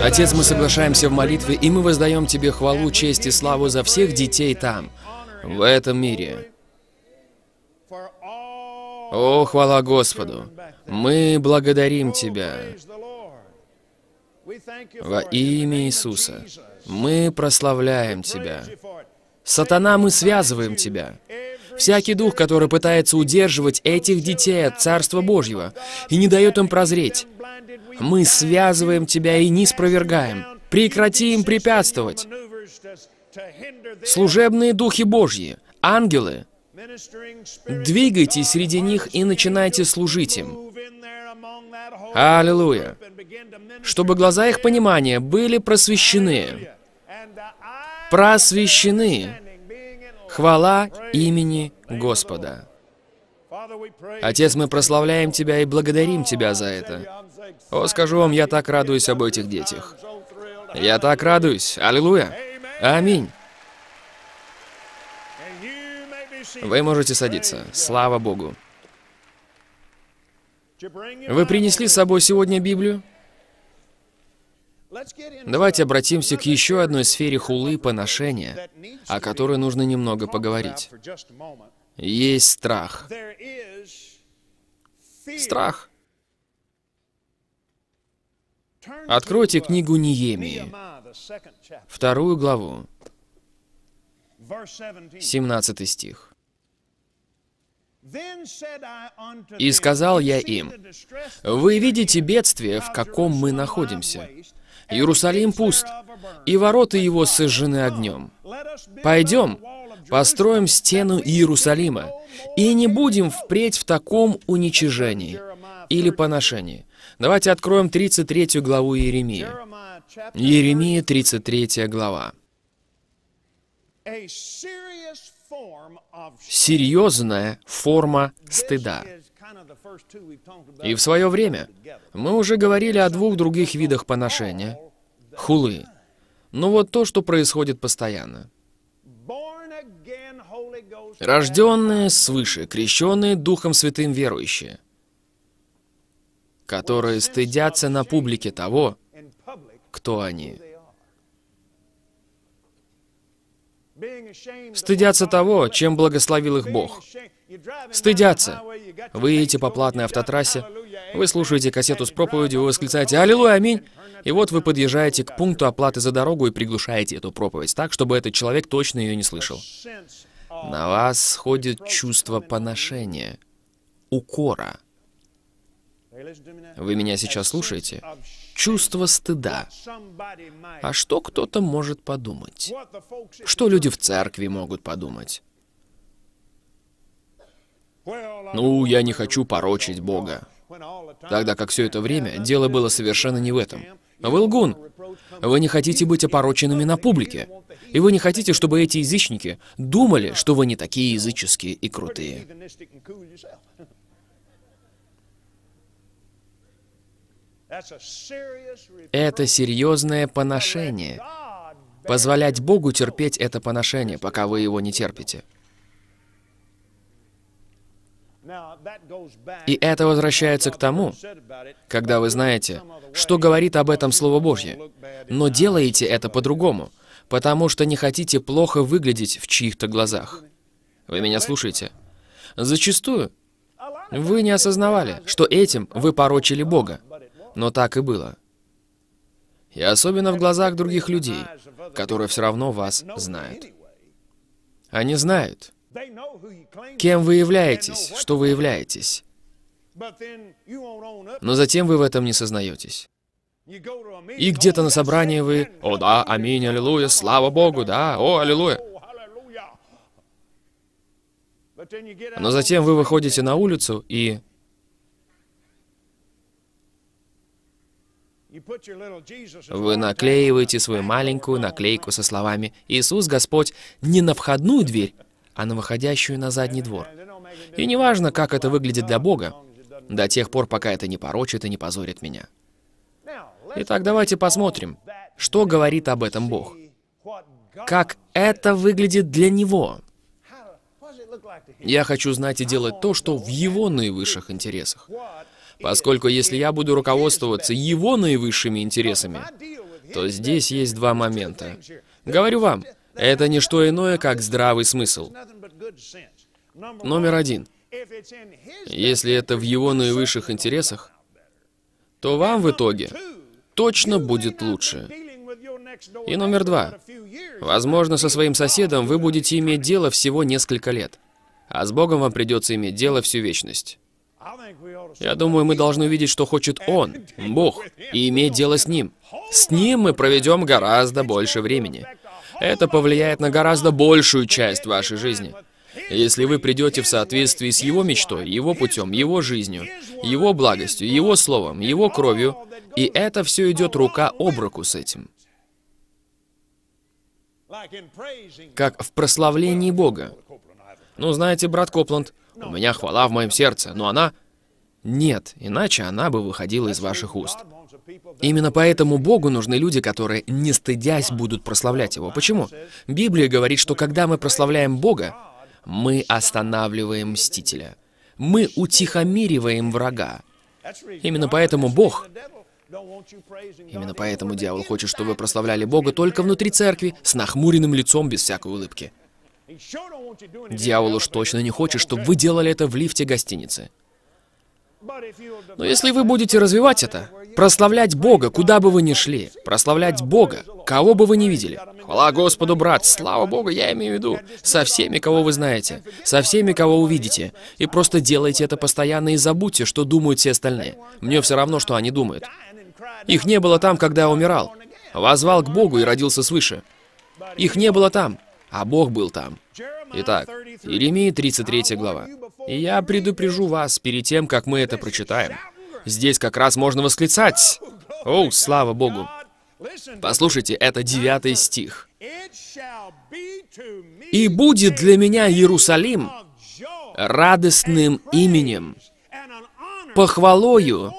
Отец, мы соглашаемся в молитве, и мы воздаем Тебе хвалу, честь и славу за всех детей там, в этом мире. О, хвала Господу! Мы благодарим Тебя. Во имя Иисуса мы прославляем Тебя. Сатана, мы связываем Тебя. Всякий дух, который пытается удерживать этих детей от Царства Божьего и не дает им прозреть, мы связываем тебя и не спровергаем. Прекрати им препятствовать. Служебные духи Божьи, ангелы, двигайтесь среди них и начинайте служить им. Аллилуйя! Чтобы глаза их понимания были просвещены. Просвещены. Хвала имени Господа. Отец, мы прославляем Тебя и благодарим Тебя за это. О, скажу вам, я так радуюсь об этих детях. Я так радуюсь. Аллилуйя. Аминь. Вы можете садиться. Слава Богу. Вы принесли с собой сегодня Библию? Давайте обратимся к еще одной сфере хулы поношения, о которой нужно немного поговорить. Есть страх. Страх Откройте книгу Ниемии, вторую главу, 17 стих. «И сказал я им, «Вы видите бедствие, в каком мы находимся. Иерусалим пуст, и ворота его сожжены огнем. Пойдем, построим стену Иерусалима, и не будем впредь в таком уничижении или поношении, Давайте откроем 33 главу Иеремии. Иеремия, 33 глава. Серьезная форма стыда. И в свое время мы уже говорили о двух других видах поношения — хулы. Но ну вот то, что происходит постоянно. Рожденные свыше, крещенные Духом Святым верующие которые стыдятся на публике того, кто они. Стыдятся того, чем благословил их Бог. Стыдятся. Вы едете по платной автотрассе, вы слушаете кассету с проповедью, вы восклицаете «Аллилуйя, аминь!» И вот вы подъезжаете к пункту оплаты за дорогу и приглушаете эту проповедь так, чтобы этот человек точно ее не слышал. На вас сходит чувство поношения, укора – вы меня сейчас слушаете? Чувство стыда. А что кто-то может подумать? Что люди в церкви могут подумать? Ну, я не хочу порочить Бога. Тогда как все это время дело было совершенно не в этом. Вы лгун. Вы не хотите быть опороченными на публике. И вы не хотите, чтобы эти язычники думали, что вы не такие языческие и крутые. Это серьезное поношение. Позволять Богу терпеть это поношение, пока вы его не терпите. И это возвращается к тому, когда вы знаете, что говорит об этом Слово Божье, но делаете это по-другому, потому что не хотите плохо выглядеть в чьих-то глазах. Вы меня слушаете? Зачастую вы не осознавали, что этим вы порочили Бога. Но так и было. И особенно в глазах других людей, которые все равно вас знают. Они знают, кем вы являетесь, что вы являетесь. Но затем вы в этом не сознаетесь. И где-то на собрании вы «О да, аминь, аллилуйя, слава Богу, да, о, аллилуйя». Но затем вы выходите на улицу и Вы наклеиваете свою маленькую наклейку со словами «Иисус Господь» не на входную дверь, а на выходящую на задний двор. И неважно, как это выглядит для Бога, до тех пор, пока это не порочит и не позорит меня. Итак, давайте посмотрим, что говорит об этом Бог. Как это выглядит для Него? Я хочу знать и делать то, что в Его наивысших интересах. Поскольку если я буду руководствоваться его наивысшими интересами, то здесь есть два момента. Говорю вам, это не что иное, как здравый смысл. Номер один. Если это в его наивысших интересах, то вам в итоге точно будет лучше. И номер два. Возможно, со своим соседом вы будете иметь дело всего несколько лет, а с Богом вам придется иметь дело всю вечность. Я думаю, мы должны увидеть, что хочет Он, Бог, и иметь дело с Ним. С Ним мы проведем гораздо больше времени. Это повлияет на гораздо большую часть вашей жизни. Если вы придете в соответствии с Его мечтой, Его путем, Его жизнью, Его благостью, Его словом, Его кровью, и это все идет рука об руку с этим. Как в прославлении Бога. Ну, знаете, брат Копланд, у меня хвала в моем сердце, но она... Нет, иначе она бы выходила из ваших уст. Именно поэтому Богу нужны люди, которые, не стыдясь, будут прославлять Его. Почему? Библия говорит, что когда мы прославляем Бога, мы останавливаем мстителя. Мы утихомириваем врага. Именно поэтому Бог Именно поэтому дьявол хочет, чтобы вы прославляли Бога только внутри церкви, с нахмуренным лицом, без всякой улыбки. Дьявол уж точно не хочет, чтобы вы делали это в лифте гостиницы. Но если вы будете развивать это, прославлять Бога, куда бы вы ни шли, прославлять Бога, кого бы вы ни видели. Хвала Господу, брат, слава Богу, я имею в виду, со всеми, кого вы знаете, со всеми, кого увидите. И просто делайте это постоянно и забудьте, что думают все остальные. Мне все равно, что они думают. Их не было там, когда я умирал. Возвал к Богу и родился свыше. Их не было там а Бог был там. Итак, Иеремии 33 глава. И я предупрежу вас перед тем, как мы это прочитаем. Здесь как раз можно восклицать. Oh, О, слава Богу! Послушайте, это девятый стих. «И будет для меня Иерусалим радостным именем, похвалою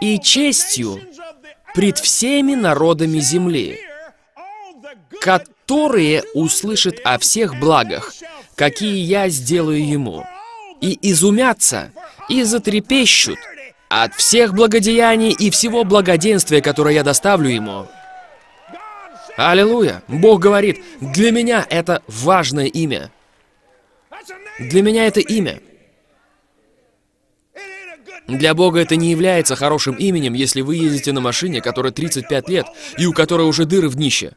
и честью пред всеми народами земли, которые услышат о всех благах, какие я сделаю ему, и изумятся, и затрепещут от всех благодеяний и всего благоденствия, которое я доставлю ему. Аллилуйя! Бог говорит, для меня это важное имя. Для меня это имя. Для Бога это не является хорошим именем, если вы ездите на машине, которой 35 лет, и у которой уже дыры в днище.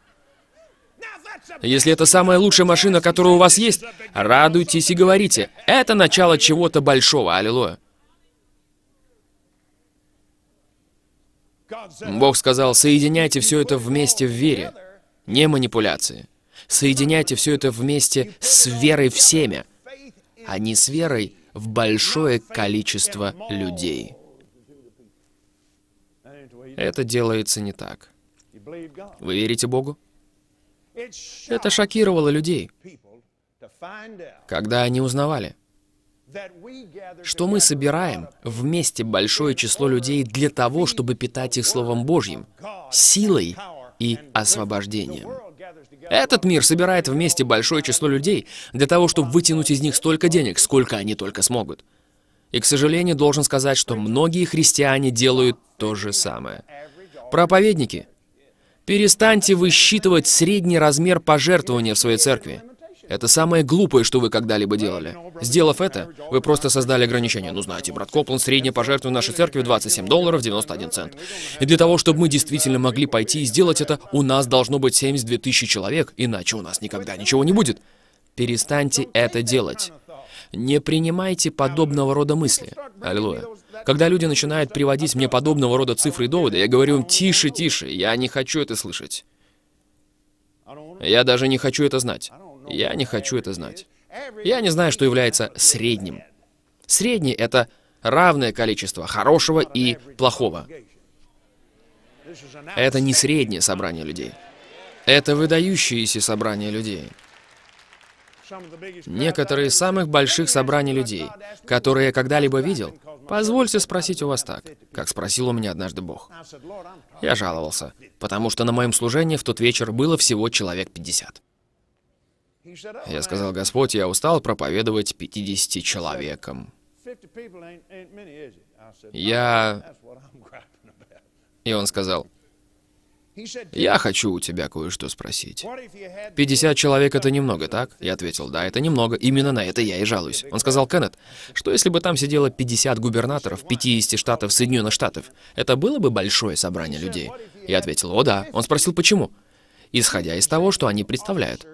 Если это самая лучшая машина, которая у вас есть, радуйтесь и говорите. Это начало чего-то большого. Аллилуйя. Бог сказал, соединяйте все это вместе в вере, не манипуляции. Соединяйте все это вместе с верой в семя, а не с верой в большое количество людей. Это делается не так. Вы верите Богу? Это шокировало людей, когда они узнавали, что мы собираем вместе большое число людей для того, чтобы питать их Словом Божьим, силой и освобождением. Этот мир собирает вместе большое число людей для того, чтобы вытянуть из них столько денег, сколько они только смогут. И, к сожалению, должен сказать, что многие христиане делают то же самое. Проповедники Перестаньте высчитывать средний размер пожертвования в своей церкви. Это самое глупое, что вы когда-либо делали. Сделав это, вы просто создали ограничение. Ну, знаете, брат коплан среднее пожертвование нашей церкви 27 долларов 91 цент. И для того, чтобы мы действительно могли пойти и сделать это, у нас должно быть 72 тысячи человек, иначе у нас никогда ничего не будет. Перестаньте это делать. Не принимайте подобного рода мысли. Аллилуйя. Когда люди начинают приводить мне подобного рода цифры и доводы, я говорю им, тише, тише, я не хочу это слышать. Я даже не хочу это знать. Я не хочу это знать. Я не знаю, что является средним. Средний — это равное количество хорошего и плохого. Это не среднее собрание людей. Это выдающееся собрание людей. Некоторые из самых больших собраний людей, которые я когда-либо видел, позвольте спросить у вас так, как спросил у меня однажды Бог. Я жаловался, потому что на моем служении в тот вечер было всего человек 50. Я сказал, Господь, я устал проповедовать 50 человекам. Я... И он сказал, «Я хочу у тебя кое-что спросить». «50 человек — это немного, так?» Я ответил, «Да, это немного. Именно на это я и жалуюсь». Он сказал, «Кеннет, что если бы там сидело 50 губернаторов 50 штатов Соединенных Штатов? Это было бы большое собрание людей?» Я ответил, «О, да». Он спросил, «Почему?» «Исходя из того, что они представляют».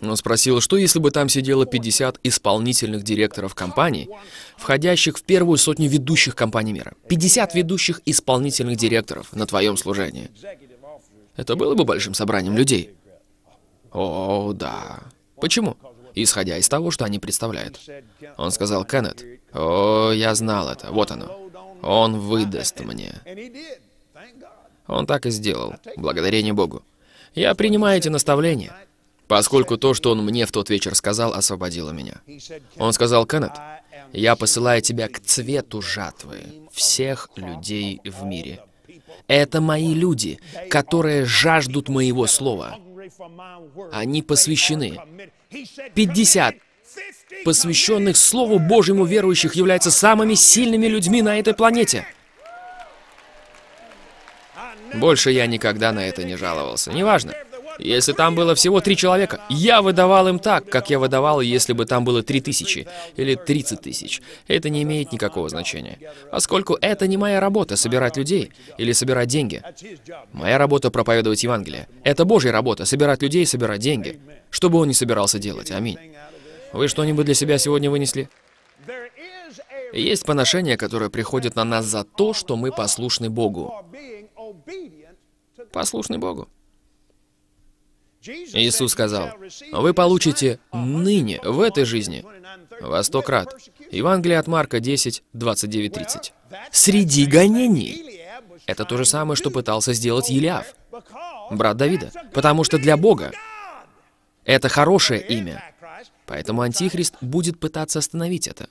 Он спросил, что если бы там сидело 50 исполнительных директоров компаний, входящих в первую сотню ведущих компаний мира. 50 ведущих исполнительных директоров на твоем служении. Это было бы большим собранием людей. О, да. Почему? Исходя из того, что они представляют. Он сказал, Кеннет, о, я знал это, вот оно. Он выдаст мне. Он так и сделал, благодарение Богу. Я принимаю эти наставления поскольку то, что он мне в тот вечер сказал, освободило меня. Он сказал, «Кеннет, я посылаю тебя к цвету жатвы всех людей в мире. Это мои люди, которые жаждут моего слова. Они посвящены. 50 посвященных Слову Божьему верующих являются самыми сильными людьми на этой планете. Больше я никогда на это не жаловался. Неважно. Если там было всего три человека, я выдавал им так, как я выдавал, если бы там было три тысячи или тридцать тысяч. Это не имеет никакого значения. Поскольку это не моя работа — собирать людей или собирать деньги. Моя работа — проповедовать Евангелие. Это Божья работа — собирать людей и собирать деньги. Что бы он ни собирался делать. Аминь. Вы что-нибудь для себя сегодня вынесли? Есть поношение, которое приходит на нас за то, что мы послушны Богу. Послушны Богу. Иисус сказал, «Вы получите ныне, в этой жизни, во сто крат». Евангелие от Марка 10, 29, 30. Среди гонений. Это то же самое, что пытался сделать Елиав, брат Давида, потому что для Бога это хорошее имя. Поэтому Антихрист будет пытаться остановить это.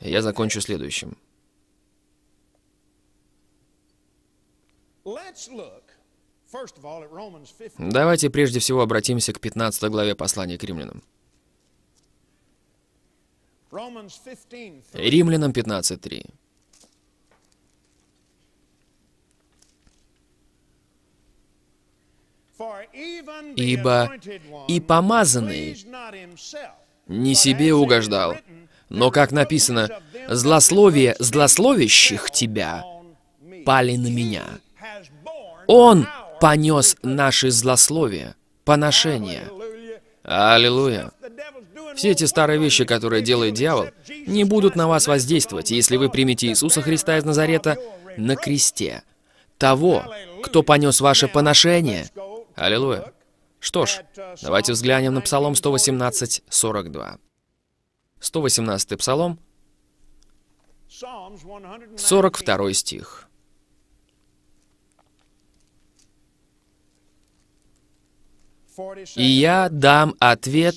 Я закончу следующим. Let's look Давайте прежде всего обратимся к 15 главе послания к римлянам. Римлянам 15.3. Ибо и помазанный не себе угождал, но, как написано, «Злословие злословящих тебя пали на меня». Он понес наши злословия, поношения. Аллилуйя! Все эти старые вещи, которые делает дьявол, не будут на вас воздействовать, если вы примете Иисуса Христа из Назарета на кресте. Того, кто понес ваше поношение. Аллилуйя. Что ж, давайте взглянем на Псалом 118, 42. 118 Псалом, 42 стих. И я дам ответ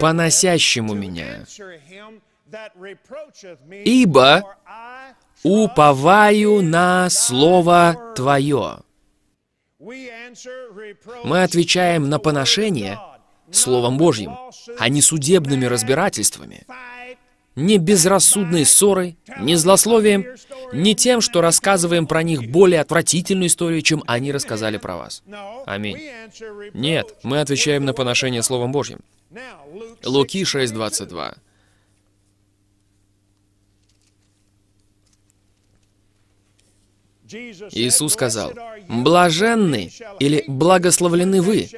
поносящему меня. Ибо уповаю на Слово Твое. Мы отвечаем на поношение Словом Божьим, а не судебными разбирательствами ни безрассудной ссорой, ни злословием, ни тем, что рассказываем про них более отвратительную историю, чем они рассказали про вас. Аминь. Нет, мы отвечаем на поношение Словом Божьим. Луки 6.22. Иисус сказал, «Блаженны или благословлены вы,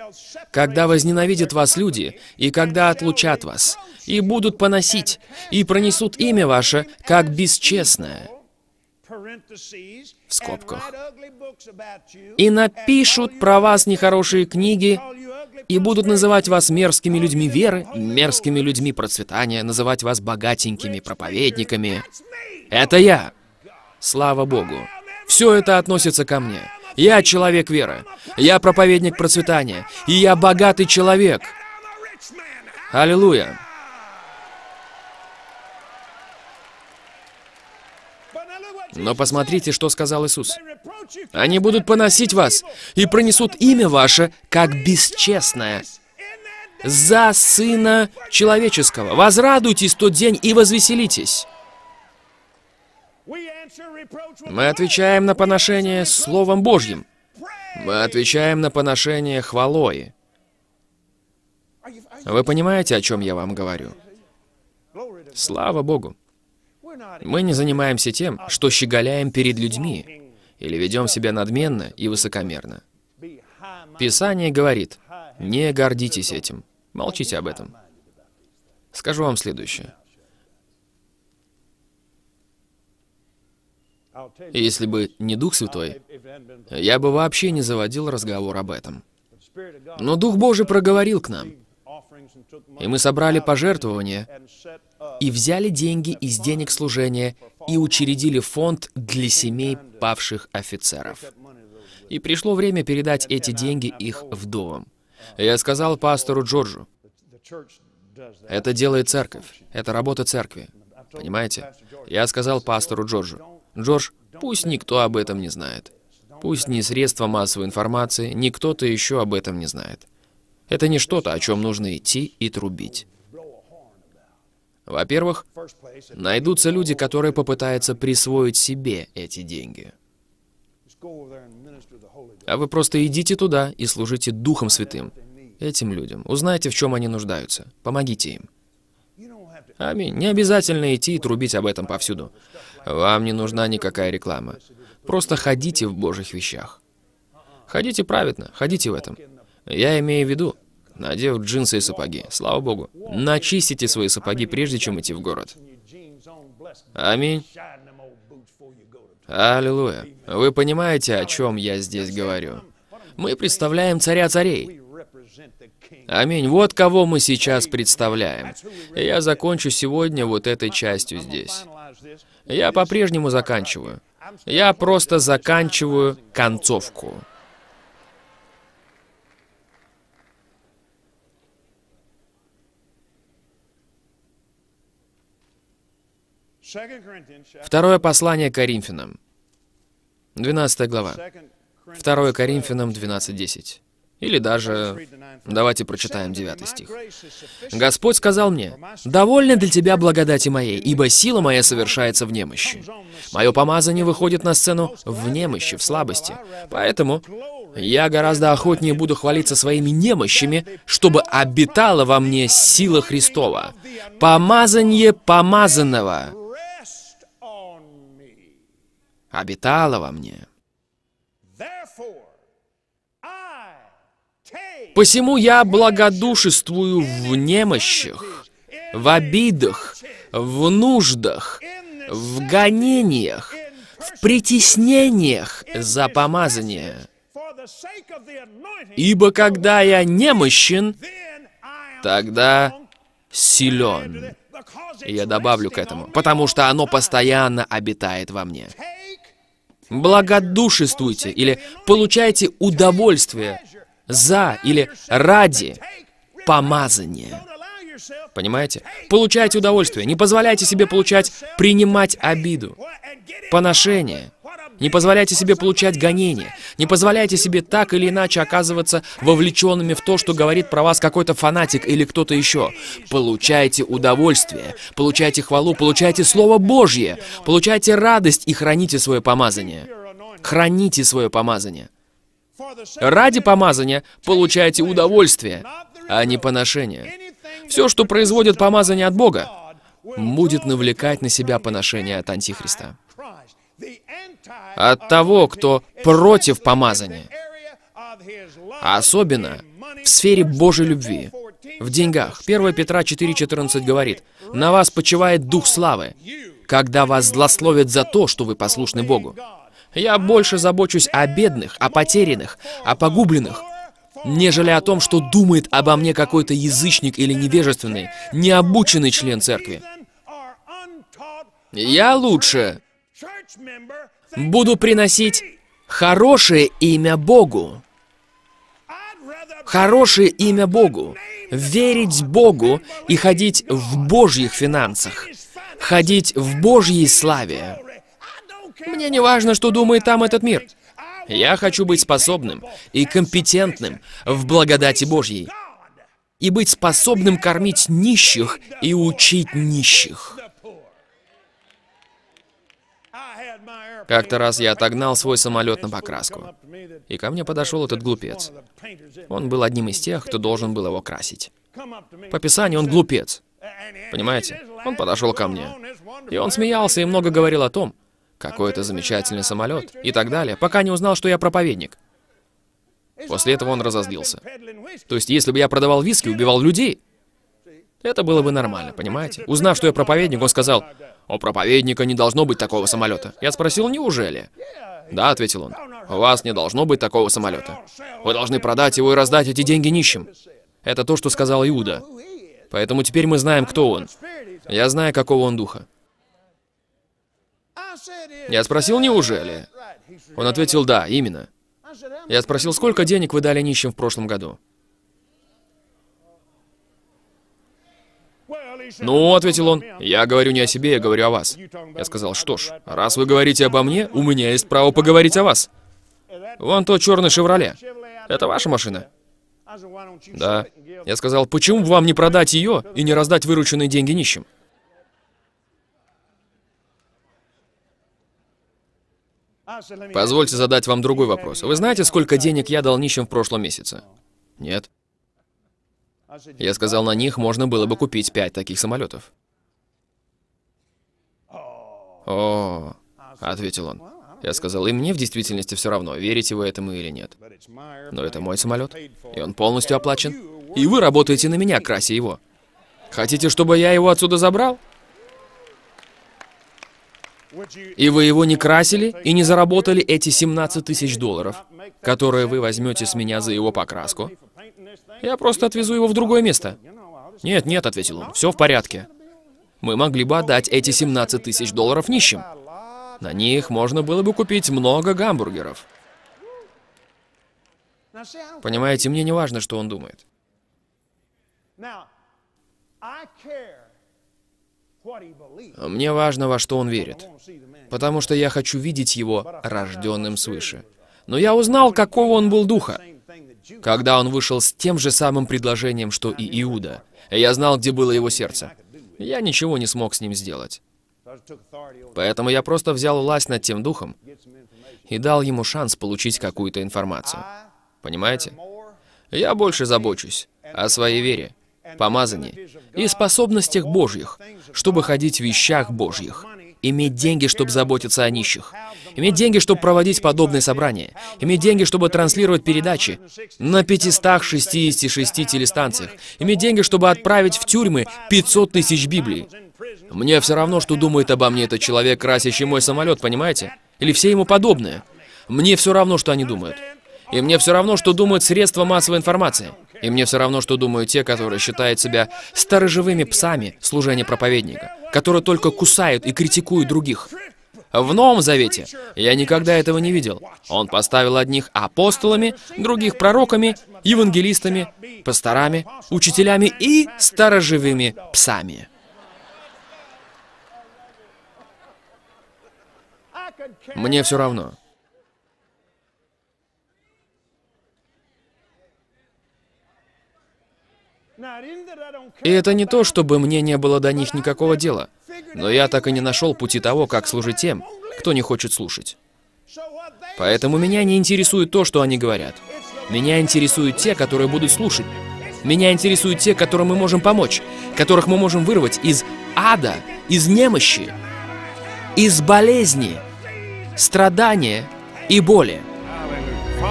когда возненавидят вас люди, и когда отлучат вас, и будут поносить, и пронесут имя ваше, как бесчестное» в скобках. «И напишут про вас нехорошие книги, и будут называть вас мерзкими людьми веры, мерзкими людьми процветания, называть вас богатенькими проповедниками. Это я! Слава Богу!» Все это относится ко мне. Я человек веры. Я проповедник процветания. И я богатый человек. Аллилуйя. Но посмотрите, что сказал Иисус. Они будут поносить вас и пронесут имя ваше как бесчестное за Сына Человеческого. Возрадуйтесь тот день и возвеселитесь. Мы отвечаем на поношение Словом Божьим. Мы отвечаем на поношение хвалой. Вы понимаете, о чем я вам говорю? Слава Богу! Мы не занимаемся тем, что щеголяем перед людьми или ведем себя надменно и высокомерно. Писание говорит, не гордитесь этим, молчите об этом. Скажу вам следующее. если бы не Дух Святой, я бы вообще не заводил разговор об этом. Но Дух Божий проговорил к нам, и мы собрали пожертвования, и взяли деньги из денег служения, и учредили фонд для семей павших офицеров. И пришло время передать эти деньги их вдовам. Я сказал пастору Джорджу, это делает церковь, это работа церкви. Понимаете? Я сказал пастору Джорджу, Джордж, пусть никто об этом не знает. Пусть ни средства массовой информации, ни кто-то еще об этом не знает. Это не что-то, о чем нужно идти и трубить. Во-первых, найдутся люди, которые попытаются присвоить себе эти деньги. А вы просто идите туда и служите Духом Святым, этим людям. Узнайте, в чем они нуждаются. Помогите им. Аминь. Не обязательно идти и трубить об этом повсюду. Вам не нужна никакая реклама. Просто ходите в Божьих вещах. Ходите праведно, ходите в этом. Я имею в виду, надев джинсы и сапоги, слава Богу, начистите свои сапоги, прежде чем идти в город. Аминь. Аллилуйя. Вы понимаете, о чем я здесь говорю? Мы представляем царя царей. Аминь. Вот кого мы сейчас представляем. Я закончу сегодня вот этой частью здесь. Я по-прежнему заканчиваю. Я просто заканчиваю концовку. Второе послание Коринфянам. 12 глава. 2 Коринфянам 12.10. Или даже... Давайте прочитаем 9 стих. «Господь сказал мне, «Довольно для тебя благодати моей, ибо сила моя совершается в немощи. Мое помазание выходит на сцену в немощи, в слабости. Поэтому я гораздо охотнее буду хвалиться своими немощами, чтобы обитала во мне сила Христова. Помазание помазанного обитала во мне». Посему я благодушествую в немощах, в обидах, в нуждах, в гонениях, в притеснениях за помазание. Ибо когда я немощен, тогда силен. я добавлю к этому, потому что оно постоянно обитает во мне. Благодушествуйте или получайте удовольствие за или ради помазания. Понимаете? Получайте удовольствие. Не позволяйте себе получать, принимать обиду, поношение. Не позволяйте себе получать гонения. Не позволяйте себе так или иначе оказываться вовлеченными в то, что говорит про вас какой-то фанатик или кто-то еще. Получайте удовольствие, получайте хвалу, получайте Слово Божье, получайте радость и храните свое помазание. Храните свое помазание. Ради помазания получайте удовольствие, а не поношение. Все, что производит помазание от Бога, будет навлекать на себя поношение от Антихриста. От того, кто против помазания. Особенно в сфере Божьей любви, в деньгах. 1 Петра 4,14 говорит, «На вас почивает дух славы, когда вас злословят за то, что вы послушны Богу». Я больше забочусь о бедных, о потерянных, о погубленных, нежели о том, что думает обо мне какой-то язычник или невежественный, необученный член церкви. Я лучше буду приносить хорошее имя Богу. Хорошее имя Богу. Верить Богу и ходить в Божьих финансах. Ходить в Божьей славе. Мне не важно, что думает там этот мир. Я хочу быть способным и компетентным в благодати Божьей. И быть способным кормить нищих и учить нищих. Как-то раз я отогнал свой самолет на покраску. И ко мне подошел этот глупец. Он был одним из тех, кто должен был его красить. По Писанию он глупец. Понимаете? Он подошел ко мне. И он смеялся и много говорил о том, какой то замечательный самолет и так далее, пока не узнал, что я проповедник. После этого он разозлился. То есть, если бы я продавал виски, убивал людей, это было бы нормально, понимаете? Узнав, что я проповедник, он сказал, «У проповедника не должно быть такого самолета». Я спросил, «Неужели?» «Да», — ответил он, «У вас не должно быть такого самолета. Вы должны продать его и раздать эти деньги нищим». Это то, что сказал Иуда. Поэтому теперь мы знаем, кто он. Я знаю, какого он духа. Я спросил, неужели? Он ответил, да, именно. Я спросил, сколько денег вы дали нищим в прошлом году? «Ну», — ответил он, — «я говорю не о себе, я говорю о вас». Я сказал, «Что ж, раз вы говорите обо мне, у меня есть право поговорить о вас». «Вон то черный «Шевроле». Это ваша машина?» «Да». Я сказал, «Почему бы вам не продать ее и не раздать вырученные деньги нищим?» Позвольте задать вам другой вопрос. Вы знаете, сколько денег я дал нищим в прошлом месяце? Нет. Я сказал, на них можно было бы купить пять таких самолетов. О, ответил он. Я сказал, и мне в действительности все равно, верите вы этому или нет. Но это мой самолет, и он полностью оплачен. И вы работаете на меня, крася его. Хотите, чтобы я его отсюда забрал? И вы его не красили и не заработали эти 17 тысяч долларов, которые вы возьмете с меня за его покраску. Я просто отвезу его в другое место. Нет, нет, ответил он, все в порядке. Мы могли бы отдать эти 17 тысяч долларов нищим. На них можно было бы купить много гамбургеров. Понимаете, мне не важно, что он думает. Мне важно, во что он верит, потому что я хочу видеть его рожденным свыше. Но я узнал, какого он был духа, когда он вышел с тем же самым предложением, что и Иуда. Я знал, где было его сердце. Я ничего не смог с ним сделать. Поэтому я просто взял власть над тем духом и дал ему шанс получить какую-то информацию. Понимаете? Я больше забочусь о своей вере, помазании и способностях Божьих, чтобы ходить в вещах Божьих, иметь деньги, чтобы заботиться о нищих, иметь деньги, чтобы проводить подобные собрания, иметь деньги, чтобы транслировать передачи на 566 телестанциях, иметь деньги, чтобы отправить в тюрьмы 500 тысяч Библий. Мне все равно, что думает обо мне этот человек, красящий мой самолет, понимаете? Или все ему подобные. Мне все равно, что они думают. И мне все равно, что думают средства массовой информации. И мне все равно, что думают те, которые считают себя сторожевыми псами служения проповедника, которые только кусают и критикуют других. В Новом Завете я никогда этого не видел. Он поставил одних апостолами, других пророками, евангелистами, пасторами, учителями и сторожевыми псами. Мне все равно. И это не то, чтобы мне не было до них никакого дела. Но я так и не нашел пути того, как служить тем, кто не хочет слушать. Поэтому меня не интересует то, что они говорят. Меня интересуют те, которые будут слушать. Меня интересуют те, которым мы можем помочь, которых мы можем вырвать из ада, из немощи, из болезни, страдания и боли.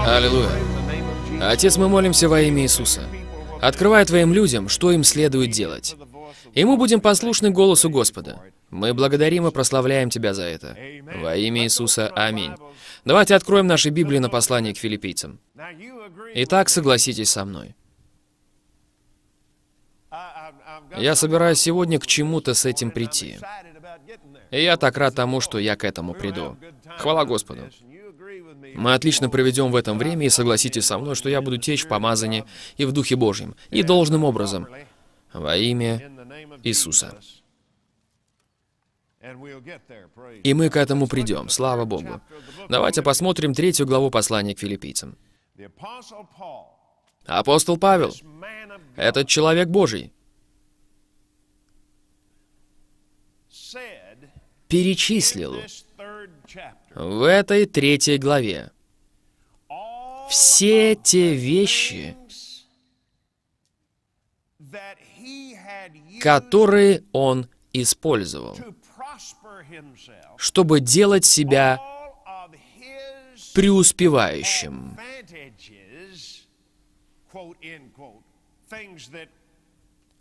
Аллилуйя. Отец, мы молимся во имя Иисуса открывая Твоим людям, что им следует делать. И мы будем послушны голосу Господа. Мы благодарим и прославляем Тебя за это. Во имя Иисуса. Аминь. Давайте откроем наши Библии на послание к филиппийцам. Итак, согласитесь со мной. Я собираюсь сегодня к чему-то с этим прийти. И я так рад тому, что я к этому приду. Хвала Господу. Мы отлично проведем в этом время, и согласитесь со мной, что я буду течь в помазании и в Духе Божьем, и должным образом, во имя Иисуса. И мы к этому придем, слава Богу. Давайте посмотрим третью главу послания к филиппийцам. Апостол Павел, этот человек Божий, перечислил в этой третьей главе. Все те вещи, которые он использовал, чтобы делать себя преуспевающим.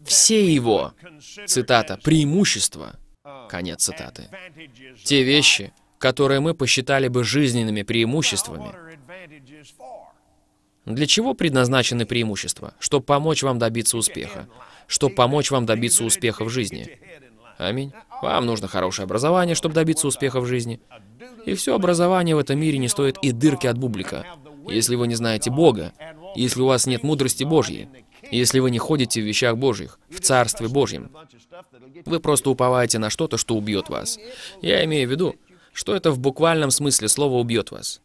Все его, цитата, преимущества, конец цитаты, те вещи, которые мы посчитали бы жизненными преимуществами. Для чего предназначены преимущества? Чтобы помочь вам добиться успеха. Чтобы помочь вам добиться успеха в жизни. Аминь. Вам нужно хорошее образование, чтобы добиться успеха в жизни. И все образование в этом мире не стоит и дырки от бублика. Если вы не знаете Бога, если у вас нет мудрости Божьей, если вы не ходите в вещах Божьих, в Царстве Божьем, вы просто уповаете на что-то, что убьет вас. Я имею в виду, что это в буквальном смысле слова убьет вас.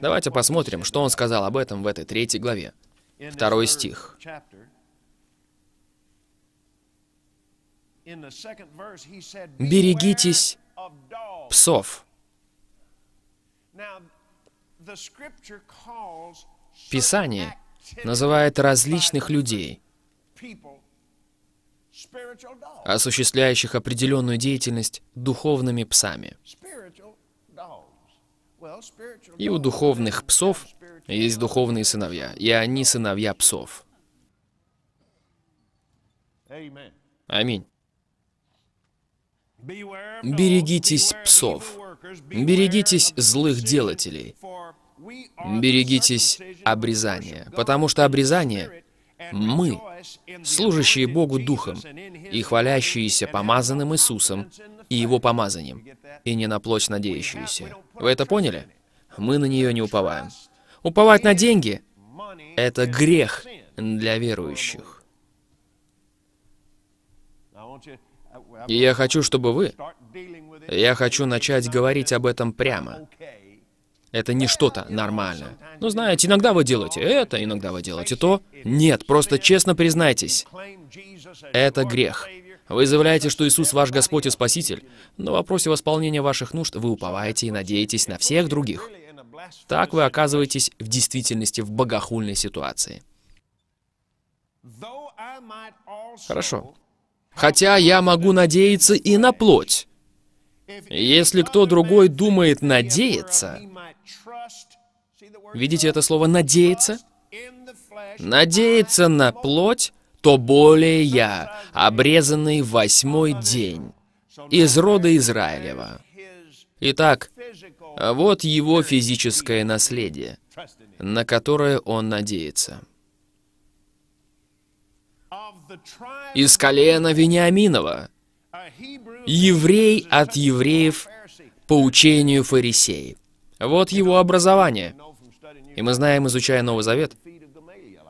Давайте посмотрим, что он сказал об этом в этой третьей главе. Второй стих. «Берегитесь псов». Писание называет различных людей, осуществляющих определенную деятельность духовными псами. И у духовных псов есть духовные сыновья, и они сыновья псов. Аминь. Берегитесь псов. Берегитесь злых делателей. Берегитесь обрезания, потому что обрезание — мы, служащие Богу Духом и хвалящиеся помазанным Иисусом и Его помазанием, и не на плоть надеющуюся. Вы это поняли? Мы на нее не уповаем. Уповать на деньги — это грех для верующих. И я хочу, чтобы вы... Я хочу начать говорить об этом прямо. Это не что-то нормальное. Ну, знаете, иногда вы делаете это, иногда вы делаете то. Нет, просто честно признайтесь, это грех. Вы заявляете, что Иисус ваш Господь и Спаситель. но в вопросе восполнения ваших нужд вы уповаете и надеетесь на всех других. Так вы оказываетесь в действительности в богохульной ситуации. Хорошо. Хотя я могу надеяться и на плоть. Если кто другой думает надеяться, видите это слово «надеяться»? Надеяться на плоть то более я, обрезанный восьмой день, из рода Израилева. Итак, вот его физическое наследие, на которое он надеется. Из колена Вениаминова, еврей от евреев по учению фарисеев. Вот его образование. И мы знаем, изучая Новый Завет,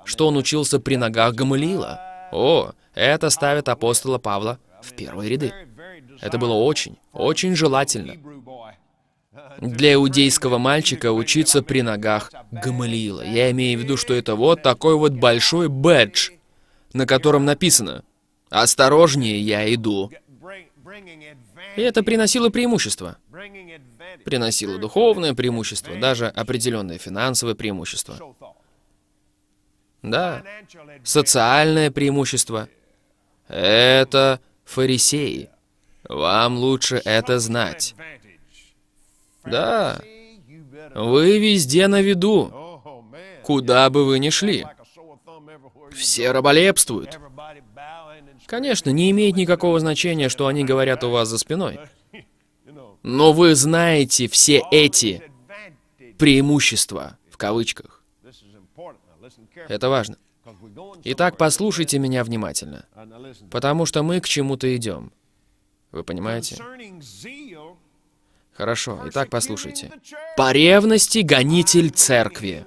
что он учился при ногах Гамалиила. О, это ставит апостола Павла в первые ряды. Это было очень, очень желательно для иудейского мальчика учиться при ногах Гамалиила. Я имею в виду, что это вот такой вот большой бэдж, на котором написано «Осторожнее, я иду». И это приносило преимущество. Приносило духовное преимущество, даже определенное финансовое преимущество. Да, социальное преимущество. Это фарисеи. Вам лучше это знать. Да, вы везде на виду, куда бы вы ни шли. Все раболепствуют. Конечно, не имеет никакого значения, что они говорят у вас за спиной. Но вы знаете все эти преимущества, в кавычках. Это важно. Итак, послушайте меня внимательно, потому что мы к чему-то идем. Вы понимаете? Хорошо, итак, послушайте. «По ревности гонитель церкви».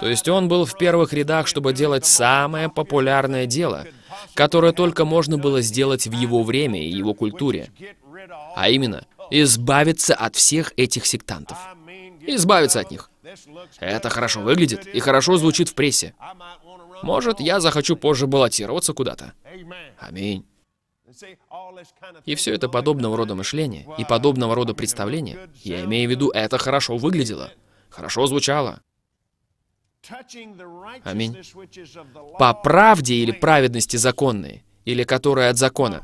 То есть он был в первых рядах, чтобы делать самое популярное дело, которое только можно было сделать в его время и его культуре. А именно, избавиться от всех этих сектантов. Избавиться от них. Это хорошо выглядит и хорошо звучит в прессе. Может, я захочу позже баллотироваться куда-то. Аминь. И все это подобного рода мышление и подобного рода представление. я имею в виду, это хорошо выглядело, хорошо звучало. Аминь. По правде или праведности законной, или которая от закона,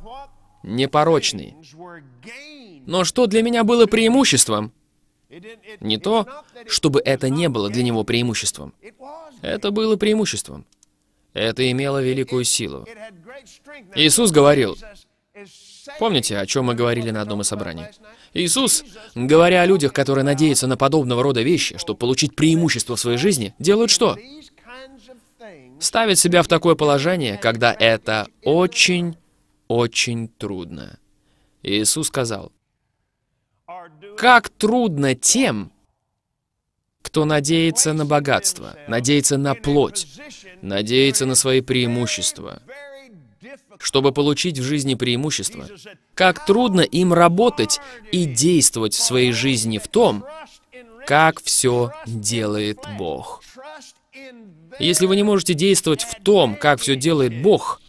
непорочный. Но что для меня было преимуществом? Не то, чтобы это не было для него преимуществом. Это было преимуществом. Это имело великую силу. Иисус говорил, помните, о чем мы говорили на одном из собраний? Иисус, говоря о людях, которые надеются на подобного рода вещи, чтобы получить преимущество в своей жизни, делают что? Ставят себя в такое положение, когда это очень, очень трудно. Иисус сказал, как трудно тем, кто надеется на богатство, надеется на плоть, надеется на свои преимущества. Чтобы получить в жизни преимущество, как трудно им работать и действовать в своей жизни в том, как все делает Бог. Если вы не можете действовать в том, как все делает Бог,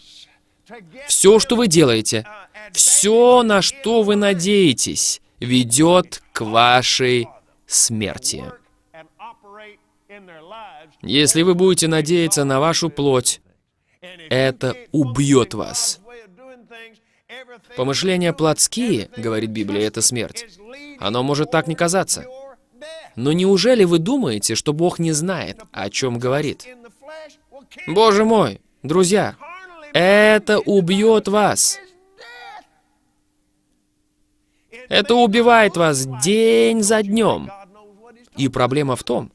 все, что вы делаете, все, на что вы надеетесь, ведет к вашей смерти. Если вы будете надеяться на вашу плоть, это убьет вас. Помышления плотские, говорит Библия, это смерть. Оно может так не казаться. Но неужели вы думаете, что Бог не знает, о чем говорит? Боже мой, друзья, это убьет вас. Это убивает вас день за днем. И проблема в том,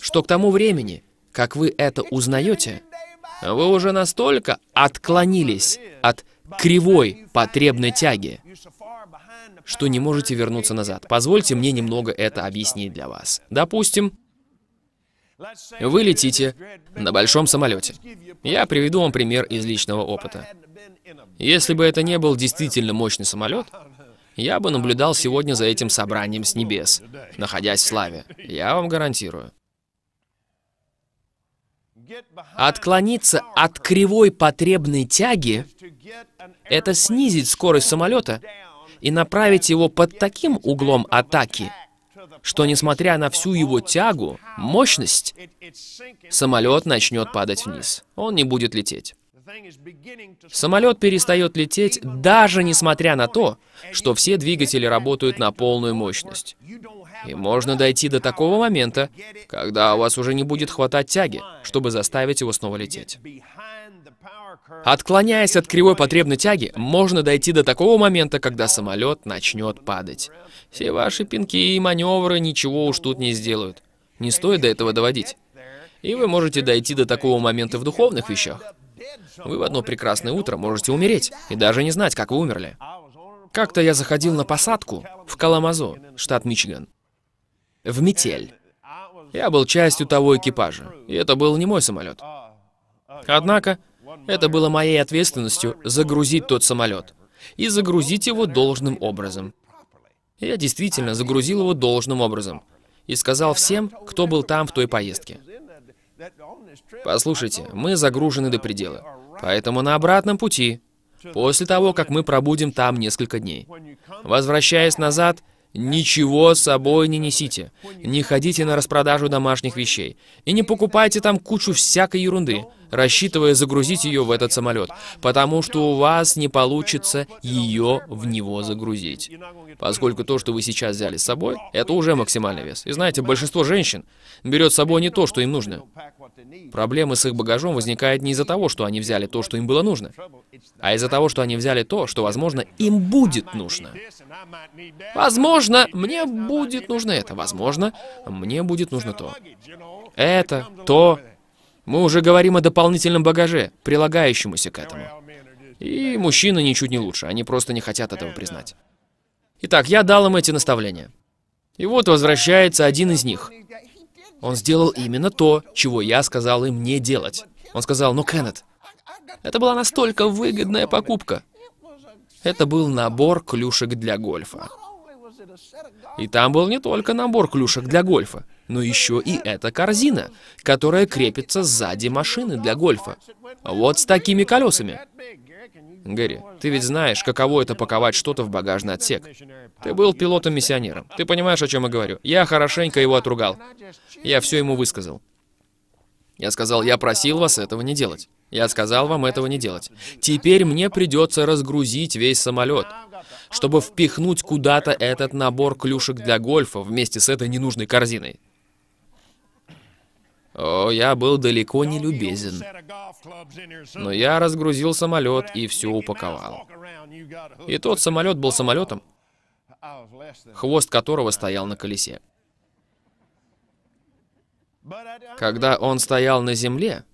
что к тому времени, как вы это узнаете, вы уже настолько отклонились от кривой потребной тяги, что не можете вернуться назад. Позвольте мне немного это объяснить для вас. Допустим, вы летите на большом самолете. Я приведу вам пример из личного опыта. Если бы это не был действительно мощный самолет, я бы наблюдал сегодня за этим собранием с небес, находясь в славе. Я вам гарантирую. Отклониться от кривой потребной тяги — это снизить скорость самолета и направить его под таким углом атаки, что, несмотря на всю его тягу, мощность, самолет начнет падать вниз. Он не будет лететь. Самолет перестает лететь, даже несмотря на то, что все двигатели работают на полную мощность. И можно дойти до такого момента, когда у вас уже не будет хватать тяги, чтобы заставить его снова лететь. Отклоняясь от кривой потребной тяги, можно дойти до такого момента, когда самолет начнет падать. Все ваши пинки и маневры ничего уж тут не сделают. Не стоит до этого доводить. И вы можете дойти до такого момента в духовных вещах. Вы в одно прекрасное утро можете умереть и даже не знать, как вы умерли. Как-то я заходил на посадку в Каламазо, штат Мичиган, в метель. Я был частью того экипажа, и это был не мой самолет. Однако, это было моей ответственностью загрузить тот самолет и загрузить его должным образом. Я действительно загрузил его должным образом и сказал всем, кто был там в той поездке. Послушайте, мы загружены до предела, поэтому на обратном пути, после того, как мы пробудем там несколько дней, возвращаясь назад, Ничего с собой не несите. Не ходите на распродажу домашних вещей. И не покупайте там кучу всякой ерунды, рассчитывая загрузить ее в этот самолет, потому что у вас не получится ее в него загрузить. Поскольку то, что вы сейчас взяли с собой, это уже максимальный вес. И знаете, большинство женщин берет с собой не то, что им нужно. Проблемы с их багажом возникают не из-за того, что они взяли то, что им было нужно, а из-за того, что они взяли то, что, возможно, им будет нужно. Возможно, мне будет нужно это. Возможно, мне будет нужно то. Это, то. Мы уже говорим о дополнительном багаже, прилагающемуся к этому. И мужчины ничуть не лучше, они просто не хотят этого признать. Итак, я дал им эти наставления. И вот возвращается один из них. Он сделал именно то, чего я сказал им не делать. Он сказал, ну, Кеннет, это была настолько выгодная покупка. Это был набор клюшек для гольфа. И там был не только набор клюшек для гольфа, но еще и эта корзина, которая крепится сзади машины для гольфа. Вот с такими колесами. Гэри, ты ведь знаешь, каково это паковать что-то в багажный отсек. Ты был пилотом-миссионером. Ты понимаешь, о чем я говорю? Я хорошенько его отругал. Я все ему высказал. Я сказал, я просил вас этого не делать. Я сказал вам этого не делать. Теперь мне придется разгрузить весь самолет, чтобы впихнуть куда-то этот набор клюшек для гольфа вместе с этой ненужной корзиной. О, я был далеко не любезен. Но я разгрузил самолет и все упаковал. И тот самолет был самолетом, хвост которого стоял на колесе. Когда он стоял на земле,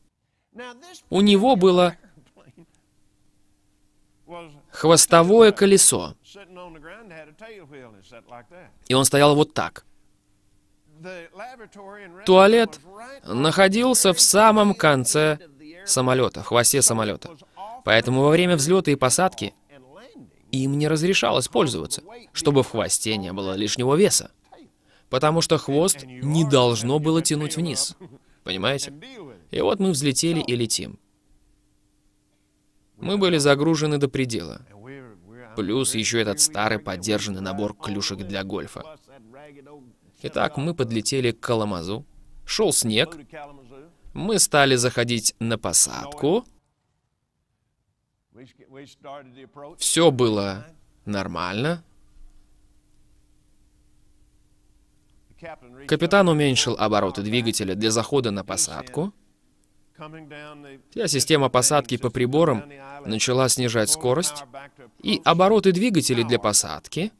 у него было хвостовое колесо. И он стоял вот так. Туалет находился в самом конце самолета, хвосте самолета. Поэтому во время взлета и посадки им не разрешалось пользоваться, чтобы в хвосте не было лишнего веса. Потому что хвост не должно было тянуть вниз. Понимаете? И вот мы взлетели и летим. Мы были загружены до предела. Плюс еще этот старый поддержанный набор клюшек для гольфа. Итак, мы подлетели к Каламазу. Шел снег. Мы стали заходить на посадку. Все было нормально. Капитан уменьшил обороты двигателя для захода на посадку. Вся система посадки по приборам начала снижать скорость и обороты двигателей для посадки.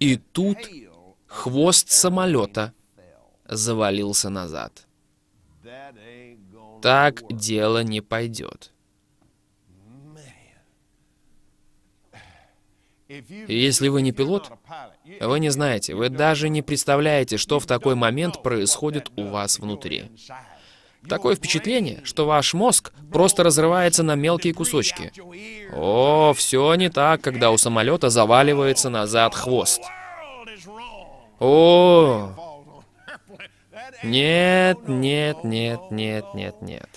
И тут Хвост самолета завалился назад. Так дело не пойдет. Если вы не пилот, вы не знаете, вы даже не представляете, что в такой момент происходит у вас внутри. Такое впечатление, что ваш мозг просто разрывается на мелкие кусочки. О, все не так, когда у самолета заваливается назад хвост. О! Нет, нет, нет, нет, нет, нет.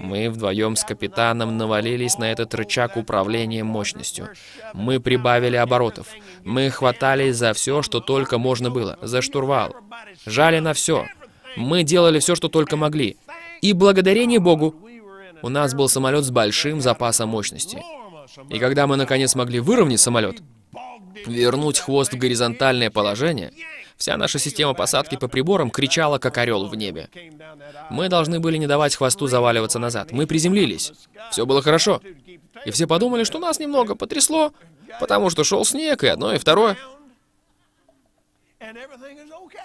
Мы вдвоем с капитаном навалились на этот рычаг управления мощностью. Мы прибавили оборотов. Мы хватались за все, что только можно было. За штурвал. Жали на все. Мы делали все, что только могли. И благодарение Богу, у нас был самолет с большим запасом мощности. И когда мы наконец могли выровнять самолет, вернуть хвост в горизонтальное положение, вся наша система посадки по приборам кричала, как орел в небе. Мы должны были не давать хвосту заваливаться назад. Мы приземлились. Все было хорошо. И все подумали, что нас немного потрясло, потому что шел снег, и одно, и второе.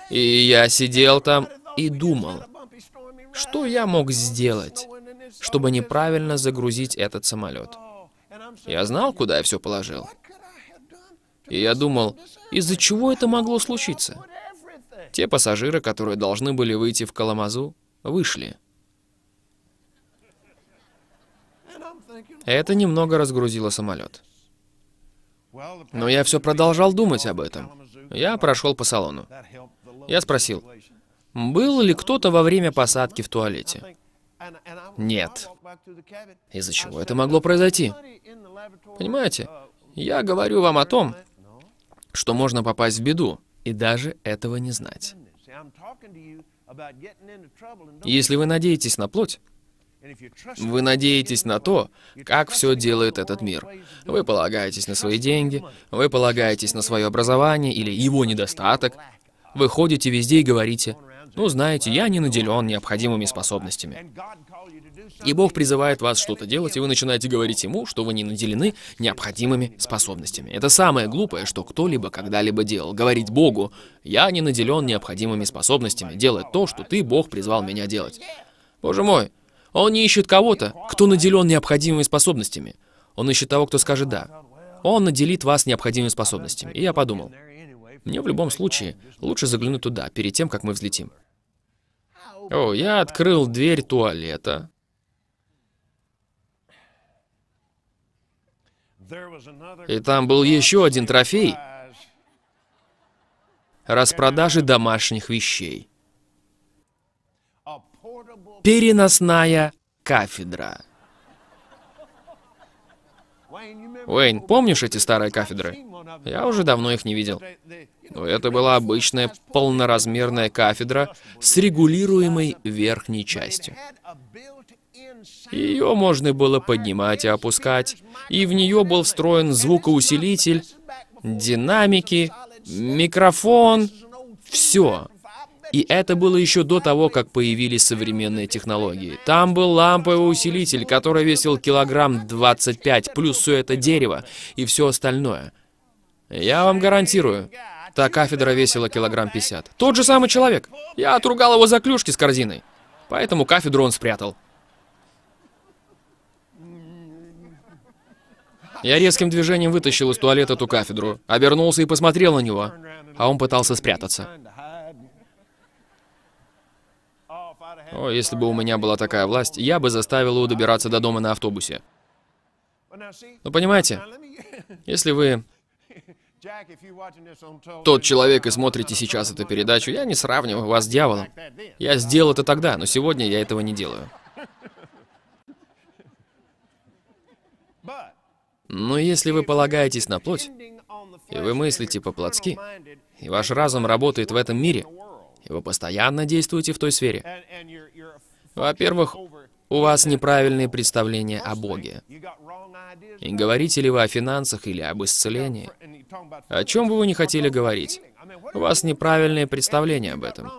И я сидел там и думал, что я мог сделать, чтобы неправильно загрузить этот самолет. Я знал, куда я все положил. И я думал, из-за чего это могло случиться? Те пассажиры, которые должны были выйти в Каламазу, вышли. Это немного разгрузило самолет. Но я все продолжал думать об этом. Я прошел по салону. Я спросил, был ли кто-то во время посадки в туалете? Нет. Из-за чего это могло произойти? Понимаете, я говорю вам о том, что можно попасть в беду и даже этого не знать. Если вы надеетесь на плоть, вы надеетесь на то, как все делает этот мир. Вы полагаетесь на свои деньги, вы полагаетесь на свое образование или его недостаток. Вы ходите везде и говорите, ну, знаете, я не наделен необходимыми способностями. И Бог призывает вас что-то делать, и вы начинаете говорить Ему, что вы не наделены необходимыми способностями. Это самое глупое, что кто-либо когда-либо делал. Говорить Богу, я не наделен необходимыми способностями, делать то, что ты, Бог, призвал меня делать. Боже мой, он не ищет кого-то, кто наделен необходимыми способностями. Он ищет того, кто скажет «да». Он наделит вас необходимыми способностями. И я подумал, мне в любом случае лучше заглянуть туда, перед тем, как мы взлетим. О, я открыл дверь туалета. И там был еще один трофей. Распродажи домашних вещей. Переносная кафедра. Уэйн, помнишь эти старые кафедры? Я уже давно их не видел. Но это была обычная полноразмерная кафедра с регулируемой верхней частью. Ее можно было поднимать и опускать, и в нее был встроен звукоусилитель, динамики, микрофон, все. И это было еще до того, как появились современные технологии. Там был ламповый усилитель, который весил килограмм 25, плюс все это дерево и все остальное. Я вам гарантирую, Та кафедра весила килограмм 50. Тот же самый человек. Я отругал его за клюшки с корзиной. Поэтому кафедру он спрятал. Я резким движением вытащил из туалета ту кафедру, обернулся и посмотрел на него, а он пытался спрятаться. О, если бы у меня была такая власть, я бы заставил его добираться до дома на автобусе. Но ну, понимаете, если вы тот человек и uh, смотрите сейчас эту передачу, я не сравниваю вас с дьяволом. Я сделал это тогда, но сегодня я этого не делаю. Но если вы полагаетесь на плоть, и вы мыслите по-плотски, и ваш разум работает в этом мире, и вы постоянно действуете в той сфере, во-первых, у вас неправильные представления о Боге. И говорите ли вы о финансах или об исцелении, о чем бы вы не хотели говорить, у вас неправильные представления об этом.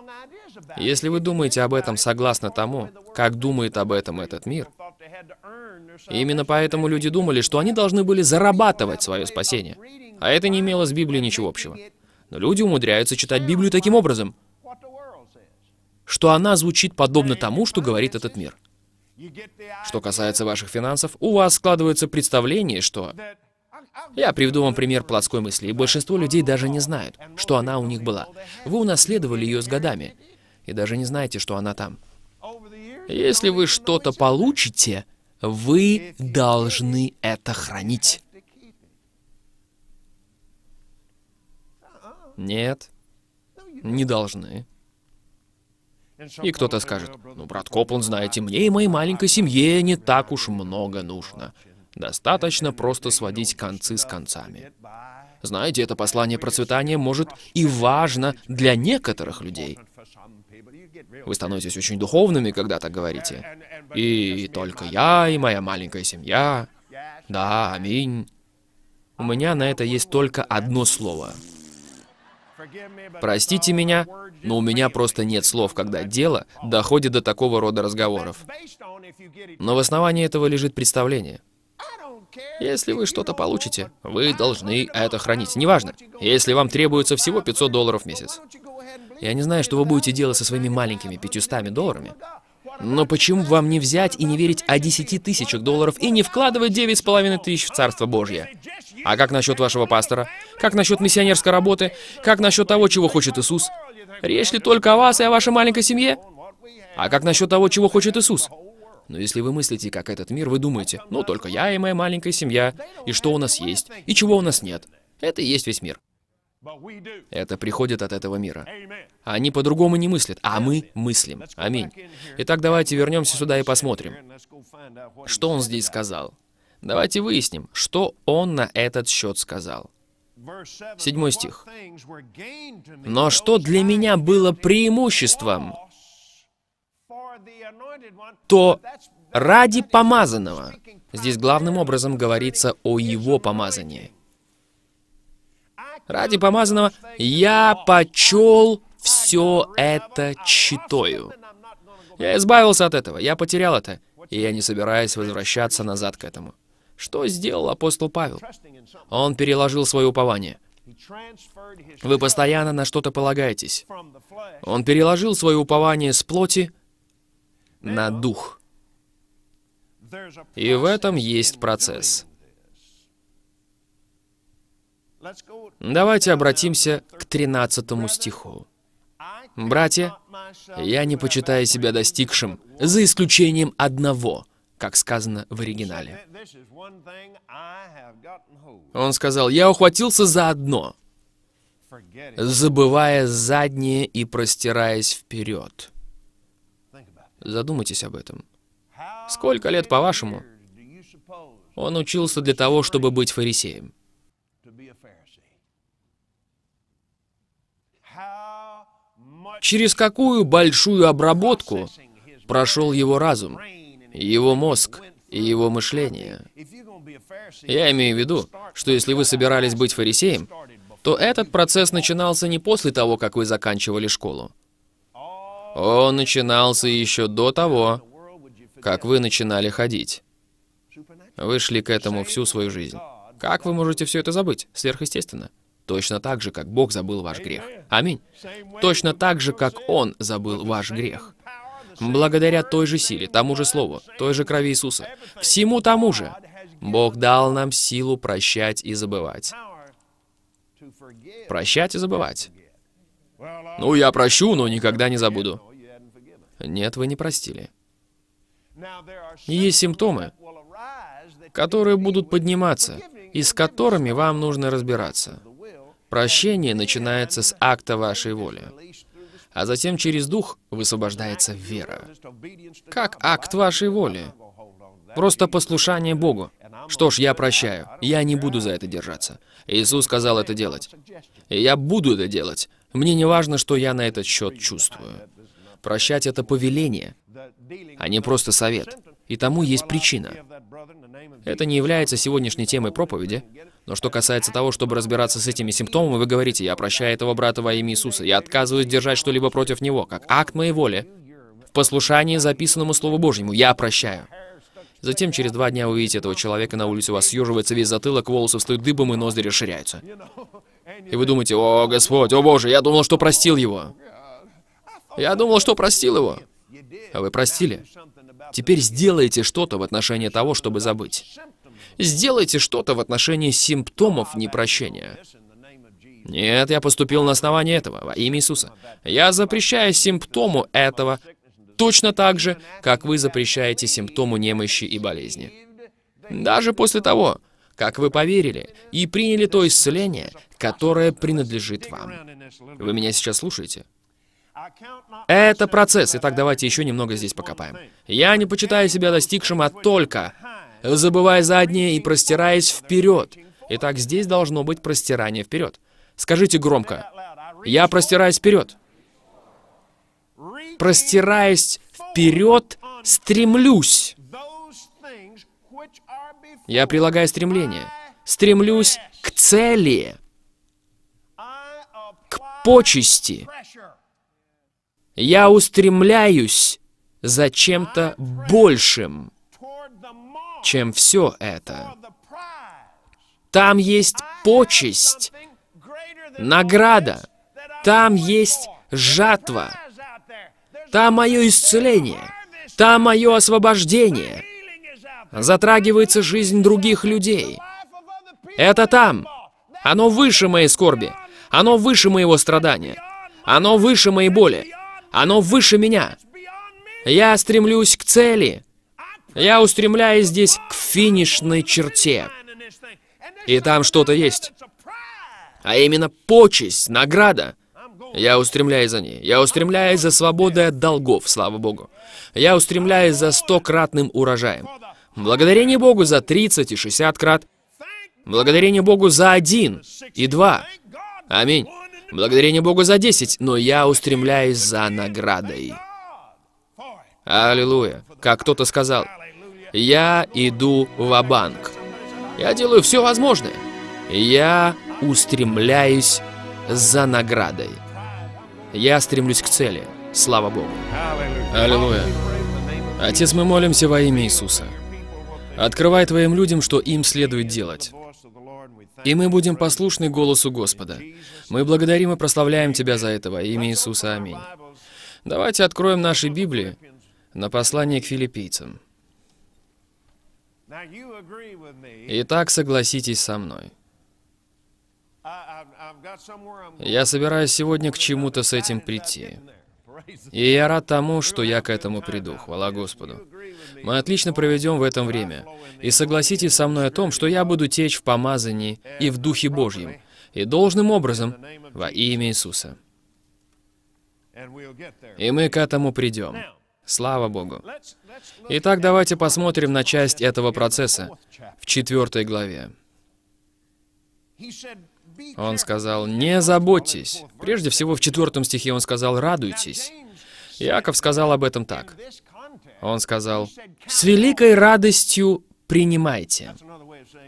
Если вы думаете об этом согласно тому, как думает об этом этот мир, именно поэтому люди думали, что они должны были зарабатывать свое спасение. А это не имело с Библией ничего общего. Но люди умудряются читать Библию таким образом, что она звучит подобно тому, что говорит этот мир. Что касается ваших финансов, у вас складывается представление, что я приведу вам пример плотской мысли. Большинство людей даже не знают, что она у них была. Вы унаследовали ее с годами, и даже не знаете, что она там. Если вы что-то получите, вы должны это хранить. Нет, не должны. И кто-то скажет, ну, брат Копланд, знаете, мне и моей маленькой семье не так уж много нужно. Достаточно просто сводить концы с концами. Знаете, это послание процветания может и важно для некоторых людей. Вы становитесь очень духовными, когда так говорите. И только я, и моя маленькая семья. Да, аминь. У меня на это есть только одно слово. Простите меня, но у меня просто нет слов, когда дело доходит до такого рода разговоров. Но в основании этого лежит представление. Если вы что-то получите, вы должны это хранить. Неважно, если вам требуется всего 500 долларов в месяц. Я не знаю, что вы будете делать со своими маленькими 500 долларами. Но почему вам не взять и не верить о 10 тысячах долларов и не вкладывать 9,5 тысяч в Царство Божье? А как насчет вашего пастора? Как насчет миссионерской работы? Как насчет того, чего хочет Иисус? Речь ли только о вас и о вашей маленькой семье? А как насчет того, чего хочет Иисус? Но если вы мыслите, как этот мир, вы думаете, ну только я и моя маленькая семья, и что у нас есть, и чего у нас нет. Это и есть весь мир. Это приходит от этого мира. А они по-другому не мыслят, а мы мыслим. Аминь. Итак, давайте вернемся сюда и посмотрим, что он здесь сказал. Давайте выясним, что он на этот счет сказал. Седьмой стих. «Но что для меня было преимуществом, то ради помазанного, здесь главным образом говорится о его помазании, ради помазанного я почел все это читою. Я избавился от этого, я потерял это, и я не собираюсь возвращаться назад к этому. Что сделал апостол Павел? Он переложил свое упование. Вы постоянно на что-то полагаетесь. Он переложил свое упование с плоти на дух. И в этом есть процесс. Давайте обратимся к 13 стиху. «Братья, я не почитаю себя достигшим, за исключением одного, как сказано в оригинале». Он сказал, «Я ухватился за одно, забывая заднее и простираясь вперед». Задумайтесь об этом. Сколько лет, по-вашему, он учился для того, чтобы быть фарисеем? Через какую большую обработку прошел его разум, его мозг и его мышление? Я имею в виду, что если вы собирались быть фарисеем, то этот процесс начинался не после того, как вы заканчивали школу. Он начинался еще до того, как вы начинали ходить. Вы шли к этому всю свою жизнь. Как вы можете все это забыть? Сверхъестественно. Точно так же, как Бог забыл ваш грех. Аминь. Точно так же, как Он забыл ваш грех. Благодаря той же силе, тому же Слову, той же крови Иисуса, всему тому же, Бог дал нам силу прощать и забывать. Прощать и забывать. «Ну, я прощу, но никогда не забуду». Нет, вы не простили. И есть симптомы, которые будут подниматься, и с которыми вам нужно разбираться. Прощение начинается с акта вашей воли, а затем через дух высвобождается вера. Как акт вашей воли? Просто послушание Богу. Что ж, я прощаю. Я не буду за это держаться. Иисус сказал это делать. И я буду это делать. Мне не важно, что я на этот счет чувствую. Прощать — это повеление, а не просто совет. И тому есть причина. Это не является сегодняшней темой проповеди, но что касается того, чтобы разбираться с этими симптомами, вы говорите, «Я прощаю этого брата во имя Иисуса, я отказываюсь держать что-либо против него, как акт моей воли, в послушании записанному Слову Божьему, я прощаю». Затем через два дня вы видите этого человека на улице, у вас съеживается весь затылок, волосы встают дыбом и ноздри расширяются. И вы думаете, о, Господь, о Боже, я думал, что простил его. Я думал, что простил его. А вы простили. Теперь сделайте что-то в отношении того, чтобы забыть. Сделайте что-то в отношении симптомов непрощения. Нет, я поступил на основании этого, во имя Иисуса. Я запрещаю симптому этого точно так же, как вы запрещаете симптому немощи и болезни. Даже после того, как вы поверили и приняли то исцеление, которое принадлежит вам. Вы меня сейчас слушаете? Это процесс, итак, давайте еще немного здесь покопаем. Я не почитаю себя достигшим, а только забывая заднее и простираясь вперед. Итак, здесь должно быть простирание вперед. Скажите громко, я простираюсь вперед. Простираясь вперед, стремлюсь. Я прилагаю стремление. Стремлюсь к цели, к почести. Я устремляюсь за чем-то большим, чем все это. Там есть почесть, награда. Там есть жатва. Там мое исцеление, там мое освобождение. Затрагивается жизнь других людей. Это там. Оно выше моей скорби. Оно выше моего страдания. Оно выше моей боли. Оно выше меня. Я стремлюсь к цели. Я устремляюсь здесь к финишной черте. И там что-то есть. А именно почесть, награда — я устремляюсь за ней. Я устремляюсь за свободой от долгов, слава Богу. Я устремляюсь за стократным урожаем. Благодарение Богу за 30 и 60 крат. Благодарение Богу за один и два. Аминь. Благодарение Богу за 10, но я устремляюсь за наградой. Аллилуйя. Как кто-то сказал, я иду в банк Я делаю все возможное. Я устремляюсь за наградой. Я стремлюсь к цели. Слава Богу. Аллилуйя. Отец, мы молимся во имя Иисуса. Открывай Твоим людям, что им следует делать. И мы будем послушны голосу Господа. Мы благодарим и прославляем Тебя за это во имя Иисуса. Аминь. Давайте откроем наши Библии на послание к филиппийцам. Итак, согласитесь со мной. Я собираюсь сегодня к чему-то с этим прийти. И я рад тому, что я к этому приду, хвала Господу. Мы отлично проведем в этом время. И согласитесь со мной о том, что я буду течь в помазании и в Духе Божьем, и должным образом во имя Иисуса. И мы к этому придем. Слава Богу. Итак, давайте посмотрим на часть этого процесса в четвертой главе. Он сказал, «Не заботьтесь». Прежде всего, в четвертом стихе он сказал, «Радуйтесь». Иаков сказал об этом так. Он сказал, «С великой радостью принимайте».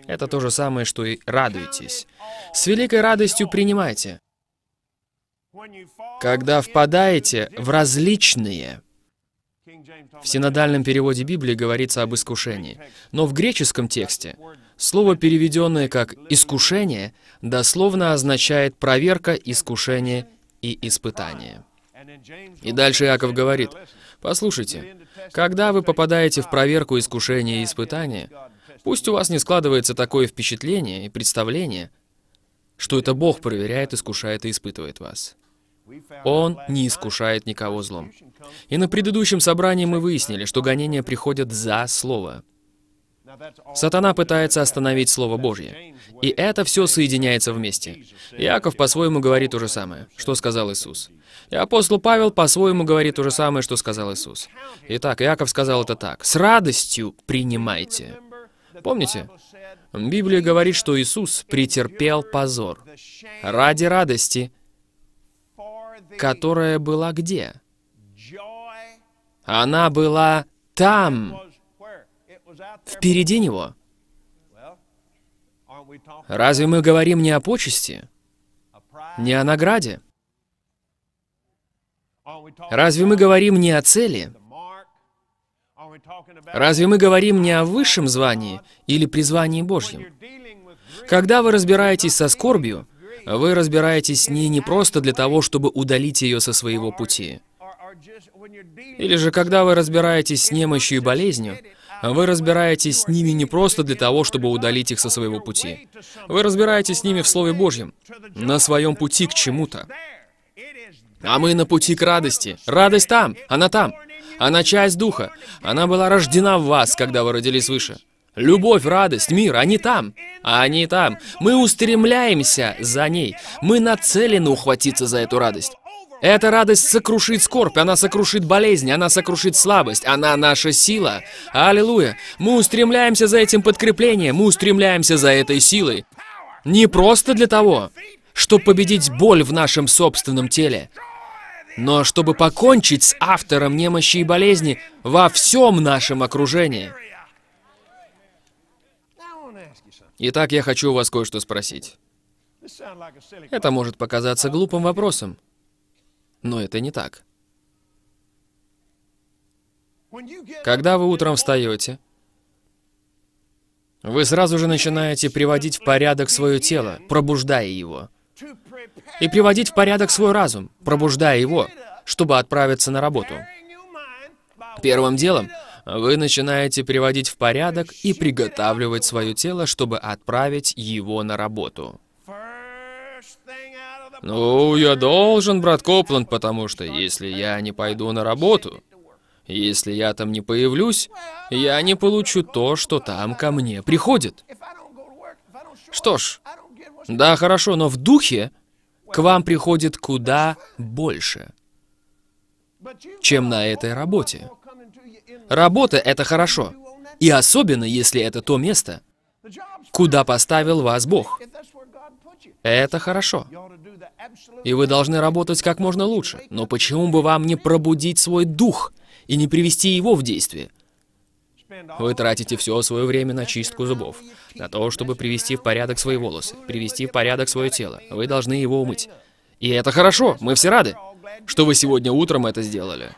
Это то же самое, что и «радуйтесь». «С великой радостью принимайте». Когда впадаете в различные в синодальном переводе Библии говорится об искушении, но в греческом тексте Слово, переведенное как «искушение», дословно означает «проверка, искушение и испытание». И дальше Иаков говорит, «Послушайте, когда вы попадаете в проверку, искушение и испытание, пусть у вас не складывается такое впечатление и представление, что это Бог проверяет, искушает и испытывает вас. Он не искушает никого злом. И на предыдущем собрании мы выяснили, что гонения приходят за Слово — Сатана пытается остановить Слово Божье. И это все соединяется вместе. Иаков по-своему говорит то же самое, что сказал Иисус. И апостол Павел по-своему говорит то же самое, что сказал Иисус. Итак, Иаков сказал это так. «С радостью принимайте». Помните? Библия говорит, что Иисус претерпел позор ради радости, которая была где? Она была там, впереди него. Разве мы говорим не о почести, не о награде? Разве мы говорим не о цели? Разве мы говорим не о высшем звании или призвании Божьем? Когда вы разбираетесь со скорбью, вы разбираетесь с ней не просто для того, чтобы удалить ее со своего пути. Или же когда вы разбираетесь с немощью и болезнью, вы разбираетесь с ними не просто для того, чтобы удалить их со своего пути. Вы разбираетесь с ними в Слове Божьем, на своем пути к чему-то. А мы на пути к радости. Радость там, она там. Она часть Духа. Она была рождена в вас, когда вы родились выше. Любовь, радость, мир, они там, а они там. Мы устремляемся за ней. Мы нацелены ухватиться за эту радость. Эта радость сокрушит скорбь, она сокрушит болезнь, она сокрушит слабость, она наша сила. Аллилуйя! Мы устремляемся за этим подкреплением, мы устремляемся за этой силой. Не просто для того, чтобы победить боль в нашем собственном теле, но чтобы покончить с автором немощи и болезни во всем нашем окружении. Итак, я хочу у вас кое-что спросить. Это может показаться глупым вопросом, но это не так. Когда вы утром встаете, вы сразу же начинаете приводить в порядок свое тело, пробуждая его. И приводить в порядок свой разум, пробуждая его, чтобы отправиться на работу. Первым делом вы начинаете приводить в порядок и приготавливать свое тело, чтобы отправить его на работу. Ну, я должен, брат Копланд, потому что если я не пойду на работу, если я там не появлюсь, я не получу то, что там ко мне приходит. Что ж, да, хорошо, но в духе к вам приходит куда больше, чем на этой работе. Работа — это хорошо. И особенно, если это то место, куда поставил вас Бог. Это хорошо. И вы должны работать как можно лучше. Но почему бы вам не пробудить свой дух и не привести его в действие? Вы тратите все свое время на чистку зубов, на то, чтобы привести в порядок свои волосы, привести в порядок свое тело. Вы должны его умыть. И это хорошо, мы все рады, что вы сегодня утром это сделали.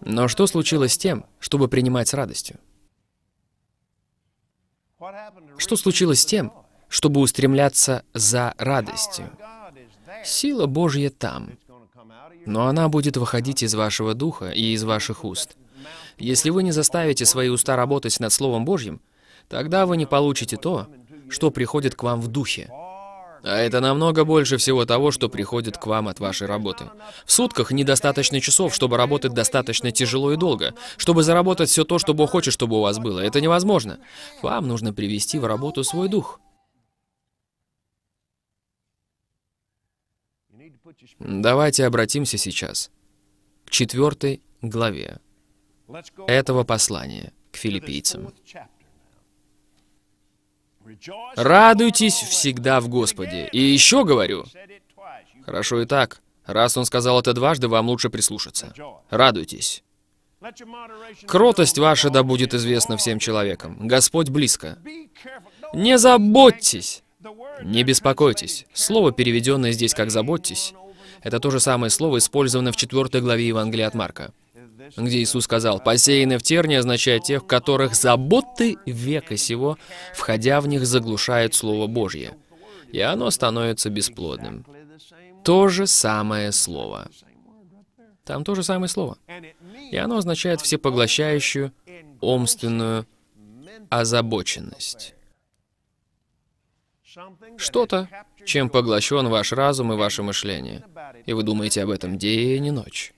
Но что случилось с тем, чтобы принимать с радостью? Что случилось с тем, чтобы устремляться за радостью? Сила Божья там, но она будет выходить из вашего духа и из ваших уст. Если вы не заставите свои уста работать над Словом Божьим, тогда вы не получите то, что приходит к вам в духе. А это намного больше всего того, что приходит к вам от вашей работы. В сутках недостаточно часов, чтобы работать достаточно тяжело и долго. Чтобы заработать все то, что Бог хочет, чтобы у вас было. Это невозможно. Вам нужно привести в работу свой дух. Давайте обратимся сейчас к четвертой главе этого послания к филиппийцам. Радуйтесь всегда в Господе. И еще говорю. Хорошо и так. Раз он сказал это дважды, вам лучше прислушаться. Радуйтесь. Кротость ваша да будет известна всем человекам. Господь близко. Не заботьтесь. Не беспокойтесь. Слово, переведенное здесь как «заботьтесь», это то же самое слово, использованное в 4 главе Евангелия от Марка где Иисус сказал, «Посеянные в тернии означают тех, которых заботы века сего, входя в них, заглушают Слово Божье, и оно становится бесплодным». То же самое слово. Там то же самое слово. И оно означает всепоглощающую, умственную озабоченность. Что-то, чем поглощен ваш разум и ваше мышление. И вы думаете об этом день и ночь.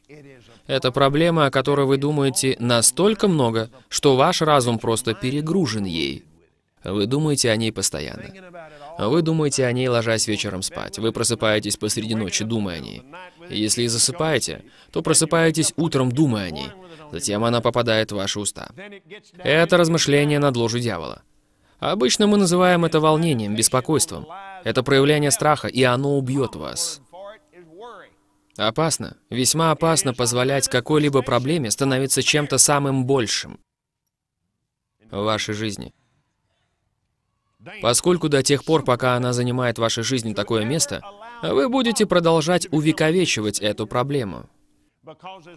Это проблема, о которой вы думаете настолько много, что ваш разум просто перегружен ей. Вы думаете о ней постоянно. Вы думаете о ней, ложась вечером спать. Вы просыпаетесь посреди ночи, думая о ней. И если и засыпаете, то просыпаетесь утром, думая о ней. Затем она попадает в ваши уста. Это размышление над ложью дьявола. Обычно мы называем это волнением, беспокойством. Это проявление страха, и оно убьет вас. Опасно, весьма опасно позволять какой-либо проблеме становиться чем-то самым большим в вашей жизни. Поскольку до тех пор, пока она занимает в вашей жизни такое место, вы будете продолжать увековечивать эту проблему.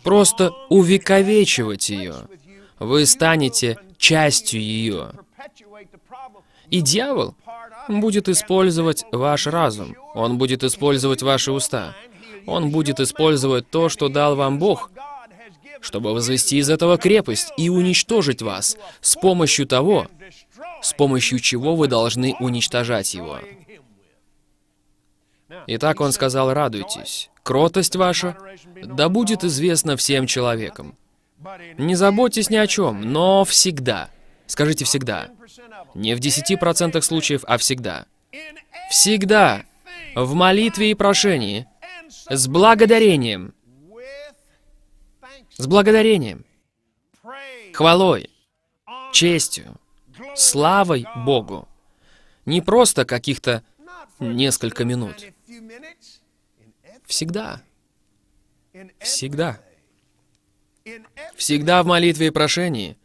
Просто увековечивать ее. Вы станете частью ее. И дьявол будет использовать ваш разум, он будет использовать ваши уста, он будет использовать то, что дал вам Бог, чтобы возвести из этого крепость и уничтожить вас с помощью того, с помощью чего вы должны уничтожать его. Итак, он сказал, радуйтесь. Кротость ваша да будет известна всем человекам. Не заботьтесь ни о чем, но всегда. Скажите всегда. Не в 10% случаев, а всегда. Всегда. В молитве и прошении – с благодарением, с благодарением, хвалой, честью, славой Богу. Не просто каких-то несколько минут. Всегда. Всегда. Всегда в молитве и прошении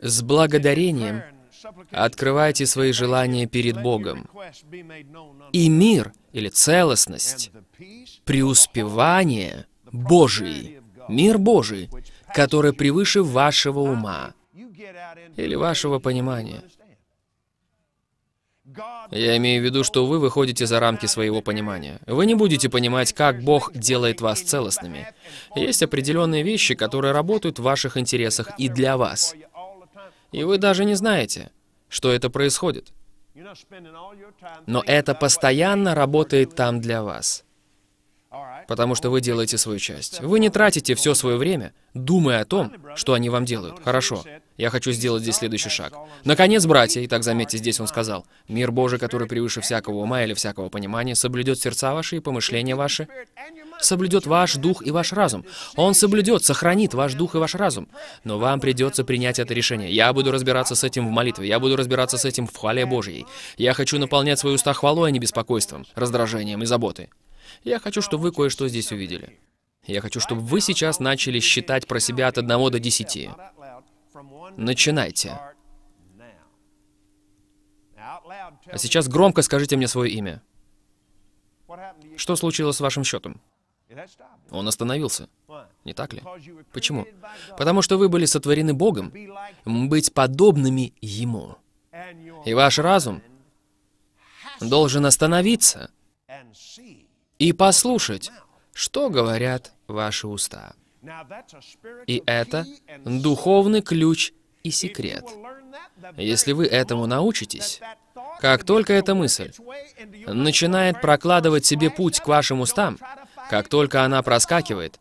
с благодарением Открывайте свои желания перед Богом. И мир, или целостность, преуспевание Божий, мир Божий, который превыше вашего ума или вашего понимания. Я имею в виду, что вы выходите за рамки своего понимания. Вы не будете понимать, как Бог делает вас целостными. Есть определенные вещи, которые работают в ваших интересах и для вас. И вы даже не знаете, что это происходит. Но это постоянно работает там для вас. Потому что вы делаете свою часть. Вы не тратите все свое время, думая о том, что они вам делают. Хорошо. Я хочу сделать здесь следующий шаг. Наконец, братья, и так заметьте, здесь он сказал, «Мир Божий, который превыше всякого ума или всякого понимания, соблюдет сердца ваши и помышления ваши, соблюдет ваш дух и ваш разум. Он соблюдет, сохранит ваш дух и ваш разум. Но вам придется принять это решение. Я буду разбираться с этим в молитве, я буду разбираться с этим в хвале Божьей. Я хочу наполнять свои уста хвалой, а не беспокойством, раздражением и заботой. Я хочу, чтобы вы кое-что здесь увидели. Я хочу, чтобы вы сейчас начали считать про себя от 1 до 10 начинайте. А сейчас громко скажите мне свое имя. Что случилось с вашим счетом? Он остановился. Не так ли? Почему? Потому что вы были сотворены Богом, быть подобными Ему. И ваш разум должен остановиться и послушать, что говорят ваши уста. И это духовный ключ и секрет. Если вы этому научитесь, как только эта мысль начинает прокладывать себе путь к вашим устам, как только она проскакивает,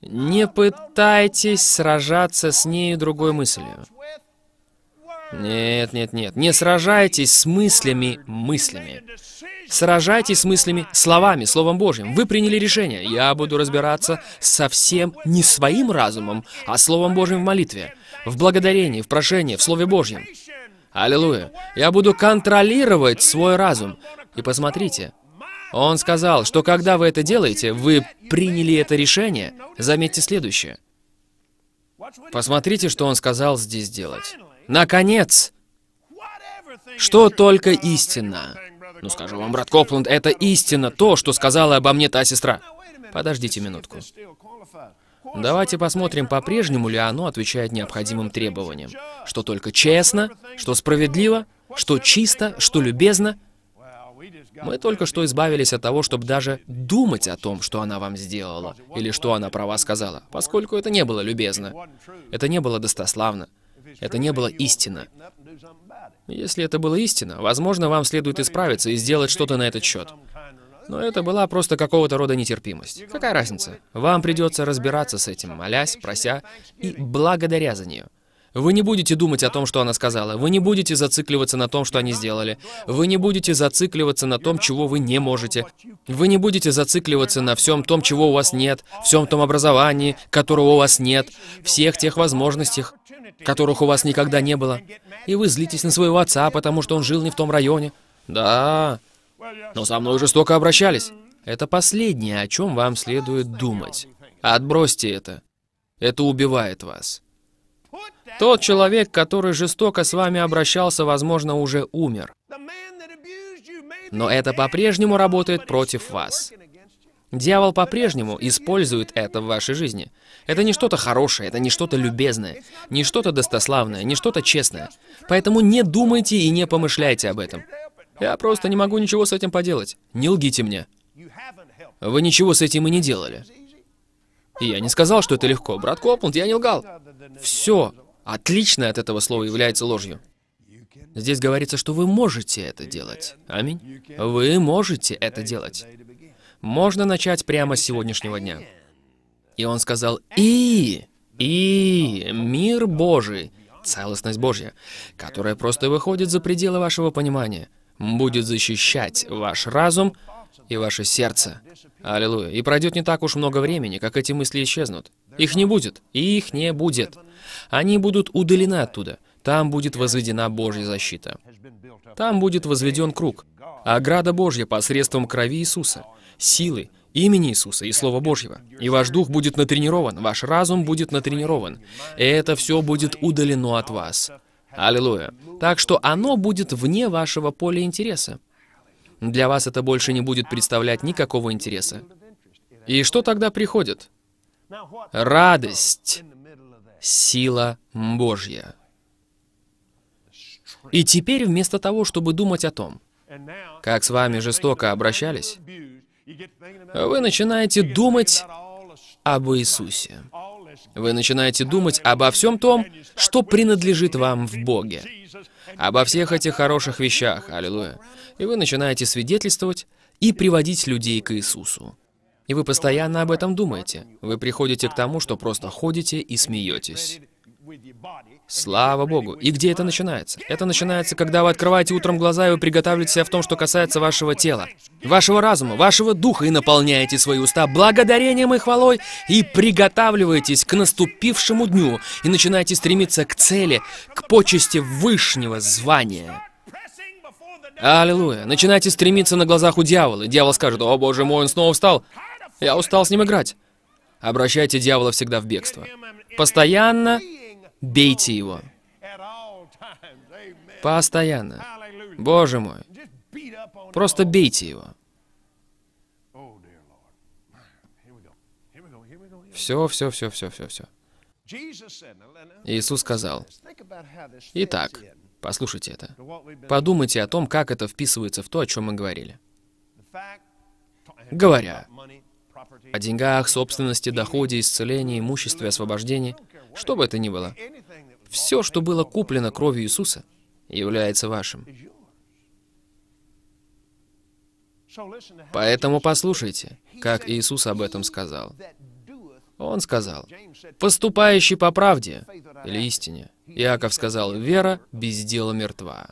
не пытайтесь сражаться с ней другой мыслью. Нет, нет, нет. Не сражайтесь с мыслями мыслями. Сражайтесь с мыслями словами, Словом Божьим. Вы приняли решение. Я буду разбираться совсем не своим разумом, а Словом Божьим в молитве, в благодарении, в прошении, в Слове Божьем. Аллилуйя. Я буду контролировать свой разум. И посмотрите, он сказал, что когда вы это делаете, вы приняли это решение. Заметьте следующее. Посмотрите, что он сказал здесь делать. Наконец! Что только истина. Ну, скажу вам, брат Копланд, это истина, то, что сказала обо мне та сестра. Подождите минутку. Давайте посмотрим, по-прежнему ли оно отвечает необходимым требованиям. Что только честно, что справедливо, что чисто, что любезно. Мы только что избавились от того, чтобы даже думать о том, что она вам сделала, или что она про вас сказала, поскольку это не было любезно. Это не было достославно. Это не было истина. Если это было истина, возможно, вам следует исправиться и сделать что-то на этот счет. Но это была просто какого-то рода нетерпимость. Какая разница? Вам придется разбираться с этим, молясь, прося и благодаря за нее. Вы не будете думать о том, что она сказала. Вы не будете зацикливаться на том, что они сделали. Вы не будете зацикливаться на том, чего вы не можете. Вы не будете зацикливаться на всем том, чего у вас нет, всем том образовании, которого у вас нет, всех тех возможностях которых у вас никогда не было. И вы злитесь на своего отца, потому что он жил не в том районе. Да, но со мной жестоко обращались. Это последнее, о чем вам следует думать. Отбросьте это. Это убивает вас. Тот человек, который жестоко с вами обращался, возможно, уже умер. Но это по-прежнему работает против вас. Дьявол по-прежнему использует это в вашей жизни. Это не что-то хорошее, это не что-то любезное, не что-то достославное, не что-то честное. Поэтому не думайте и не помышляйте об этом. Я просто не могу ничего с этим поделать. Не лгите мне. Вы ничего с этим и не делали. я не сказал, что это легко. Брат Копланд, я не лгал. Все отличное от этого слова является ложью. Здесь говорится, что вы можете это делать. Аминь. Вы можете это делать. Можно начать прямо с сегодняшнего дня. И он сказал, «И, и мир Божий, целостность Божья, которая просто выходит за пределы вашего понимания, будет защищать ваш разум и ваше сердце». Аллилуйя. И пройдет не так уж много времени, как эти мысли исчезнут. Их не будет. И их не будет. Они будут удалены оттуда. Там будет возведена Божья защита. Там будет возведен круг. Ограда Божья посредством крови Иисуса, силы, имени Иисуса и Слова Божьего. И ваш дух будет натренирован, ваш разум будет натренирован. И это все будет удалено от вас. Аллилуйя. Так что оно будет вне вашего поля интереса. Для вас это больше не будет представлять никакого интереса. И что тогда приходит? Радость, сила Божья. И теперь вместо того, чтобы думать о том, как с вами жестоко обращались, вы начинаете думать об Иисусе. Вы начинаете думать обо всем том, что принадлежит вам в Боге. Обо всех этих хороших вещах, аллилуйя. И вы начинаете свидетельствовать и приводить людей к Иисусу. И вы постоянно об этом думаете. Вы приходите к тому, что просто ходите и смеетесь. Слава Богу. И где это начинается? Это начинается, когда вы открываете утром глаза и вы приготавливаете себя в том, что касается вашего тела, вашего разума, вашего духа и наполняете свои уста благодарением и хвалой и приготавливаетесь к наступившему дню и начинаете стремиться к цели, к почести вышнего звания. Аллилуйя. Начинайте стремиться на глазах у дьявола. дьявол скажет, «О, боже мой, он снова устал. Я устал с ним играть». Обращайте дьявола всегда в бегство. Постоянно Бейте его. Постоянно. Боже мой. Просто бейте его. Все, все, все, все, все, все. Иисус сказал, «Итак, послушайте это. Подумайте о том, как это вписывается в то, о чем мы говорили. Говоря о деньгах, собственности, доходе, исцелении, имуществе, освобождении – что бы это ни было, все, что было куплено кровью Иисуса, является вашим. Поэтому послушайте, как Иисус об этом сказал. Он сказал, «Поступающий по правде или истине». Иаков сказал, «Вера без дела мертва».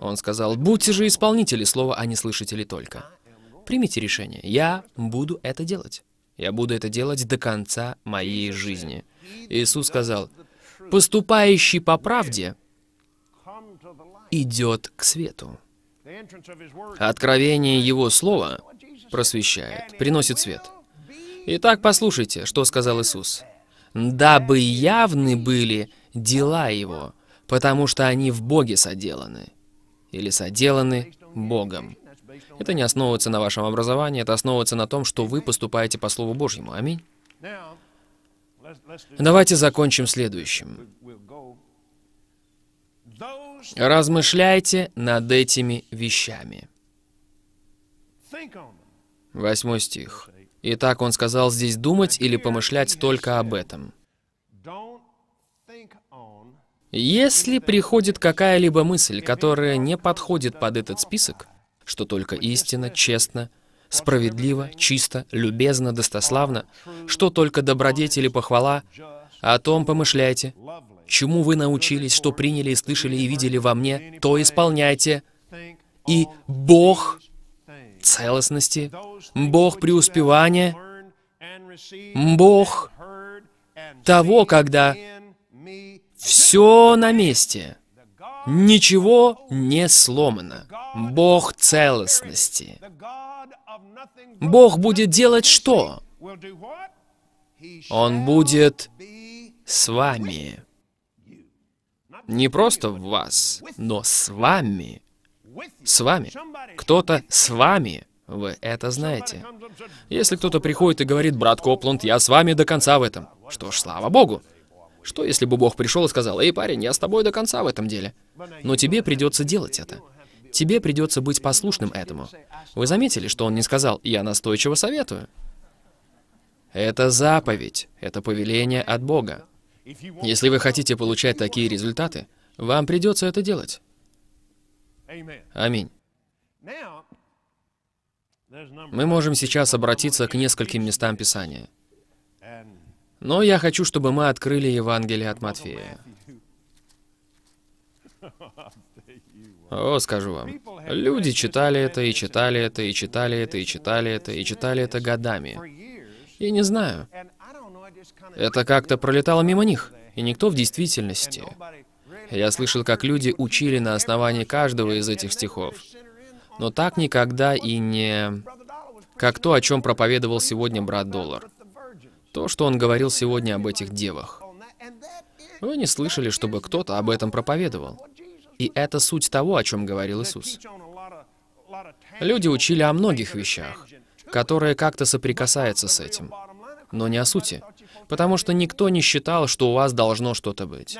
Он сказал, «Будьте же исполнители слова, а не слышатели только». Примите решение, я буду это делать. Я буду это делать до конца моей жизни. Иисус сказал, «Поступающий по правде идет к свету». Откровение Его Слова просвещает, приносит свет. Итак, послушайте, что сказал Иисус. «Дабы явны были дела Его, потому что они в Боге соделаны» или соделаны Богом. Это не основывается на вашем образовании, это основывается на том, что вы поступаете по Слову Божьему. Аминь. Давайте закончим следующим. Размышляйте над этими вещами. Восьмой стих. Итак, он сказал здесь думать или помышлять только об этом. Если приходит какая-либо мысль, которая не подходит под этот список, что только истинно, честно, справедливо, чисто, любезно, достославно, что только добродетель и похвала, о том помышляйте, чему вы научились, что приняли и слышали и видели во мне, то исполняйте. И Бог целостности, Бог преуспевания, Бог того, когда все на месте — Ничего не сломано. Бог целостности. Бог будет делать что? Он будет с вами. Не просто в вас, но с вами. С вами. Кто-то с вами. Вы это знаете. Если кто-то приходит и говорит, брат Копланд, я с вами до конца в этом. Что ж, слава Богу. Что, если бы Бог пришел и сказал, «Эй, парень, я с тобой до конца в этом деле». Но тебе придется делать это. Тебе придется быть послушным этому. Вы заметили, что он не сказал «я настойчиво советую»? Это заповедь, это повеление от Бога. Если вы хотите получать такие результаты, вам придется это делать. Аминь. Мы можем сейчас обратиться к нескольким местам Писания. Но я хочу, чтобы мы открыли Евангелие от Матфея. О, скажу вам. Люди читали это, и читали это, и читали это, и читали это, и читали это годами. Я не знаю. Это как-то пролетало мимо них, и никто в действительности. Я слышал, как люди учили на основании каждого из этих стихов. Но так никогда и не... Как то, о чем проповедовал сегодня брат Доллар. То, что он говорил сегодня об этих девах. Вы не слышали, чтобы кто-то об этом проповедовал. И это суть того, о чем говорил Иисус. Люди учили о многих вещах, которые как-то соприкасаются с этим, но не о сути, потому что никто не считал, что у вас должно что-то быть.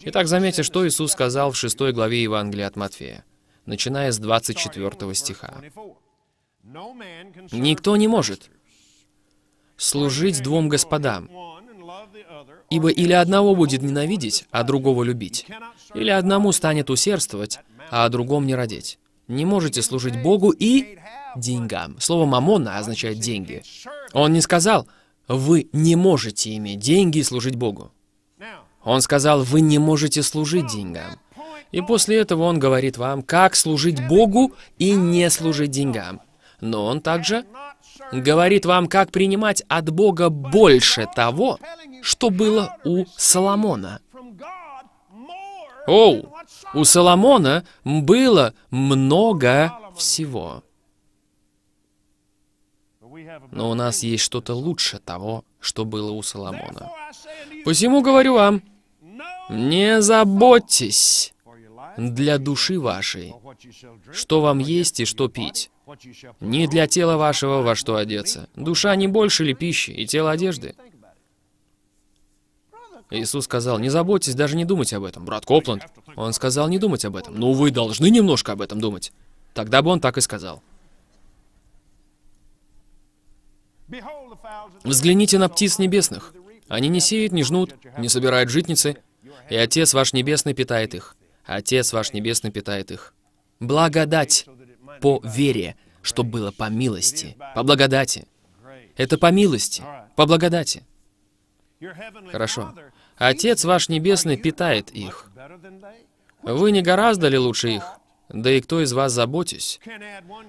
Итак, заметьте, что Иисус сказал в 6 главе Евангелия от Матфея, начиная с 24 стиха. «Никто не может служить двум господам. Ибо или одного будет ненавидеть, а другого любить, или одному станет усердствовать, а о другом не родить. Не можете служить Богу и деньгам. Слово «мамона» означает «деньги». Он не сказал, «Вы не можете иметь деньги и служить Богу». Он сказал, «Вы не можете служить деньгам». И после этого он говорит вам, как служить Богу и не служить деньгам. Но он также говорит вам, как принимать от Бога больше того, что было у Соломона. Оу, у Соломона было много всего. Но у нас есть что-то лучше того, что было у Соломона. Посему говорю вам, не заботьтесь для души вашей, что вам есть и что пить, не для тела вашего во что одеться. Душа не больше ли пищи и тело одежды? Иисус сказал, не заботьтесь, даже не думайте об этом. Брат Копланд, он сказал не думать об этом. Ну, вы должны немножко об этом думать. Тогда бы он так и сказал. Взгляните на птиц небесных. Они не сеют, не жнут, не собирают житницы, и Отец ваш Небесный питает их. Отец ваш Небесный питает их. Благодать по вере, что было по милости, по благодати. Это по милости, по благодати. Хорошо. Отец ваш Небесный питает их. Вы не гораздо ли лучше их? Да и кто из вас, заботясь,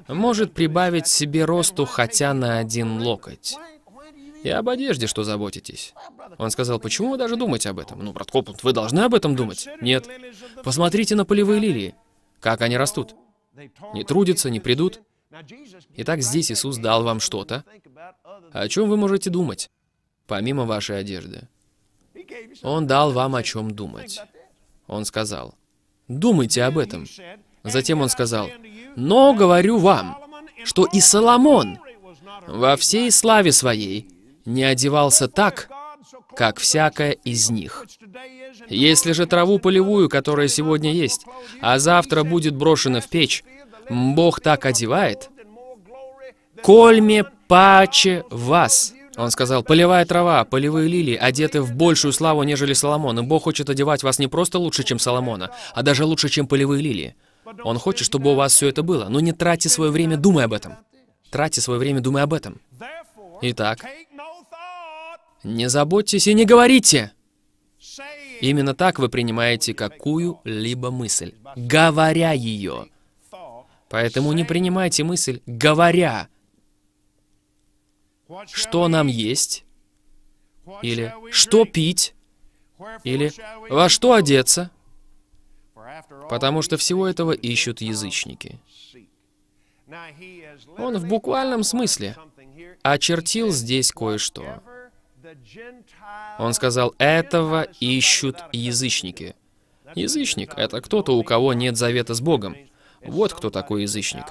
может прибавить себе росту хотя на один локоть? И об одежде, что заботитесь. Он сказал, почему вы даже думать об этом? Ну, брат Копланд, вы должны об этом думать. Нет. Посмотрите на полевые лилии. Как они растут не трудятся, не придут. Итак, здесь Иисус дал вам что-то, о чем вы можете думать, помимо вашей одежды. Он дал вам о чем думать. Он сказал, думайте об этом. Затем он сказал, но говорю вам, что и Соломон во всей славе своей не одевался так, как всякое из них. Если же траву полевую, которая сегодня есть, а завтра будет брошена в печь, Бог так одевает, «Кольме паче вас». Он сказал, «Полевая трава, полевые лилии одеты в большую славу, нежели Соломон, и Бог хочет одевать вас не просто лучше, чем Соломона, а даже лучше, чем полевые лилии. Он хочет, чтобы у вас все это было, но не тратьте свое время, думая об этом. Тратьте свое время, думая об этом. Итак, не заботьтесь и не говорите. Именно так вы принимаете какую-либо мысль, говоря ее. Поэтому не принимайте мысль, говоря, что нам есть, или что пить, или во что одеться, потому что всего этого ищут язычники. Он в буквальном смысле очертил здесь кое-что. Он сказал, этого ищут язычники. Язычник — это кто-то, у кого нет завета с Богом. Вот кто такой язычник.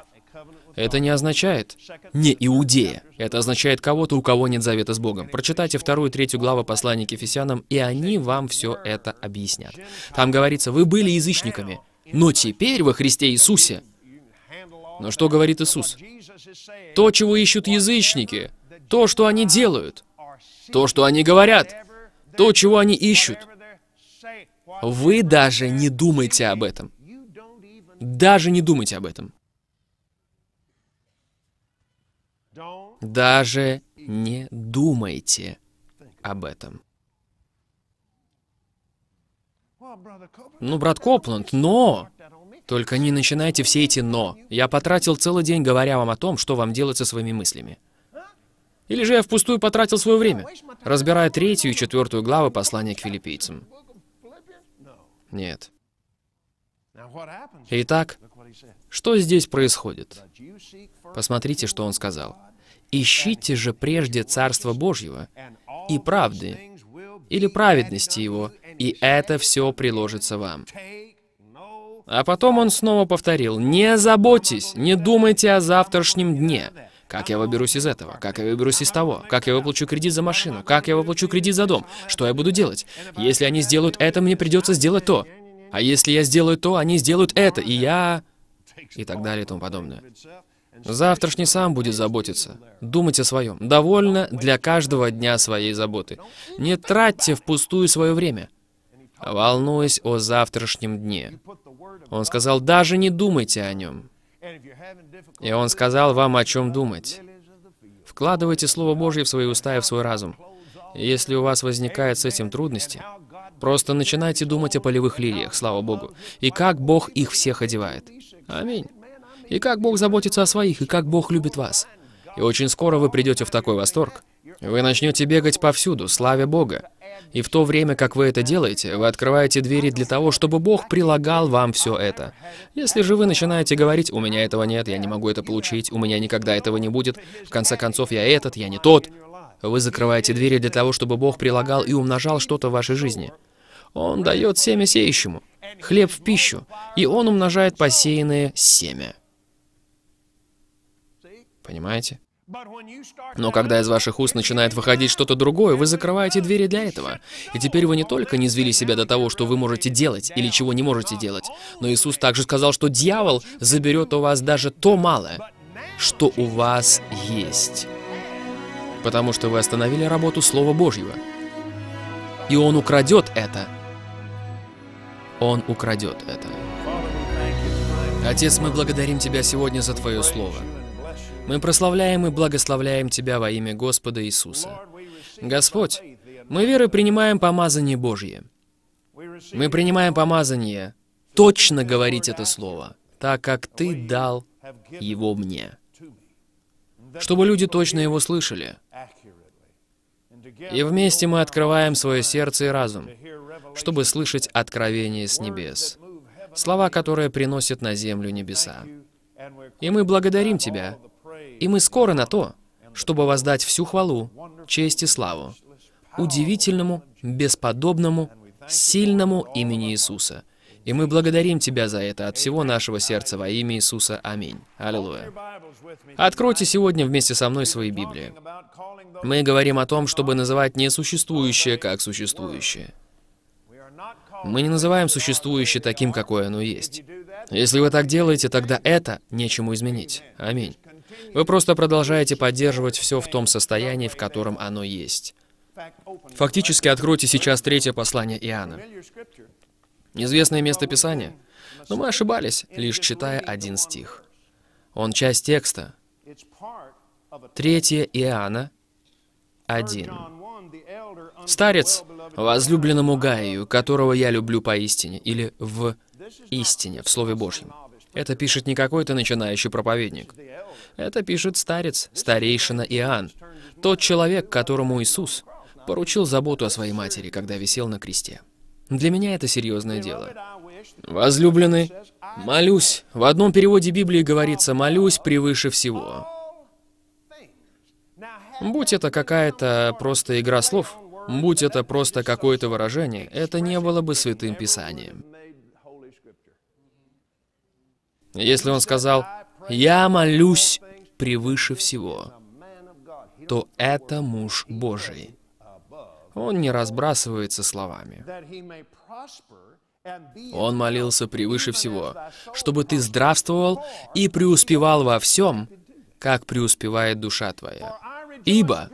Это не означает «не иудея». Это означает кого-то, у кого нет завета с Богом. Прочитайте вторую и третью главы послания к Ефесянам, и они вам все это объяснят. Там говорится, вы были язычниками, но теперь во Христе Иисусе. Но что говорит Иисус? То, чего ищут язычники, то, что они делают — то, что они говорят, то, чего они ищут. Вы даже не думайте об этом. Даже не думайте об этом. Даже не думайте об этом. Ну, брат Копланд, но... Только не начинайте все эти «но». Я потратил целый день, говоря вам о том, что вам делать со своими мыслями. Или же я впустую потратил свое время, разбирая третью и четвертую главы послания к филиппийцам? Нет. Итак, что здесь происходит? Посмотрите, что он сказал. «Ищите же прежде Царство Божьего и правды, или праведности Его, и это все приложится вам». А потом он снова повторил, «Не заботьтесь, не думайте о завтрашнем дне, как я выберусь из этого? Как я выберусь из того? Как я выплачу кредит за машину? Как я выплачу кредит за дом? Что я буду делать? Если они сделают это, мне придется сделать то. А если я сделаю то, они сделают это, и я... И так далее и тому подобное. Завтрашний сам будет заботиться. Думать о своем. Довольно для каждого дня своей заботы. Не тратьте впустую свое время, волнуясь о завтрашнем дне. Он сказал, даже не думайте о нем. И Он сказал вам, о чем думать. Вкладывайте Слово Божье в свои уста и в свой разум. Если у вас возникают с этим трудности, просто начинайте думать о полевых лилиях, слава Богу, и как Бог их всех одевает. Аминь. И как Бог заботится о своих, и как Бог любит вас. И очень скоро вы придете в такой восторг, вы начнете бегать повсюду, славя Бога. И в то время, как вы это делаете, вы открываете двери для того, чтобы Бог прилагал вам все это. Если же вы начинаете говорить, у меня этого нет, я не могу это получить, у меня никогда этого не будет, в конце концов, я этот, я не тот, вы закрываете двери для того, чтобы Бог прилагал и умножал что-то в вашей жизни. Он дает семя сеющему, хлеб в пищу, и он умножает посеянное семя. Понимаете? Но когда из ваших уст начинает выходить что-то другое, вы закрываете двери для этого. И теперь вы не только не извели себя до того, что вы можете делать или чего не можете делать, но Иисус также сказал, что дьявол заберет у вас даже то малое, что у вас есть. Потому что вы остановили работу Слова Божьего. И он украдет это. Он украдет это. Отец, мы благодарим Тебя сегодня за Твое Слово. Мы прославляем и благословляем Тебя во имя Господа Иисуса. Господь, мы верой принимаем помазание Божье. Мы принимаем помазание точно говорить это слово, так как Ты дал его мне. Чтобы люди точно его слышали. И вместе мы открываем свое сердце и разум, чтобы слышать откровение с небес, слова, которые приносят на землю небеса. И мы благодарим Тебя и мы скоро на то, чтобы воздать всю хвалу, честь и славу удивительному, бесподобному, сильному имени Иисуса. И мы благодарим Тебя за это от всего нашего сердца во имя Иисуса. Аминь. Аллилуйя. Откройте сегодня вместе со мной свои Библии. Мы говорим о том, чтобы называть несуществующее как существующее. Мы не называем существующее таким, какое оно есть. Если вы так делаете, тогда это нечему изменить. Аминь. Вы просто продолжаете поддерживать все в том состоянии, в котором оно есть. Фактически откройте сейчас третье послание Иоанна. неизвестное место Писания. Но мы ошибались, лишь читая один стих. Он часть текста. Третье Иоанна один. Старец, возлюбленному Гаию, которого я люблю поистине, или в истине, в Слове Божьем. Это пишет не какой-то начинающий проповедник. Это пишет старец, старейшина Иоанн, тот человек, которому Иисус поручил заботу о своей матери, когда висел на кресте. Для меня это серьезное дело. Возлюбленный, молюсь. В одном переводе Библии говорится «молюсь превыше всего». Будь это какая-то просто игра слов, будь это просто какое-то выражение, это не было бы святым писанием. Если он сказал, «Я молюсь превыше всего», то это муж Божий. Он не разбрасывается словами. Он молился превыше всего, чтобы ты здравствовал и преуспевал во всем, как преуспевает душа твоя. Ибо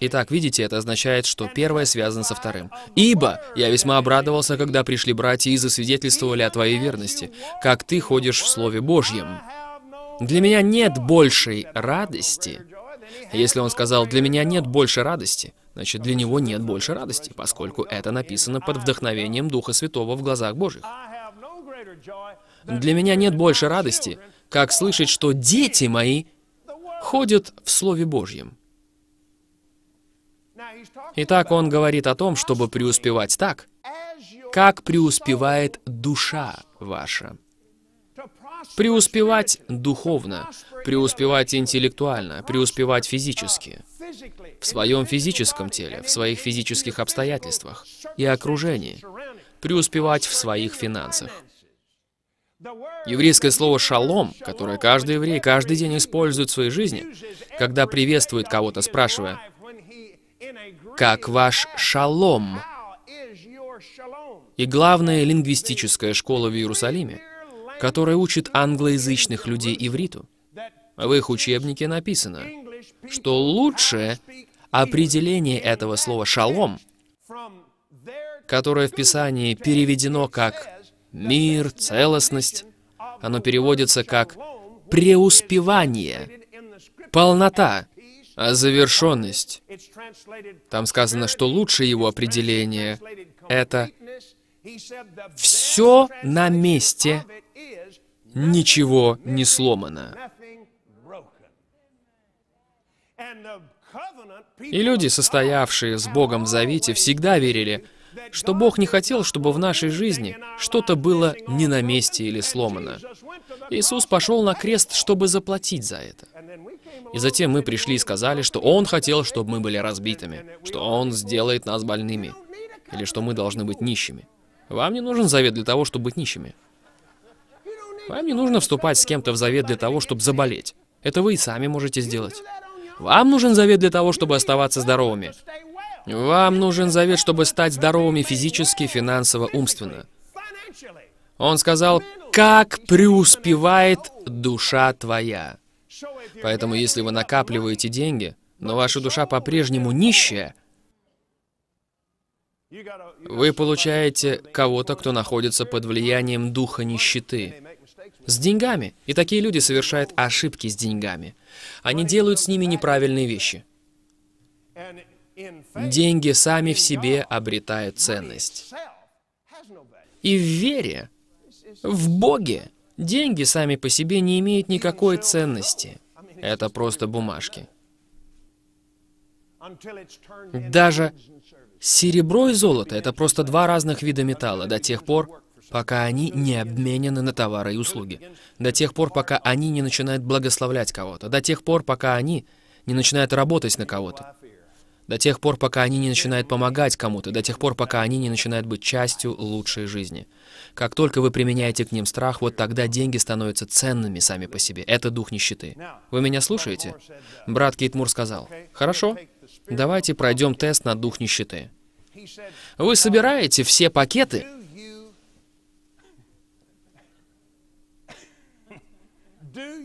Итак, видите, это означает, что первое связано со вторым. «Ибо я весьма обрадовался, когда пришли братья и засвидетельствовали о твоей верности, как ты ходишь в Слове Божьем». Для меня нет большей радости. Если он сказал «для меня нет больше радости», значит, для него нет больше радости, поскольку это написано под вдохновением Духа Святого в глазах Божьих. Для меня нет больше радости, как слышать, что дети мои ходят в Слове Божьем. Итак, он говорит о том, чтобы преуспевать так, как преуспевает душа ваша. Преуспевать духовно, преуспевать интеллектуально, преуспевать физически, в своем физическом теле, в своих физических обстоятельствах и окружении, преуспевать в своих финансах. Еврейское слово «шалом», которое каждый еврей каждый день использует в своей жизни, когда приветствует кого-то, спрашивая, как ваш шалом. И главная лингвистическая школа в Иерусалиме, которая учит англоязычных людей ивриту, в их учебнике написано, что лучшее определение этого слова «шалом», которое в Писании переведено как «мир», «целостность», оно переводится как «преуспевание», «полнота», а завершенность. Там сказано, что лучшее его определение — это «все на месте, ничего не сломано». И люди, состоявшие с Богом в завете, всегда верили, что Бог не хотел, чтобы в нашей жизни что-то было не на месте или сломано. Иисус пошел на крест, чтобы заплатить за это. И затем мы пришли и сказали, что Он хотел, чтобы мы были разбитыми, что Он сделает нас больными, или что мы должны быть нищими. Вам не нужен завет для того, чтобы быть нищими. Вам не нужно вступать с кем-то в завет для того, чтобы заболеть. Это вы и сами можете сделать. Вам нужен завет для того, чтобы оставаться здоровыми. Вам нужен завет, чтобы стать здоровыми физически, финансово, умственно. Он сказал, как преуспевает душа твоя. Поэтому если вы накапливаете деньги, но ваша душа по-прежнему нищая, вы получаете кого-то, кто находится под влиянием духа нищеты. С деньгами. И такие люди совершают ошибки с деньгами. Они делают с ними неправильные вещи. Деньги сами в себе обретают ценность. И в вере, в Боге, Деньги сами по себе не имеют никакой ценности. Это просто бумажки. Даже серебро и золото — это просто два разных вида металла до тех пор, пока они не обменены на товары и услуги. До тех пор, пока они не начинают благословлять кого-то. До тех пор, пока они не начинают работать на кого-то до тех пор, пока они не начинают помогать кому-то, до тех пор, пока они не начинают быть частью лучшей жизни. Как только вы применяете к ним страх, вот тогда деньги становятся ценными сами по себе. Это дух нищеты. Вы меня слушаете? Брат Кейт сказал, «Хорошо, давайте пройдем тест на дух нищеты». Вы собираете все пакеты,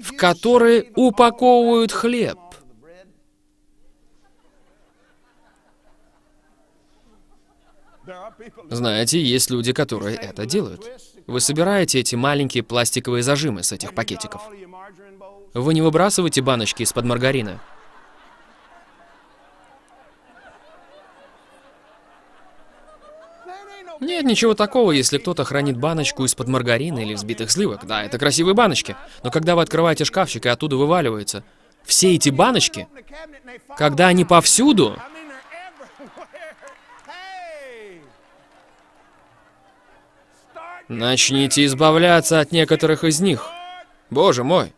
в которые упаковывают хлеб. Знаете, есть люди, которые это делают. Вы собираете эти маленькие пластиковые зажимы с этих пакетиков. Вы не выбрасываете баночки из-под маргарина. Нет ничего такого, если кто-то хранит баночку из-под маргарина или взбитых сливок. Да, это красивые баночки. Но когда вы открываете шкафчик и оттуда вываливается, все эти баночки, когда они повсюду, Начните избавляться от некоторых из них. Боже мой!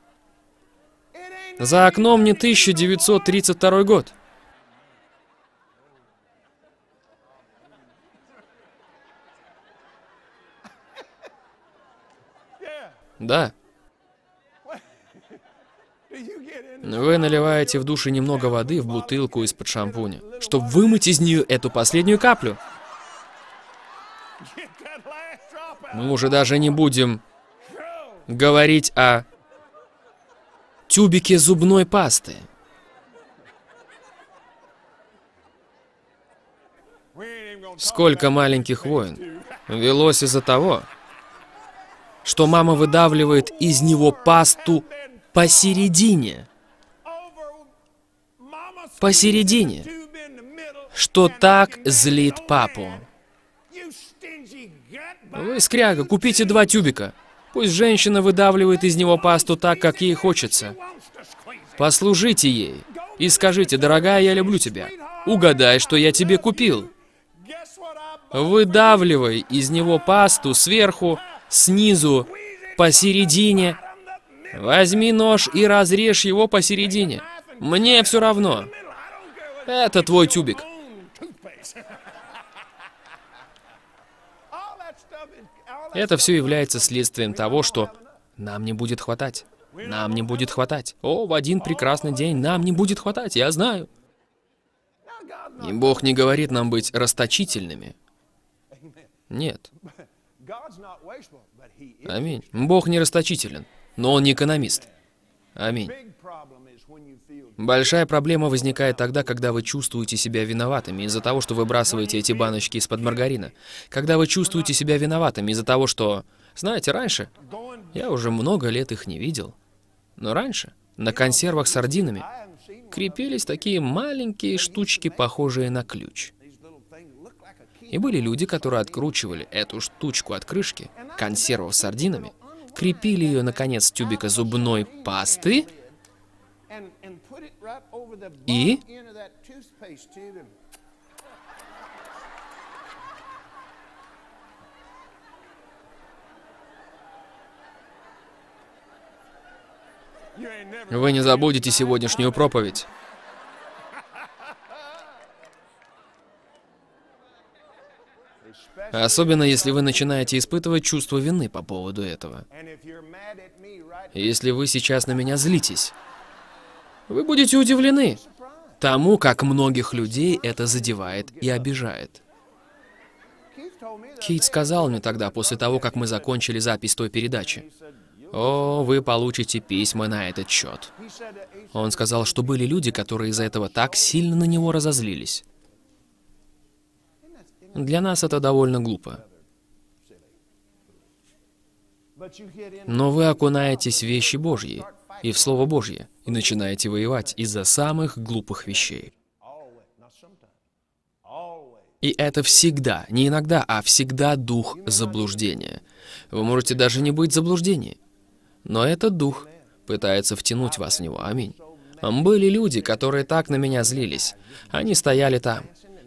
За окном не 1932 год. Да. Вы наливаете в душе немного воды в бутылку из-под шампуня, чтобы вымыть из нее эту последнюю каплю. Мы уже даже не будем говорить о тюбике зубной пасты. Сколько маленьких войн велось из-за того, что мама выдавливает из него пасту посередине. Посередине. Что так злит папу. Вы, скряга, купите два тюбика. Пусть женщина выдавливает из него пасту так, как ей хочется. Послужите ей и скажите, дорогая, я люблю тебя. Угадай, что я тебе купил. Выдавливай из него пасту сверху, снизу, посередине. Возьми нож и разрежь его посередине. Мне все равно. Это твой тюбик. Это все является следствием того, что нам не будет хватать. Нам не будет хватать. О, в один прекрасный день нам не будет хватать, я знаю. И Бог не говорит нам быть расточительными. Нет. Аминь. Бог не расточителен, но Он не экономист. Аминь. Большая проблема возникает тогда, когда вы чувствуете себя виноватыми из-за того, что выбрасываете эти баночки из-под маргарина. Когда вы чувствуете себя виноватыми из-за того, что... Знаете, раньше... Я уже много лет их не видел. Но раньше на консервах с сардинами крепились такие маленькие штучки, похожие на ключ. И были люди, которые откручивали эту штучку от крышки, консервов с сардинами, крепили ее на конец тюбика зубной пасты и вы не забудете сегодняшнюю проповедь. Особенно, если вы начинаете испытывать чувство вины по поводу этого. Если вы сейчас на меня злитесь, вы будете удивлены тому, как многих людей это задевает и обижает. Кейт сказал мне тогда, после того, как мы закончили запись той передачи, «О, вы получите письма на этот счет». Он сказал, что были люди, которые из-за этого так сильно на него разозлились. Для нас это довольно глупо. Но вы окунаетесь в вещи Божьи, и в Слово Божье, и начинаете воевать из-за самых глупых вещей. И это всегда, не иногда, а всегда дух заблуждения. Вы можете даже не быть в заблуждении. Но этот дух пытается втянуть вас в него. Аминь. Были люди, которые так на меня злились. Они стояли там,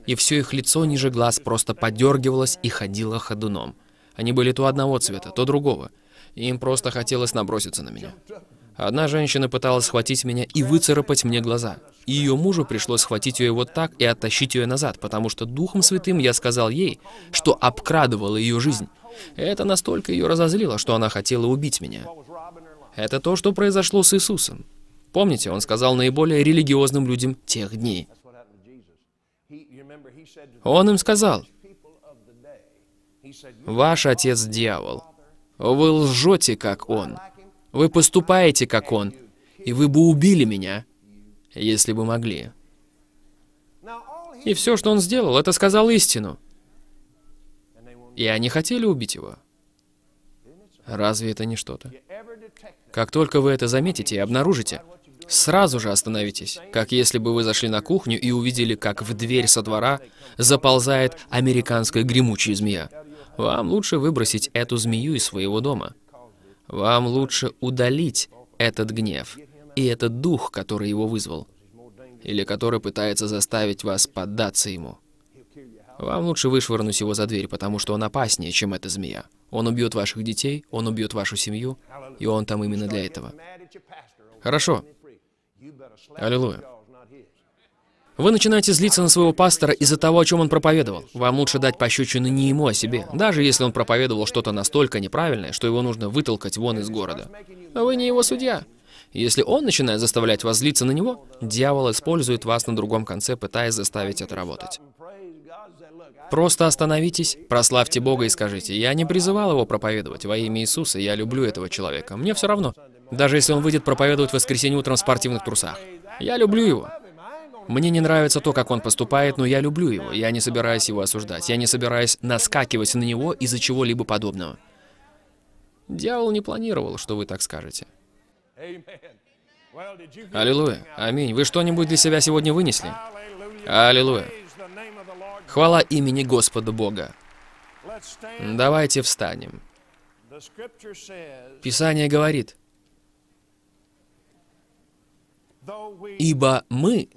и все их лицо ниже глаз просто подергивалось и ходило ходуном. Они были то одного цвета, то другого. И им просто хотелось наброситься на меня. Одна женщина пыталась схватить меня и выцарапать мне глаза. ее мужу пришлось схватить ее вот так и оттащить ее назад, потому что Духом Святым я сказал ей, что обкрадывала ее жизнь. Это настолько ее разозлило, что она хотела убить меня. Это то, что произошло с Иисусом. Помните, он сказал наиболее религиозным людям тех дней. Он им сказал, «Ваш отец дьявол, вы лжете, как он, вы поступаете, как он, и вы бы убили меня, если бы могли. И все, что он сделал, это сказал истину. И они хотели убить его. Разве это не что-то? Как только вы это заметите и обнаружите, сразу же остановитесь, как если бы вы зашли на кухню и увидели, как в дверь со двора заползает американская гремучая змея. Вам лучше выбросить эту змею из своего дома. Вам лучше удалить этот гнев и этот дух, который его вызвал, или который пытается заставить вас поддаться ему. Вам лучше вышвырнуть его за дверь, потому что он опаснее, чем эта змея. Он убьет ваших детей, он убьет вашу семью, и он там именно для этого. Хорошо. Аллилуйя. Вы начинаете злиться на своего пастора из-за того, о чем он проповедовал. Вам лучше дать пощечину не ему, а себе, даже если он проповедовал что-то настолько неправильное, что его нужно вытолкать вон из города. А вы не его судья. Если он начинает заставлять вас злиться на него, дьявол использует вас на другом конце, пытаясь заставить это работать. Просто остановитесь, прославьте Бога и скажите, «Я не призывал его проповедовать во имя Иисуса, я люблю этого человека, мне все равно». Даже если он выйдет проповедовать в воскресенье утром в спортивных трусах. Я люблю его. Мне не нравится то, как он поступает, но я люблю его. Я не собираюсь его осуждать. Я не собираюсь наскакивать на него из-за чего-либо подобного. Дьявол не планировал, что вы так скажете. Аллилуйя. Аминь. Вы что-нибудь для себя сегодня вынесли? Аллилуйя. Хвала имени Господа Бога. Давайте встанем. Писание говорит, «Ибо мы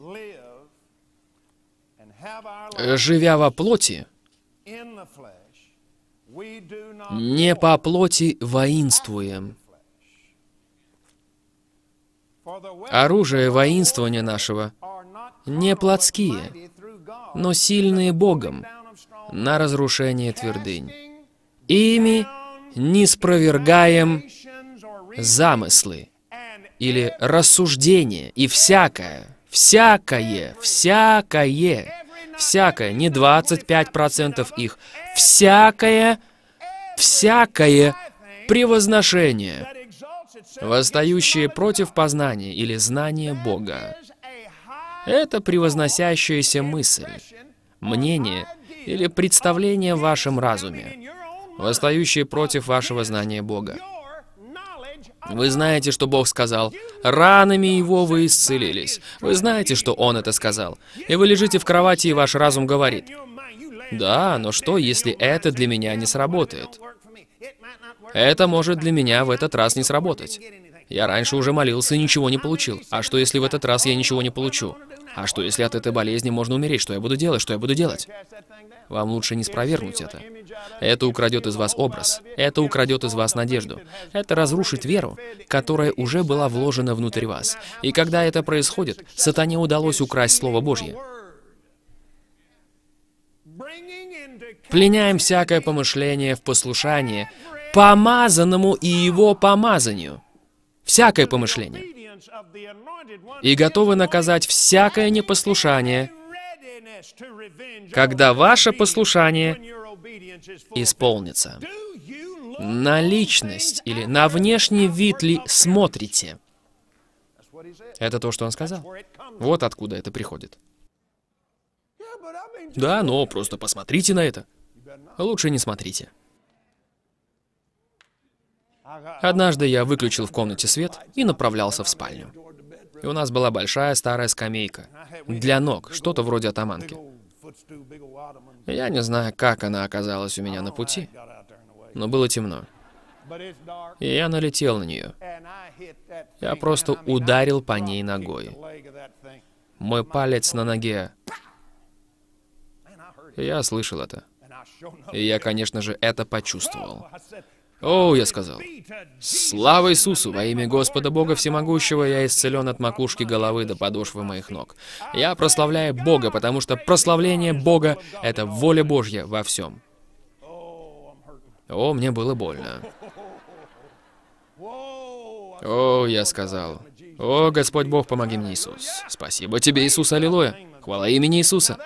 Э, живя во плоти, не по плоти воинствуем. Оружие воинствования нашего не плотские, но сильные Богом на разрушение твердынь. Ими не спровергаем замыслы или рассуждения и всякое, всякое, всякое, Всякое, не 25% их. Всякое, всякое превозношение, восстающее против познания или знания Бога. Это превозносящаяся мысль, мнение или представление в вашем разуме, восстающее против вашего знания Бога. Вы знаете, что Бог сказал, «Ранами Его вы исцелились». Вы знаете, что Он это сказал. И вы лежите в кровати, и ваш разум говорит, «Да, но что, если это для меня не сработает?» Это может для меня в этот раз не сработать. Я раньше уже молился и ничего не получил. А что, если в этот раз я ничего не получу? А что, если от этой болезни можно умереть? Что я буду делать? Что я буду делать? Вам лучше не спровергнуть это. Это украдет из вас образ. Это украдет из вас надежду. Это разрушит веру, которая уже была вложена внутрь вас. И когда это происходит, сатане удалось украсть Слово Божье. Пленяем всякое помышление в послушание помазанному и его помазанию всякое помышление, и готовы наказать всякое непослушание, когда ваше послушание исполнится. На личность или на внешний вид ли смотрите? Это то, что он сказал. Вот откуда это приходит. Да, но просто посмотрите на это. Лучше не смотрите. Однажды я выключил в комнате свет и направлялся в спальню. И у нас была большая старая скамейка. Для ног, что-то вроде атаманки. Я не знаю, как она оказалась у меня на пути, но было темно. И я налетел на нее. Я просто ударил по ней ногой. Мой палец на ноге. Я слышал это. И я, конечно же, это почувствовал. О, я сказал. Слава Иисусу! Во имя Господа Бога Всемогущего я исцелен от макушки головы до подошвы моих ног. Я прославляю Бога, потому что прославление Бога — это воля Божья во всем. О, мне было больно. О, я сказал. О, Господь Бог, помоги мне, Иисус. Спасибо тебе, Иисус, аллилуйя. Хвала имени Иисуса.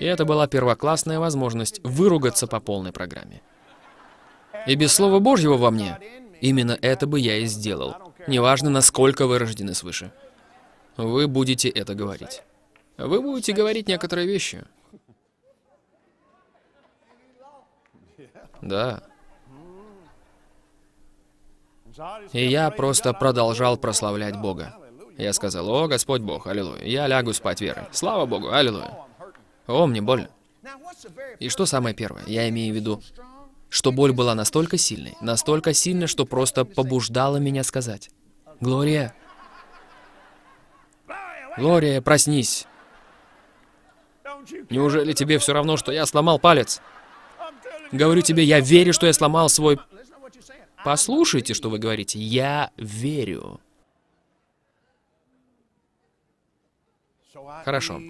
И это была первоклассная возможность выругаться по полной программе и без Слова Божьего во мне, именно это бы я и сделал. Неважно, насколько вы рождены свыше. Вы будете это говорить. Вы будете говорить некоторые вещи. Да. И я просто продолжал прославлять Бога. Я сказал, о, Господь Бог, аллилуйя. Я лягу спать верой. Слава Богу, аллилуйя. О, мне больно. И что самое первое? Я имею в виду, что боль была настолько сильной, настолько сильной, что просто побуждала меня сказать. «Глория! Глория, проснись! Неужели тебе все равно, что я сломал палец? Говорю тебе, я верю, что я сломал свой... Послушайте, что вы говорите. Я верю. Хорошо.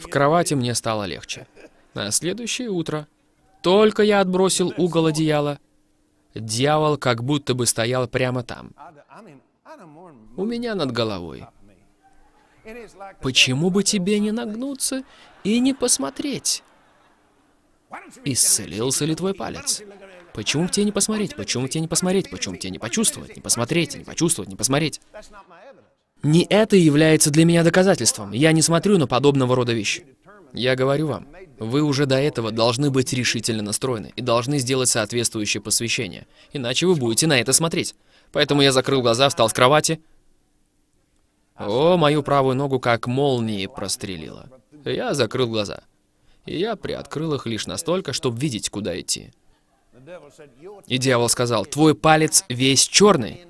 В кровати мне стало легче. На следующее утро только я отбросил угол одеяла, дьявол как будто бы стоял прямо там, у меня над головой. Почему бы тебе не нагнуться и не посмотреть? Исцелился ли твой палец? Почему бы тебе не посмотреть? Почему бы тебе не посмотреть? Почему бы тебе не почувствовать? Не посмотреть, не почувствовать, не посмотреть. Не это является для меня доказательством. Я не смотрю на подобного рода вещи. Я говорю вам, вы уже до этого должны быть решительно настроены и должны сделать соответствующее посвящение, иначе вы будете на это смотреть. Поэтому я закрыл глаза, встал с кровати. О, мою правую ногу как молнией прострелило. Я закрыл глаза. И я приоткрыл их лишь настолько, чтобы видеть, куда идти. И дьявол сказал, «Твой палец весь черный».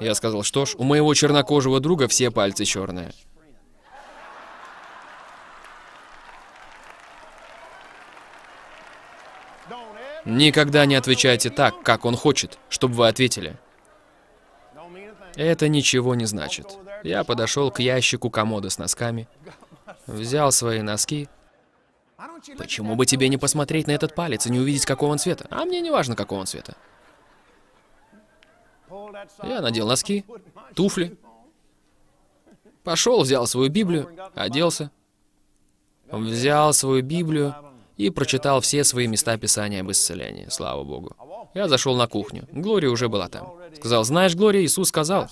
Я сказал, что ж, у моего чернокожего друга все пальцы черные. Никогда не отвечайте так, как он хочет, чтобы вы ответили. Это ничего не значит. Я подошел к ящику комода с носками, взял свои носки. Почему бы тебе не посмотреть на этот палец и не увидеть, какого он цвета? А мне не важно, какого он цвета. Я надел носки, туфли, пошел, взял свою Библию, оделся, взял свою Библию и прочитал все свои места Писания об исцелении, слава Богу. Я зашел на кухню. Глория уже была там. Сказал, знаешь, Глория, Иисус сказал,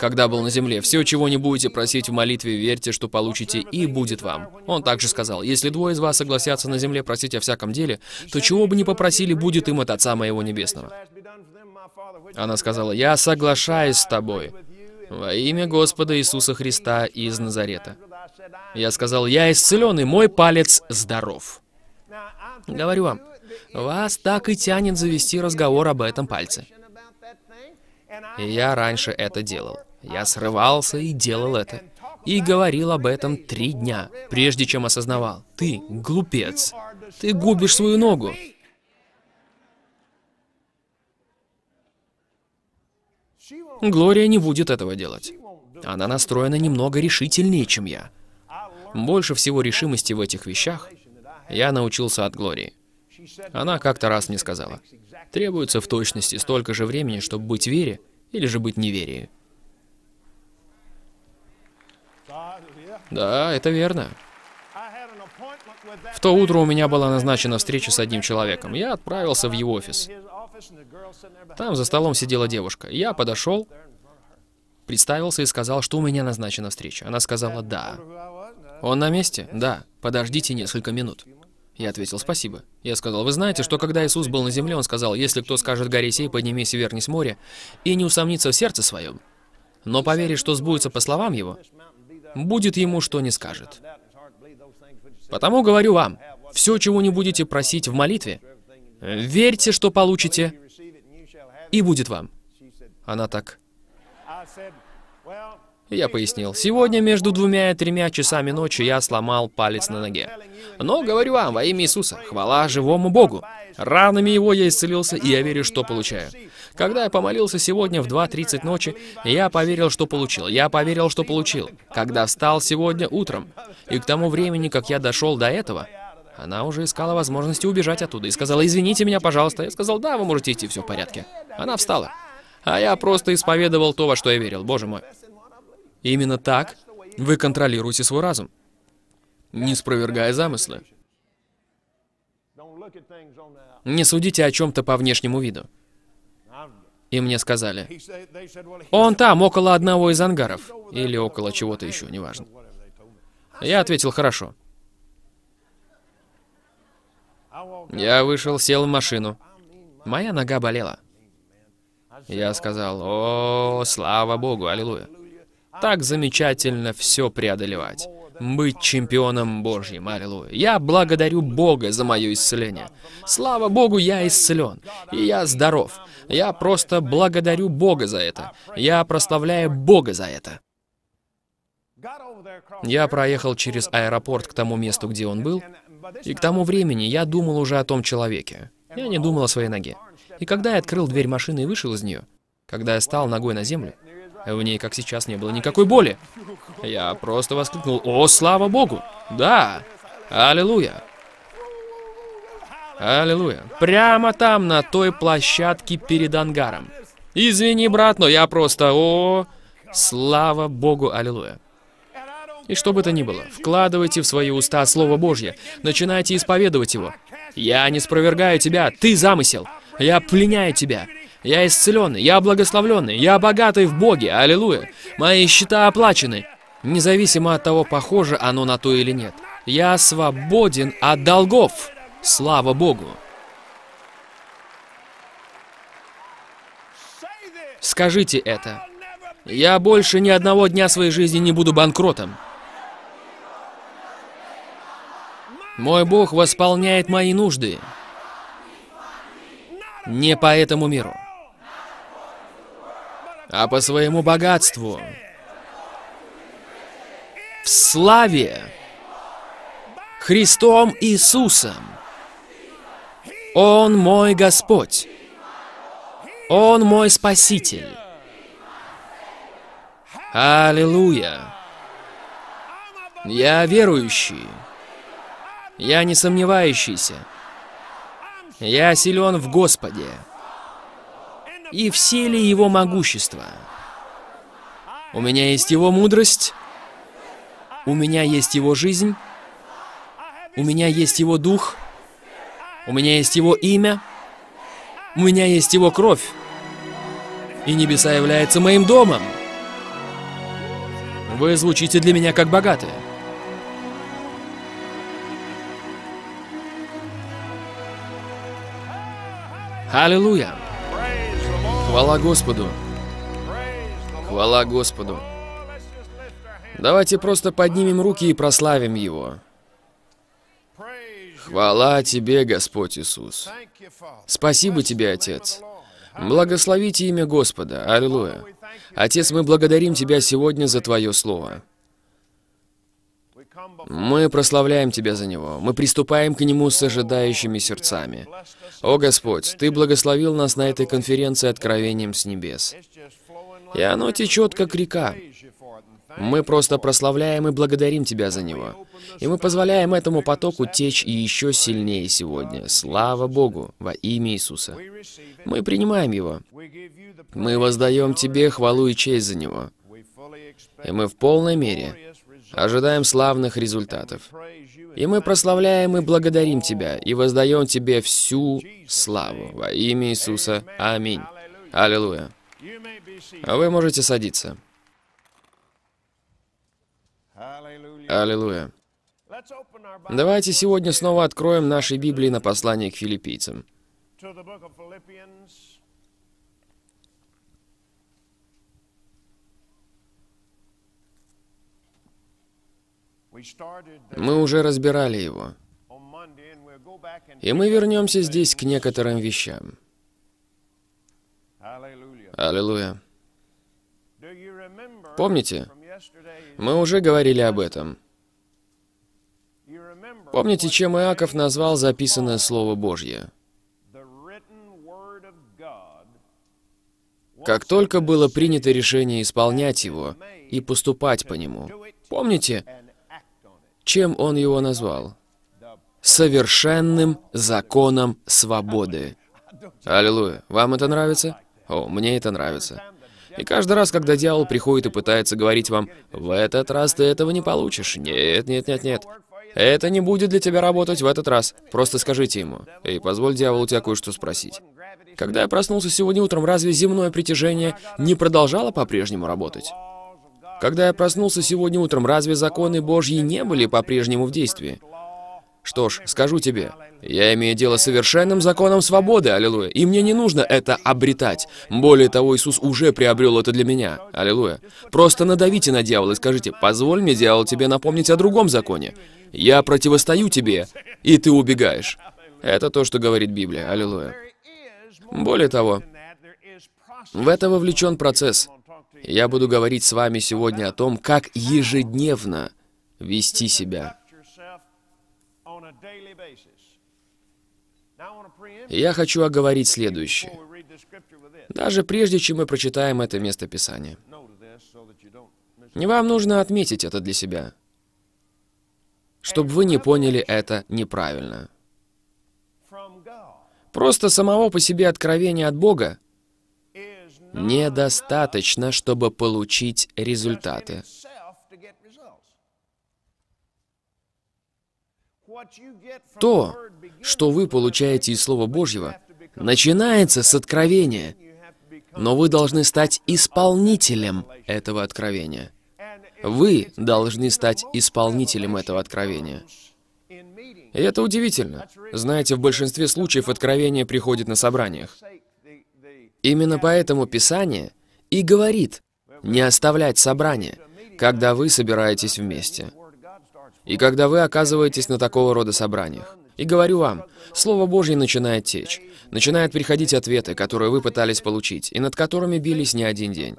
когда был на земле, все, чего не будете просить в молитве, верьте, что получите, и будет вам. Он также сказал, если двое из вас согласятся на земле просить о всяком деле, то чего бы ни попросили, будет им от Отца Моего Небесного. Она сказала, «Я соглашаюсь с тобой во имя Господа Иисуса Христа из Назарета». Я сказал, «Я исцелен, и мой палец здоров». Говорю вам, вас так и тянет завести разговор об этом пальце. И я раньше это делал. Я срывался и делал это. И говорил об этом три дня, прежде чем осознавал. Ты глупец. Ты губишь свою ногу. Глория не будет этого делать. Она настроена немного решительнее, чем я. Больше всего решимости в этих вещах я научился от Глории. Она как-то раз мне сказала, требуется в точности столько же времени, чтобы быть вере или же быть неверие. Да, это верно. В то утро у меня была назначена встреча с одним человеком. Я отправился в его офис. Там за столом сидела девушка. Я подошел, представился и сказал, что у меня назначена встреча. Она сказала «да». «Он на месте?» «Да». «Подождите несколько минут». Я ответил «спасибо». Я сказал, «Вы знаете, что когда Иисус был на земле, Он сказал, если кто скажет горе сей, поднимись и вернись море, и не усомнится в сердце своем, но поверит, что сбудется по словам его, будет ему, что не скажет». Потому говорю вам, все, чего не будете просить в молитве, верьте, что получите, и будет вам. Она так. Я пояснил, сегодня между двумя и тремя часами ночи я сломал палец на ноге. Но, говорю вам, во имя Иисуса, хвала живому Богу. Ранами Его я исцелился, и я верю, что получаю. Когда я помолился сегодня в 2.30 ночи, я поверил, что получил. Я поверил, что получил. Когда встал сегодня утром, и к тому времени, как я дошел до этого, она уже искала возможности убежать оттуда и сказала, «Извините меня, пожалуйста». Я сказал, «Да, вы можете идти, все в порядке». Она встала. А я просто исповедовал то, во что я верил, боже мой. Именно так вы контролируете свой разум, не спровергая замыслы. Не судите о чем-то по внешнему виду. И мне сказали, он там, около одного из ангаров, или около чего-то еще, неважно. Я ответил, хорошо. Я вышел, сел в машину. Моя нога болела. Я сказал, о, слава Богу, аллилуйя. Так замечательно все преодолевать. Быть чемпионом Божьим, аллилуйя. Я благодарю Бога за мое исцеление. Слава Богу, я исцелен. И я здоров. Я просто благодарю Бога за это. Я прославляю Бога за это. Я проехал через аэропорт к тому месту, где он был, и к тому времени я думал уже о том человеке. Я не думал о своей ноге. И когда я открыл дверь машины и вышел из нее, когда я стал ногой на землю, в ней, как сейчас, не было никакой боли. Я просто воскликнул «О, слава Богу!» Да! Аллилуйя! Аллилуйя! Прямо там, на той площадке перед ангаром. Извини, брат, но я просто... О, слава Богу, аллилуйя! И что бы то ни было, вкладывайте в свои уста Слово Божье, начинайте исповедовать его. «Я не спровергаю тебя, ты замысел! Я пленяю тебя! Я исцеленный, я благословленный, я богатый в Боге, аллилуйя! Мои счета оплачены!» Независимо от того, похоже оно на то или нет. Я свободен от долгов! Слава Богу! Скажите это. Я больше ни одного дня своей жизни не буду банкротом. Мой Бог восполняет мои нужды. Не по этому миру, а по своему богатству. В славе Христом Иисусом. Он мой Господь. Он мой Спаситель. Аллилуйя. Я верующий. Я не сомневающийся. Я силен в Господе и в силе Его могущества. У меня есть Его мудрость, у меня есть Его жизнь, у меня есть Его дух, у меня есть Его имя, у меня есть Его кровь, и небеса являются моим домом. Вы звучите для меня как богатые. Аллилуйя! Хвала Господу! Хвала Господу! Давайте просто поднимем руки и прославим Его. Хвала Тебе, Господь Иисус. Спасибо Тебе, Отец. Благословите имя Господа. Аллилуйя. Отец, мы благодарим Тебя сегодня за Твое Слово. Мы прославляем Тебя за Него. Мы приступаем к Нему с ожидающими сердцами. О Господь, Ты благословил нас на этой конференции откровением с небес. И оно течет, как река. Мы просто прославляем и благодарим Тебя за него. И мы позволяем этому потоку течь и еще сильнее сегодня. Слава Богу, во имя Иисуса. Мы принимаем его. Мы воздаем Тебе хвалу и честь за него. И мы в полной мере ожидаем славных результатов. И мы прославляем и благодарим Тебя, и воздаем Тебе всю славу. Во имя Иисуса. Аминь. Аллилуйя. А вы можете садиться. Аллилуйя. Давайте сегодня снова откроем наши Библии на послание к филиппийцам. Мы уже разбирали его. И мы вернемся здесь к некоторым вещам. Аллилуйя. Помните, мы уже говорили об этом. Помните, чем Иаков назвал записанное Слово Божье? Как только было принято решение исполнять его и поступать по нему. Помните, чем он его назвал? Совершенным законом свободы. Аллилуйя. Вам это нравится? О, мне это нравится. И каждый раз, когда дьявол приходит и пытается говорить вам, «В этот раз ты этого не получишь». Нет, нет, нет, нет. Это не будет для тебя работать в этот раз. Просто скажите ему. И позволь дьяволу тебя кое-что спросить. Когда я проснулся сегодня утром, разве земное притяжение не продолжало по-прежнему работать? Когда я проснулся сегодня утром, разве законы Божьи не были по-прежнему в действии? Что ж, скажу тебе, я имею дело с совершенным законом свободы, аллилуйя, и мне не нужно это обретать. Более того, Иисус уже приобрел это для меня, аллилуйя. Просто надавите на дьявола и скажите, позволь мне, дьявол, тебе напомнить о другом законе. Я противостою тебе, и ты убегаешь. Это то, что говорит Библия, аллилуйя. Более того, в это вовлечен процесс. Я буду говорить с вами сегодня о том, как ежедневно вести себя. Я хочу оговорить следующее. Даже прежде, чем мы прочитаем это местописание. Не вам нужно отметить это для себя, чтобы вы не поняли это неправильно. Просто самого по себе откровения от Бога недостаточно, чтобы получить результаты. То, что вы получаете из Слова Божьего, начинается с откровения, но вы должны стать исполнителем этого откровения. Вы должны стать исполнителем этого откровения. И это удивительно. Знаете, в большинстве случаев откровение приходит на собраниях. Именно поэтому Писание и говорит не оставлять собрание, когда вы собираетесь вместе. И когда вы оказываетесь на такого рода собраниях. И говорю вам, Слово Божье начинает течь, начинают приходить ответы, которые вы пытались получить, и над которыми бились не один день.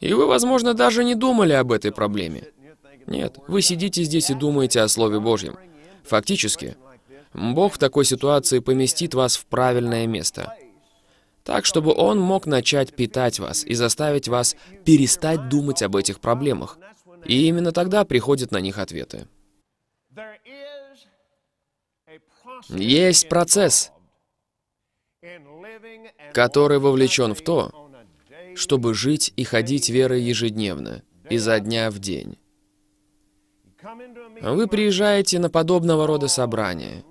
И вы, возможно, даже не думали об этой проблеме. Нет, вы сидите здесь и думаете о Слове Божьем. Фактически, Бог в такой ситуации поместит вас в правильное место так, чтобы Он мог начать питать вас и заставить вас перестать думать об этих проблемах. И именно тогда приходят на них ответы. Есть процесс, который вовлечен в то, чтобы жить и ходить верой ежедневно, изо дня в день. Вы приезжаете на подобного рода собрания.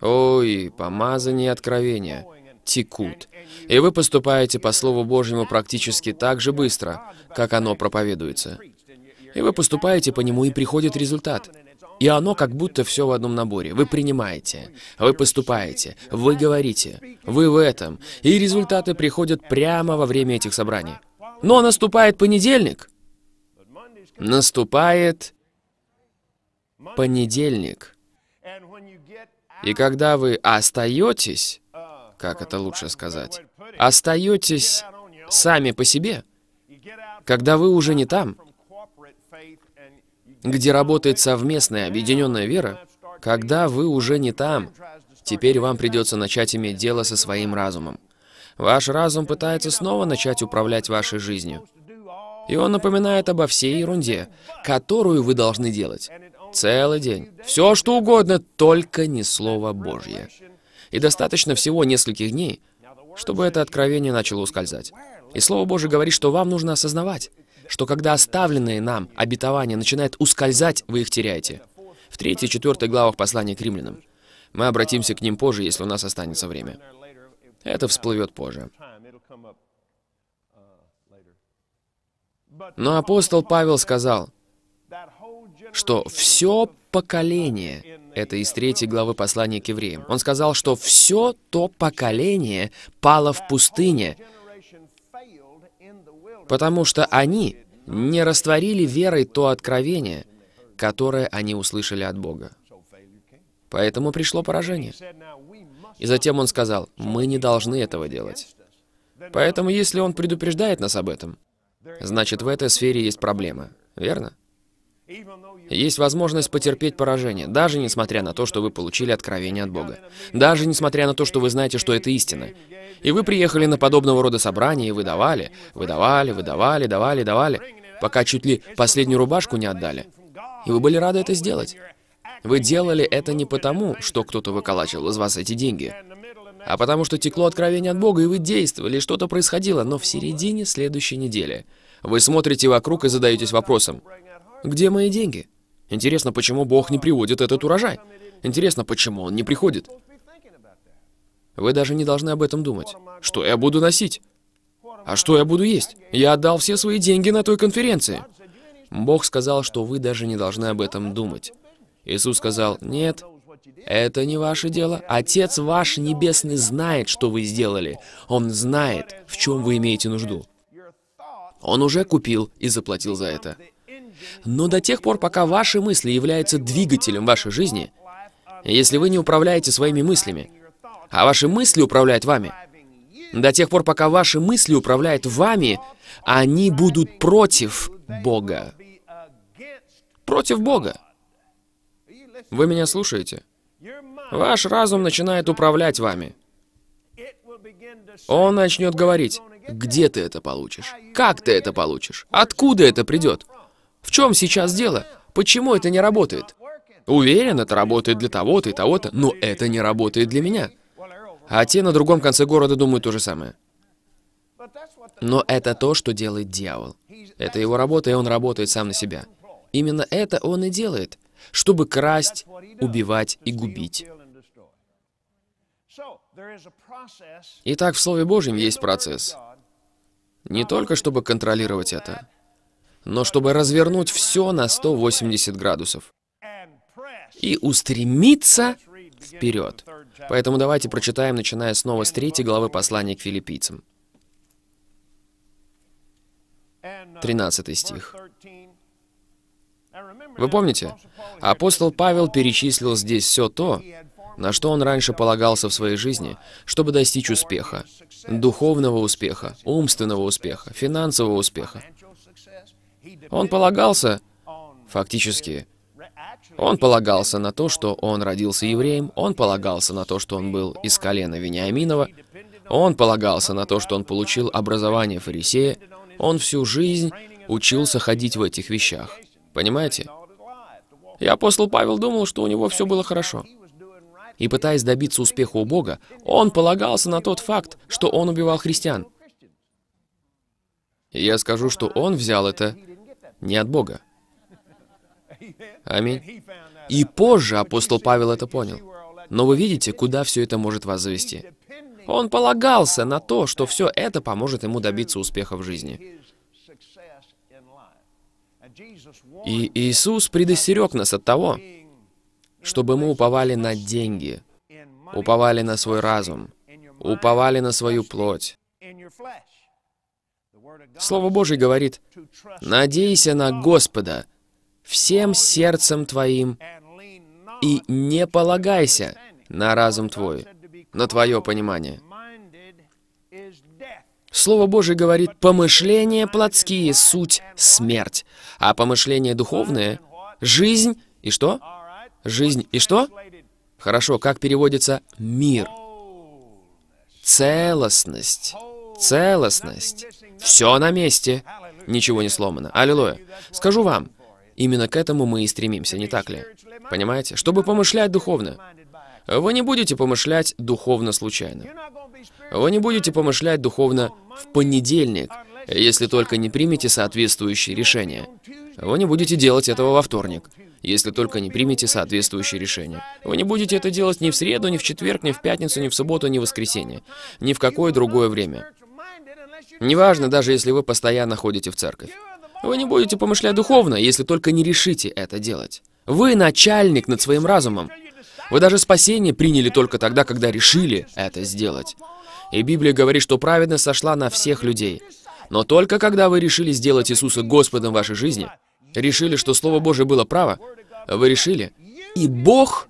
Ой, помазание и откровение — текут. И вы поступаете по Слову Божьему практически так же быстро, как оно проповедуется. И вы поступаете по нему, и приходит результат. И оно как будто все в одном наборе. Вы принимаете, вы поступаете, вы говорите, вы в этом. И результаты приходят прямо во время этих собраний. Но наступает понедельник. Наступает понедельник. И когда вы остаетесь, как это лучше сказать, остаетесь сами по себе, когда вы уже не там, где работает совместная объединенная вера, когда вы уже не там, теперь вам придется начать иметь дело со своим разумом. Ваш разум пытается снова начать управлять вашей жизнью. И он напоминает обо всей ерунде, которую вы должны делать. Целый день. Все, что угодно, только не Слово Божье. И достаточно всего нескольких дней, чтобы это откровение начало ускользать. И Слово Божие говорит, что вам нужно осознавать, что когда оставленные нам обетования начинают ускользать, вы их теряете. В 3 и 4 главах послания к римлянам. Мы обратимся к ним позже, если у нас останется время. Это всплывет позже. Но апостол Павел сказал, что все поколение это из третьей главы послания к евреям. Он сказал, что все то поколение пало в пустыне, потому что они не растворили верой то откровение, которое они услышали от Бога. Поэтому пришло поражение. И затем он сказал, мы не должны этого делать. Поэтому если он предупреждает нас об этом, значит в этой сфере есть проблема, верно? Есть возможность потерпеть поражение, даже несмотря на то, что вы получили откровение от Бога. Даже несмотря на то, что вы знаете, что это истина. И вы приехали на подобного рода собрание и вы давали, вы давали, вы давали, давали, давали, пока чуть ли последнюю рубашку не отдали. И вы были рады это сделать. Вы делали это не потому, что кто-то выколачивал из вас эти деньги, а потому что текло откровение от Бога, и вы действовали, и что-то происходило, но в середине следующей недели вы смотрите вокруг и задаетесь вопросом, где мои деньги? Интересно, почему Бог не приводит этот урожай? Интересно, почему он не приходит? Вы даже не должны об этом думать. Что я буду носить? А что я буду есть? Я отдал все свои деньги на той конференции. Бог сказал, что вы даже не должны об этом думать. Иисус сказал, нет, это не ваше дело. Отец ваш Небесный знает, что вы сделали. Он знает, в чем вы имеете нужду. Он уже купил и заплатил за это. Но до тех пор, пока ваши мысли являются двигателем вашей жизни, если вы не управляете своими мыслями, а ваши мысли управляют вами, до тех пор, пока ваши мысли управляют вами, они будут против Бога. Против Бога. Вы меня слушаете? Ваш разум начинает управлять вами. Он начнет говорить, где ты это получишь, как ты это получишь, откуда это придет. В чем сейчас дело? Почему это не работает? Уверен, это работает для того-то и того-то, но это не работает для меня. А те на другом конце города думают то же самое. Но это то, что делает дьявол. Это его работа, и он работает сам на себя. Именно это он и делает, чтобы красть, убивать и губить. Итак, в Слове Божьем есть процесс. Не только чтобы контролировать это, но чтобы развернуть все на 180 градусов и устремиться вперед. Поэтому давайте прочитаем, начиная снова с третьей главы послания к филиппийцам. 13 стих. Вы помните? Апостол Павел перечислил здесь все то, на что он раньше полагался в своей жизни, чтобы достичь успеха, духовного успеха, умственного успеха, финансового успеха. Он полагался, фактически, он полагался на то, что он родился евреем, он полагался на то, что он был из колена Вениаминова, он полагался на то, что он получил образование фарисея, он всю жизнь учился ходить в этих вещах. Понимаете? И апостол Павел думал, что у него все было хорошо. И пытаясь добиться успеха у Бога, он полагался на тот факт, что он убивал христиан. И я скажу, что он взял это не от Бога. Аминь. И позже апостол Павел это понял. Но вы видите, куда все это может вас завести. Он полагался на то, что все это поможет ему добиться успеха в жизни. И Иисус предостерег нас от того, чтобы мы уповали на деньги, уповали на свой разум, уповали на свою плоть, Слово Божье говорит, «Надейся на Господа всем сердцем твоим и не полагайся на разум твой, на твое понимание». Слово Божье говорит, «Помышления плотские — суть смерть, а помышления духовные — жизнь и что? Жизнь и что? Хорошо, как переводится «мир»? Целостность. Целостность. Все на месте. Ничего не сломано. Аллилуйя. Скажу вам, именно к этому мы и стремимся, не так ли? Понимаете? Чтобы помышлять духовно. Вы не будете помышлять духовно случайно. Вы не будете помышлять духовно в понедельник, если только не примете соответствующее решение. Вы не будете делать этого во вторник, если только не примете соответствующее решение. Вы не будете это делать ни в среду, ни в четверг, ни в пятницу, ни в субботу, ни в воскресенье, ни в какое другое время. Неважно, даже если вы постоянно ходите в церковь. Вы не будете помышлять духовно, если только не решите это делать. Вы начальник над своим разумом. Вы даже спасение приняли только тогда, когда решили это сделать. И Библия говорит, что праведность сошла на всех людей. Но только когда вы решили сделать Иисуса Господом вашей жизни, решили, что Слово Божье было право, вы решили, и Бог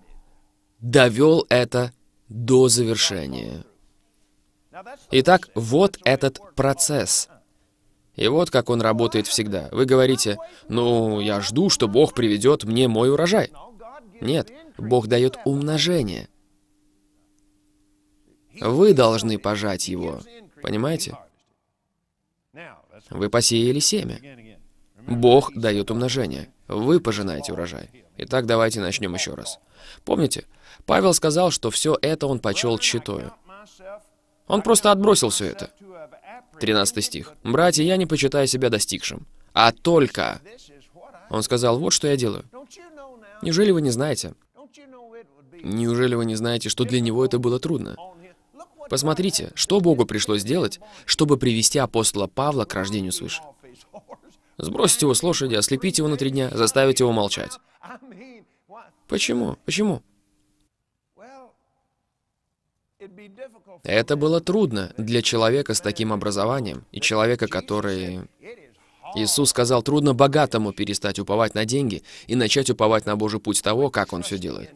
довел это до завершения. Итак, вот этот процесс. И вот как он работает всегда. Вы говорите, ну, я жду, что Бог приведет мне мой урожай. Нет, Бог дает умножение. Вы должны пожать его. Понимаете? Вы посеяли семя. Бог дает умножение. Вы пожинаете урожай. Итак, давайте начнем еще раз. Помните, Павел сказал, что все это он почел читою. Он просто отбросил все это. 13 стих. «Братья, я не почитаю себя достигшим, а только...» Он сказал, вот что я делаю. Неужели вы не знаете? Неужели вы не знаете, что для него это было трудно? Посмотрите, что Богу пришлось сделать, чтобы привести апостола Павла к рождению свыше. Сбросить его с лошади, ослепить его на три дня, заставить его молчать. Почему? Почему? Это было трудно для человека с таким образованием и человека, который... Иисус сказал, трудно богатому перестать уповать на деньги и начать уповать на Божий путь того, как Он все делает.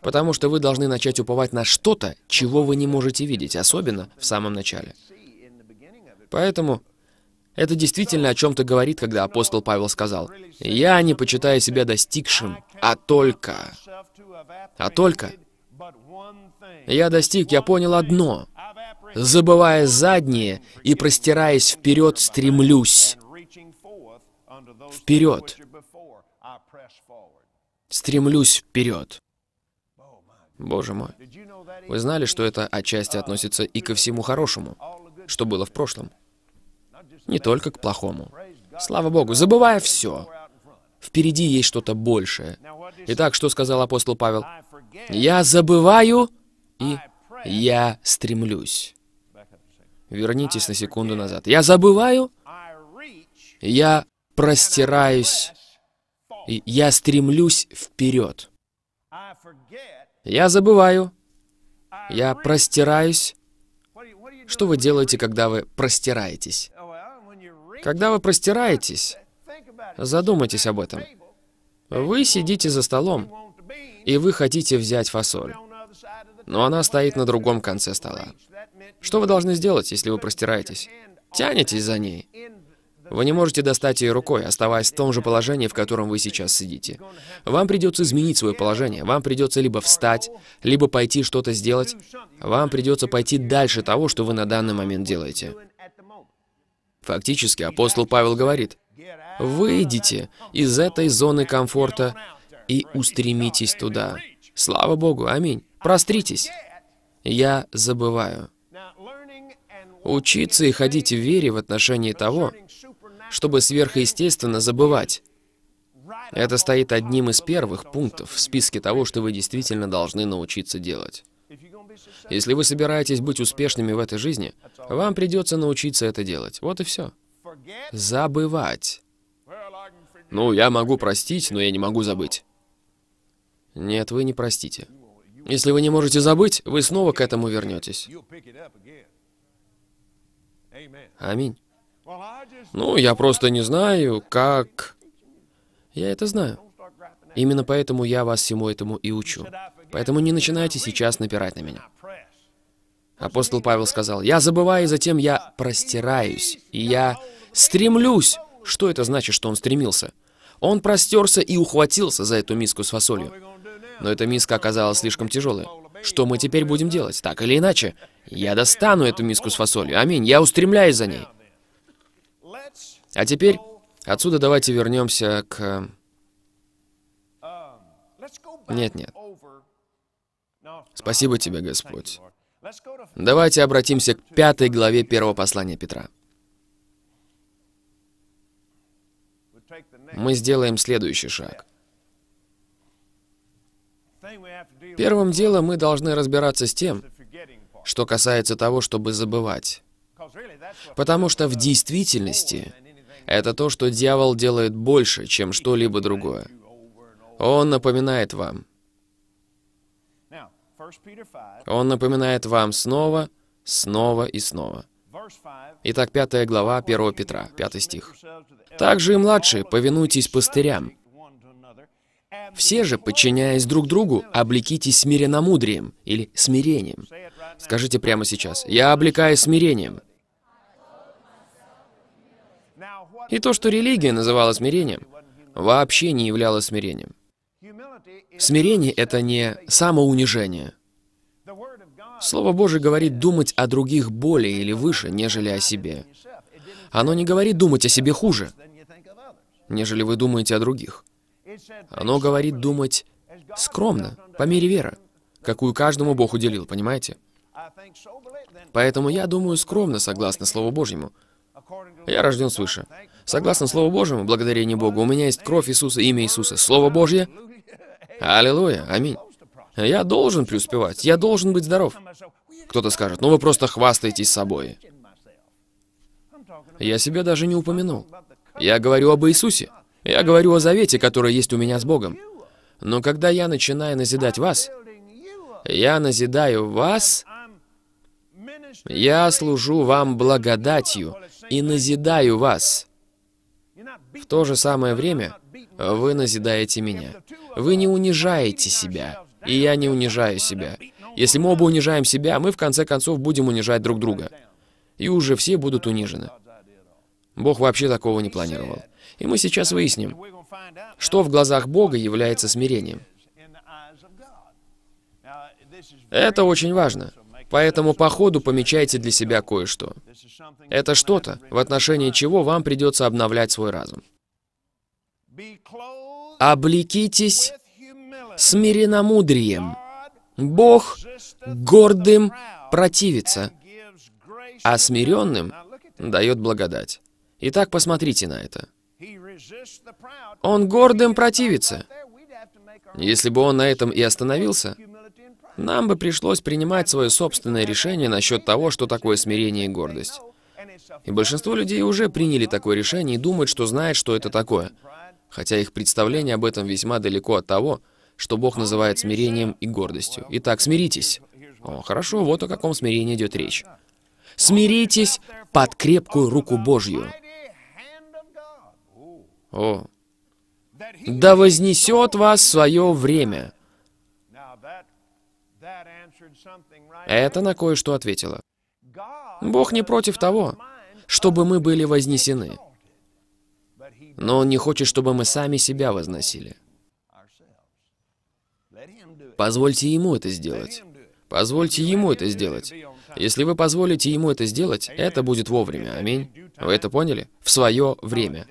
Потому что вы должны начать уповать на что-то, чего вы не можете видеть, особенно в самом начале. Поэтому это действительно о чем-то говорит, когда апостол Павел сказал, «Я не почитаю себя достигшим, а только...» А только я достиг, я понял одно. Забывая задние и простираясь вперед, стремлюсь. Вперед. Стремлюсь вперед. Боже мой. Вы знали, что это отчасти относится и ко всему хорошему, что было в прошлом? Не только к плохому. Слава Богу, забывая все. Впереди есть что-то большее. Итак, что сказал апостол Павел? Я забываю и я стремлюсь. Вернитесь на секунду назад. Я забываю, я простираюсь, я стремлюсь вперед. Я забываю, я простираюсь. Что вы делаете, когда вы простираетесь? Когда вы простираетесь, задумайтесь об этом. Вы сидите за столом, и вы хотите взять фасоль. Но она стоит на другом конце стола. Что вы должны сделать, если вы простираетесь? Тянетесь за ней. Вы не можете достать ее рукой, оставаясь в том же положении, в котором вы сейчас сидите. Вам придется изменить свое положение. Вам придется либо встать, либо пойти что-то сделать. Вам придется пойти дальше того, что вы на данный момент делаете. Фактически, апостол Павел говорит, «Выйдите из этой зоны комфорта и устремитесь туда. Слава Богу, аминь. Простритесь. Я забываю. Учиться и ходить в вере в отношении того, чтобы сверхъестественно забывать. Это стоит одним из первых пунктов в списке того, что вы действительно должны научиться делать. Если вы собираетесь быть успешными в этой жизни, вам придется научиться это делать. Вот и все. Забывать. Ну, я могу простить, но я не могу забыть. Нет, вы не простите. Если вы не можете забыть, вы снова к этому вернетесь. Аминь. Ну, я просто не знаю, как... Я это знаю. Именно поэтому я вас всему этому и учу. Поэтому не начинайте сейчас напирать на меня. Апостол Павел сказал, «Я забываю, и затем я простираюсь, и я стремлюсь». Что это значит, что он стремился? Он простерся и ухватился за эту миску с фасолью но эта миска оказалась слишком тяжелая. Что мы теперь будем делать, так или иначе? Я достану эту миску с фасолью, аминь, я устремляюсь за ней. А теперь отсюда давайте вернемся к... Нет, нет. Спасибо тебе, Господь. Давайте обратимся к пятой главе первого послания Петра. Мы сделаем следующий шаг. Первым делом мы должны разбираться с тем, что касается того, чтобы забывать. Потому что в действительности это то, что дьявол делает больше, чем что-либо другое. Он напоминает вам. Он напоминает вам снова, снова и снова. Итак, 5 глава 1 Петра, 5 стих. «Также и младшие, повинуйтесь пастырям, все же, подчиняясь друг другу, облекитесь смиренномудрием или смирением. Скажите прямо сейчас, я облекаюсь смирением. И то, что религия называла смирением, вообще не являлось смирением. Смирение — это не самоунижение. Слово Божие говорит думать о других более или выше, нежели о себе. Оно не говорит думать о себе хуже, нежели вы думаете о других. Оно говорит думать скромно, по мере веры, какую каждому Бог уделил, понимаете? Поэтому я думаю скромно, согласно Слову Божьему. Я рожден свыше. Согласно Слову Божьему, благодарение Богу, у меня есть кровь Иисуса, имя Иисуса, Слово Божье. Аллилуйя, аминь. Я должен преуспевать, я должен быть здоров. Кто-то скажет, ну вы просто хвастаетесь собой. Я себя даже не упомянул. Я говорю об Иисусе. Я говорю о завете, который есть у меня с Богом. Но когда я начинаю назидать вас, я назидаю вас, я служу вам благодатью и назидаю вас. В то же самое время вы назидаете меня. Вы не унижаете себя, и я не унижаю себя. Если мы оба унижаем себя, мы в конце концов будем унижать друг друга. И уже все будут унижены. Бог вообще такого не планировал. И мы сейчас выясним, что в глазах Бога является смирением. Это очень важно. Поэтому по ходу помечайте для себя кое-что. Это что-то, в отношении чего вам придется обновлять свой разум. «Облекитесь смиренномудрием. Бог гордым противится, а смиренным дает благодать». Итак, посмотрите на это. Он гордым противится. Если бы он на этом и остановился, нам бы пришлось принимать свое собственное решение насчет того, что такое смирение и гордость. И большинство людей уже приняли такое решение и думают, что знают, что это такое. Хотя их представление об этом весьма далеко от того, что Бог называет смирением и гордостью. Итак, смиритесь. О, хорошо, вот о каком смирении идет речь. Смиритесь под крепкую руку Божью. О. «Да вознесет вас свое время». Это на кое-что ответило. Бог не против того, чтобы мы были вознесены. Но Он не хочет, чтобы мы сами себя возносили. Позвольте Ему это сделать. Позвольте Ему это сделать. Если вы позволите Ему это сделать, это будет вовремя. Аминь. Вы это поняли? В свое время.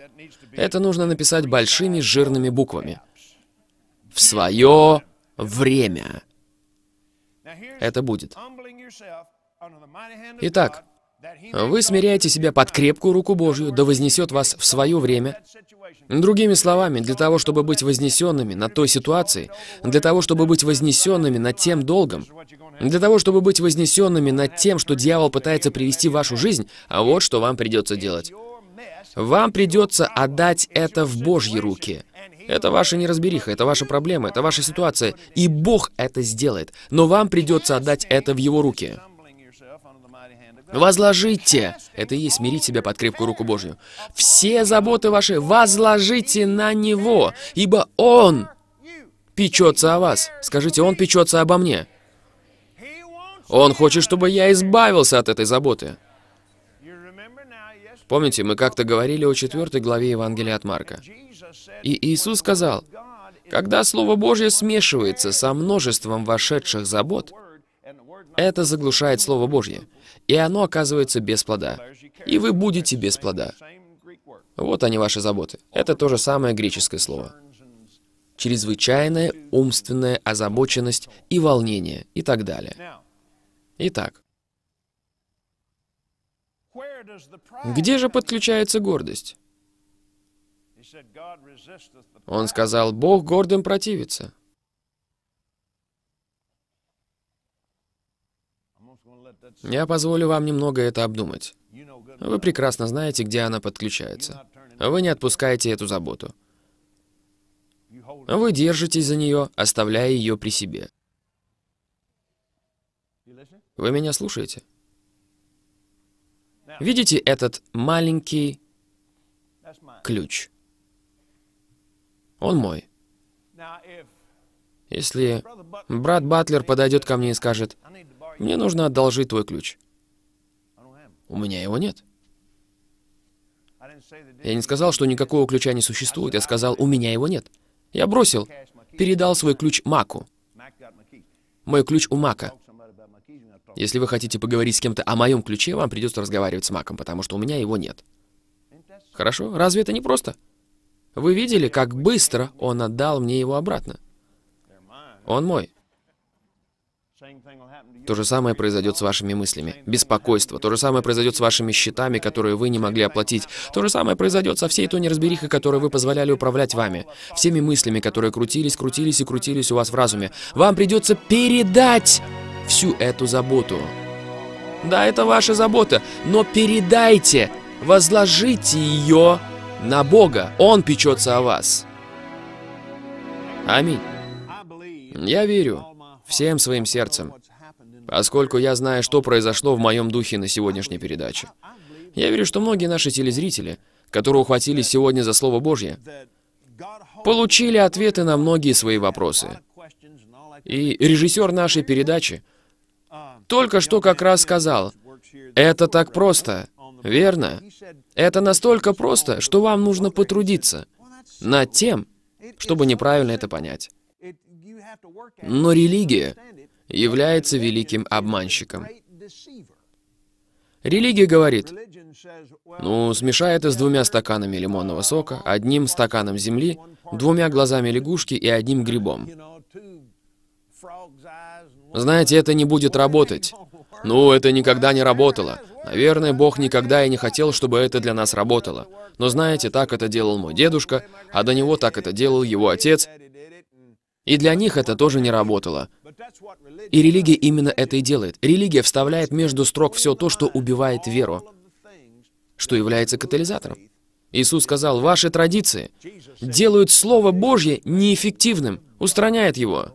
Это нужно написать большими жирными буквами. В свое время. Это будет. Итак, вы смиряете себя под крепкую руку Божью, да вознесет вас в свое время. Другими словами, для того, чтобы быть вознесенными над той ситуацией, для того, чтобы быть вознесенными над тем долгом, для того, чтобы быть вознесенными над тем, что дьявол пытается привести в вашу жизнь, а вот что вам придется делать. Вам придется отдать это в Божьи руки. Это ваша неразбериха, это ваша проблема, это ваша ситуация, и Бог это сделает. Но вам придется отдать это в Его руки. Возложите, это и есть смирить себя под крепкую руку Божью, все заботы ваши возложите на Него, ибо Он печется о вас. Скажите, Он печется обо мне. Он хочет, чтобы я избавился от этой заботы. Помните, мы как-то говорили о четвертой главе Евангелия от Марка. И Иисус сказал, «Когда Слово Божье смешивается со множеством вошедших забот, это заглушает Слово Божье, и оно оказывается без плода. И вы будете без плода». Вот они, ваши заботы. Это то же самое греческое слово. Чрезвычайная умственная озабоченность и волнение, и так далее. Итак, где же подключается гордость? Он сказал, Бог гордым противится. Я позволю вам немного это обдумать. Вы прекрасно знаете, где она подключается. Вы не отпускаете эту заботу. Вы держитесь за нее, оставляя ее при себе. Вы меня слушаете? Видите этот маленький ключ? Он мой. Если брат Батлер подойдет ко мне и скажет, «Мне нужно одолжить твой ключ», у меня его нет. Я не сказал, что никакого ключа не существует. Я сказал, у меня его нет. Я бросил, передал свой ключ Маку. Мой ключ у Мака. Если вы хотите поговорить с кем-то о моем ключе, вам придется разговаривать с Маком, потому что у меня его нет. Хорошо, разве это не просто? Вы видели, как быстро он отдал мне его обратно? Он мой. То же самое произойдет с вашими мыслями, беспокойство, то же самое произойдет с вашими счетами, которые вы не могли оплатить, то же самое произойдет со всей той неразберихой, которую вы позволяли управлять вами, всеми мыслями, которые крутились, крутились и крутились у вас в разуме. Вам придется передать всю эту заботу. Да, это ваша забота, но передайте, возложите ее на Бога. Он печется о вас. Аминь. Я верю всем своим сердцем, поскольку я знаю, что произошло в моем духе на сегодняшней передаче. Я верю, что многие наши телезрители, которые ухватились сегодня за Слово Божье, получили ответы на многие свои вопросы. И режиссер нашей передачи только что как раз сказал, это так просто, верно? Это настолько просто, что вам нужно потрудиться над тем, чтобы неправильно это понять. Но религия является великим обманщиком. Религия говорит, ну, смешай это с двумя стаканами лимонного сока, одним стаканом земли, двумя глазами лягушки и одним грибом. Знаете, это не будет работать. Ну, это никогда не работало. Наверное, Бог никогда и не хотел, чтобы это для нас работало. Но знаете, так это делал мой дедушка, а до него так это делал его отец. И для них это тоже не работало. И религия именно это и делает. Религия вставляет между строк все то, что убивает веру, что является катализатором. Иисус сказал, ваши традиции делают Слово Божье неэффективным, устраняет его.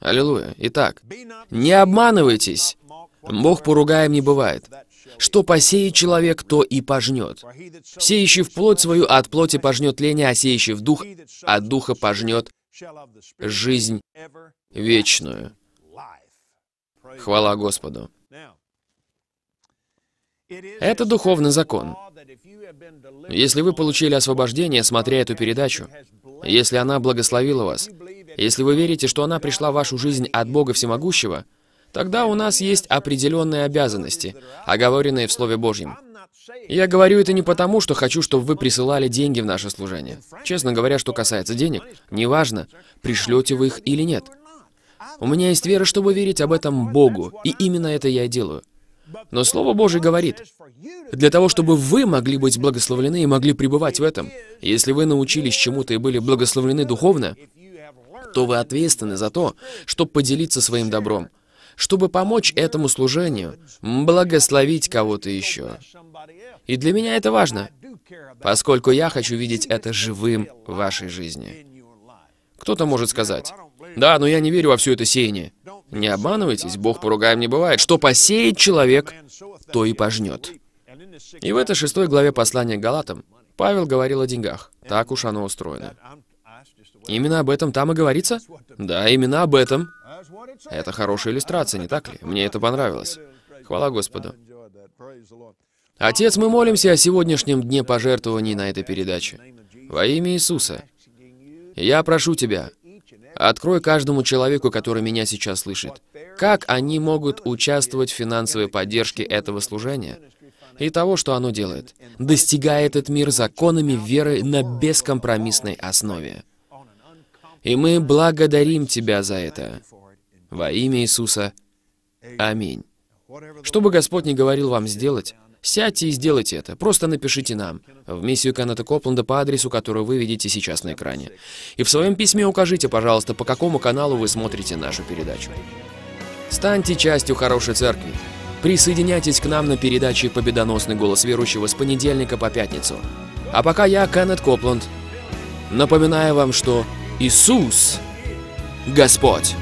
Аллилуйя. Итак, не обманывайтесь. Бог поругаем не бывает. Что посеет человек, то и пожнет. Сеющий в плоть свою от плоти пожнет лень, а сеющий в дух от духа пожнет жизнь вечную. Хвала Господу. Это духовный закон. Если вы получили освобождение, смотря эту передачу, если она благословила вас, если вы верите, что она пришла в вашу жизнь от Бога Всемогущего, тогда у нас есть определенные обязанности, оговоренные в Слове Божьем. Я говорю это не потому, что хочу, чтобы вы присылали деньги в наше служение. Честно говоря, что касается денег, неважно, пришлете вы их или нет. У меня есть вера, чтобы верить об этом Богу, и именно это я и делаю. Но Слово Божье говорит, для того, чтобы вы могли быть благословлены и могли пребывать в этом, если вы научились чему-то и были благословлены духовно, то вы ответственны за то, чтобы поделиться своим добром, чтобы помочь этому служению, благословить кого-то еще. И для меня это важно, поскольку я хочу видеть это живым в вашей жизни. Кто-то может сказать, «Да, но я не верю во все это сеяние». Не обманывайтесь, Бог поругаем не бывает. Что посеет человек, то и пожнет. И в этой шестой главе послания Галатам Павел говорил о деньгах. Так уж оно устроено. Именно об этом там и говорится? Да, именно об этом. Это хорошая иллюстрация, не так ли? Мне это понравилось. Хвала Господу. Отец, мы молимся о сегодняшнем дне пожертвований на этой передаче. Во имя Иисуса. Я прошу Тебя, открой каждому человеку, который меня сейчас слышит, как они могут участвовать в финансовой поддержке этого служения и того, что оно делает, достигая этот мир законами веры на бескомпромиссной основе. И мы благодарим Тебя за это. Во имя Иисуса. Аминь. Что бы Господь ни говорил вам сделать, сядьте и сделайте это. Просто напишите нам в миссию Каната Копленда по адресу, который вы видите сейчас на экране. И в своем письме укажите, пожалуйста, по какому каналу вы смотрите нашу передачу. Станьте частью хорошей церкви. Присоединяйтесь к нам на передаче «Победоносный голос верующего» с понедельника по пятницу. А пока я, Кеннет Копланд, напоминаю вам, что Иисус Господь.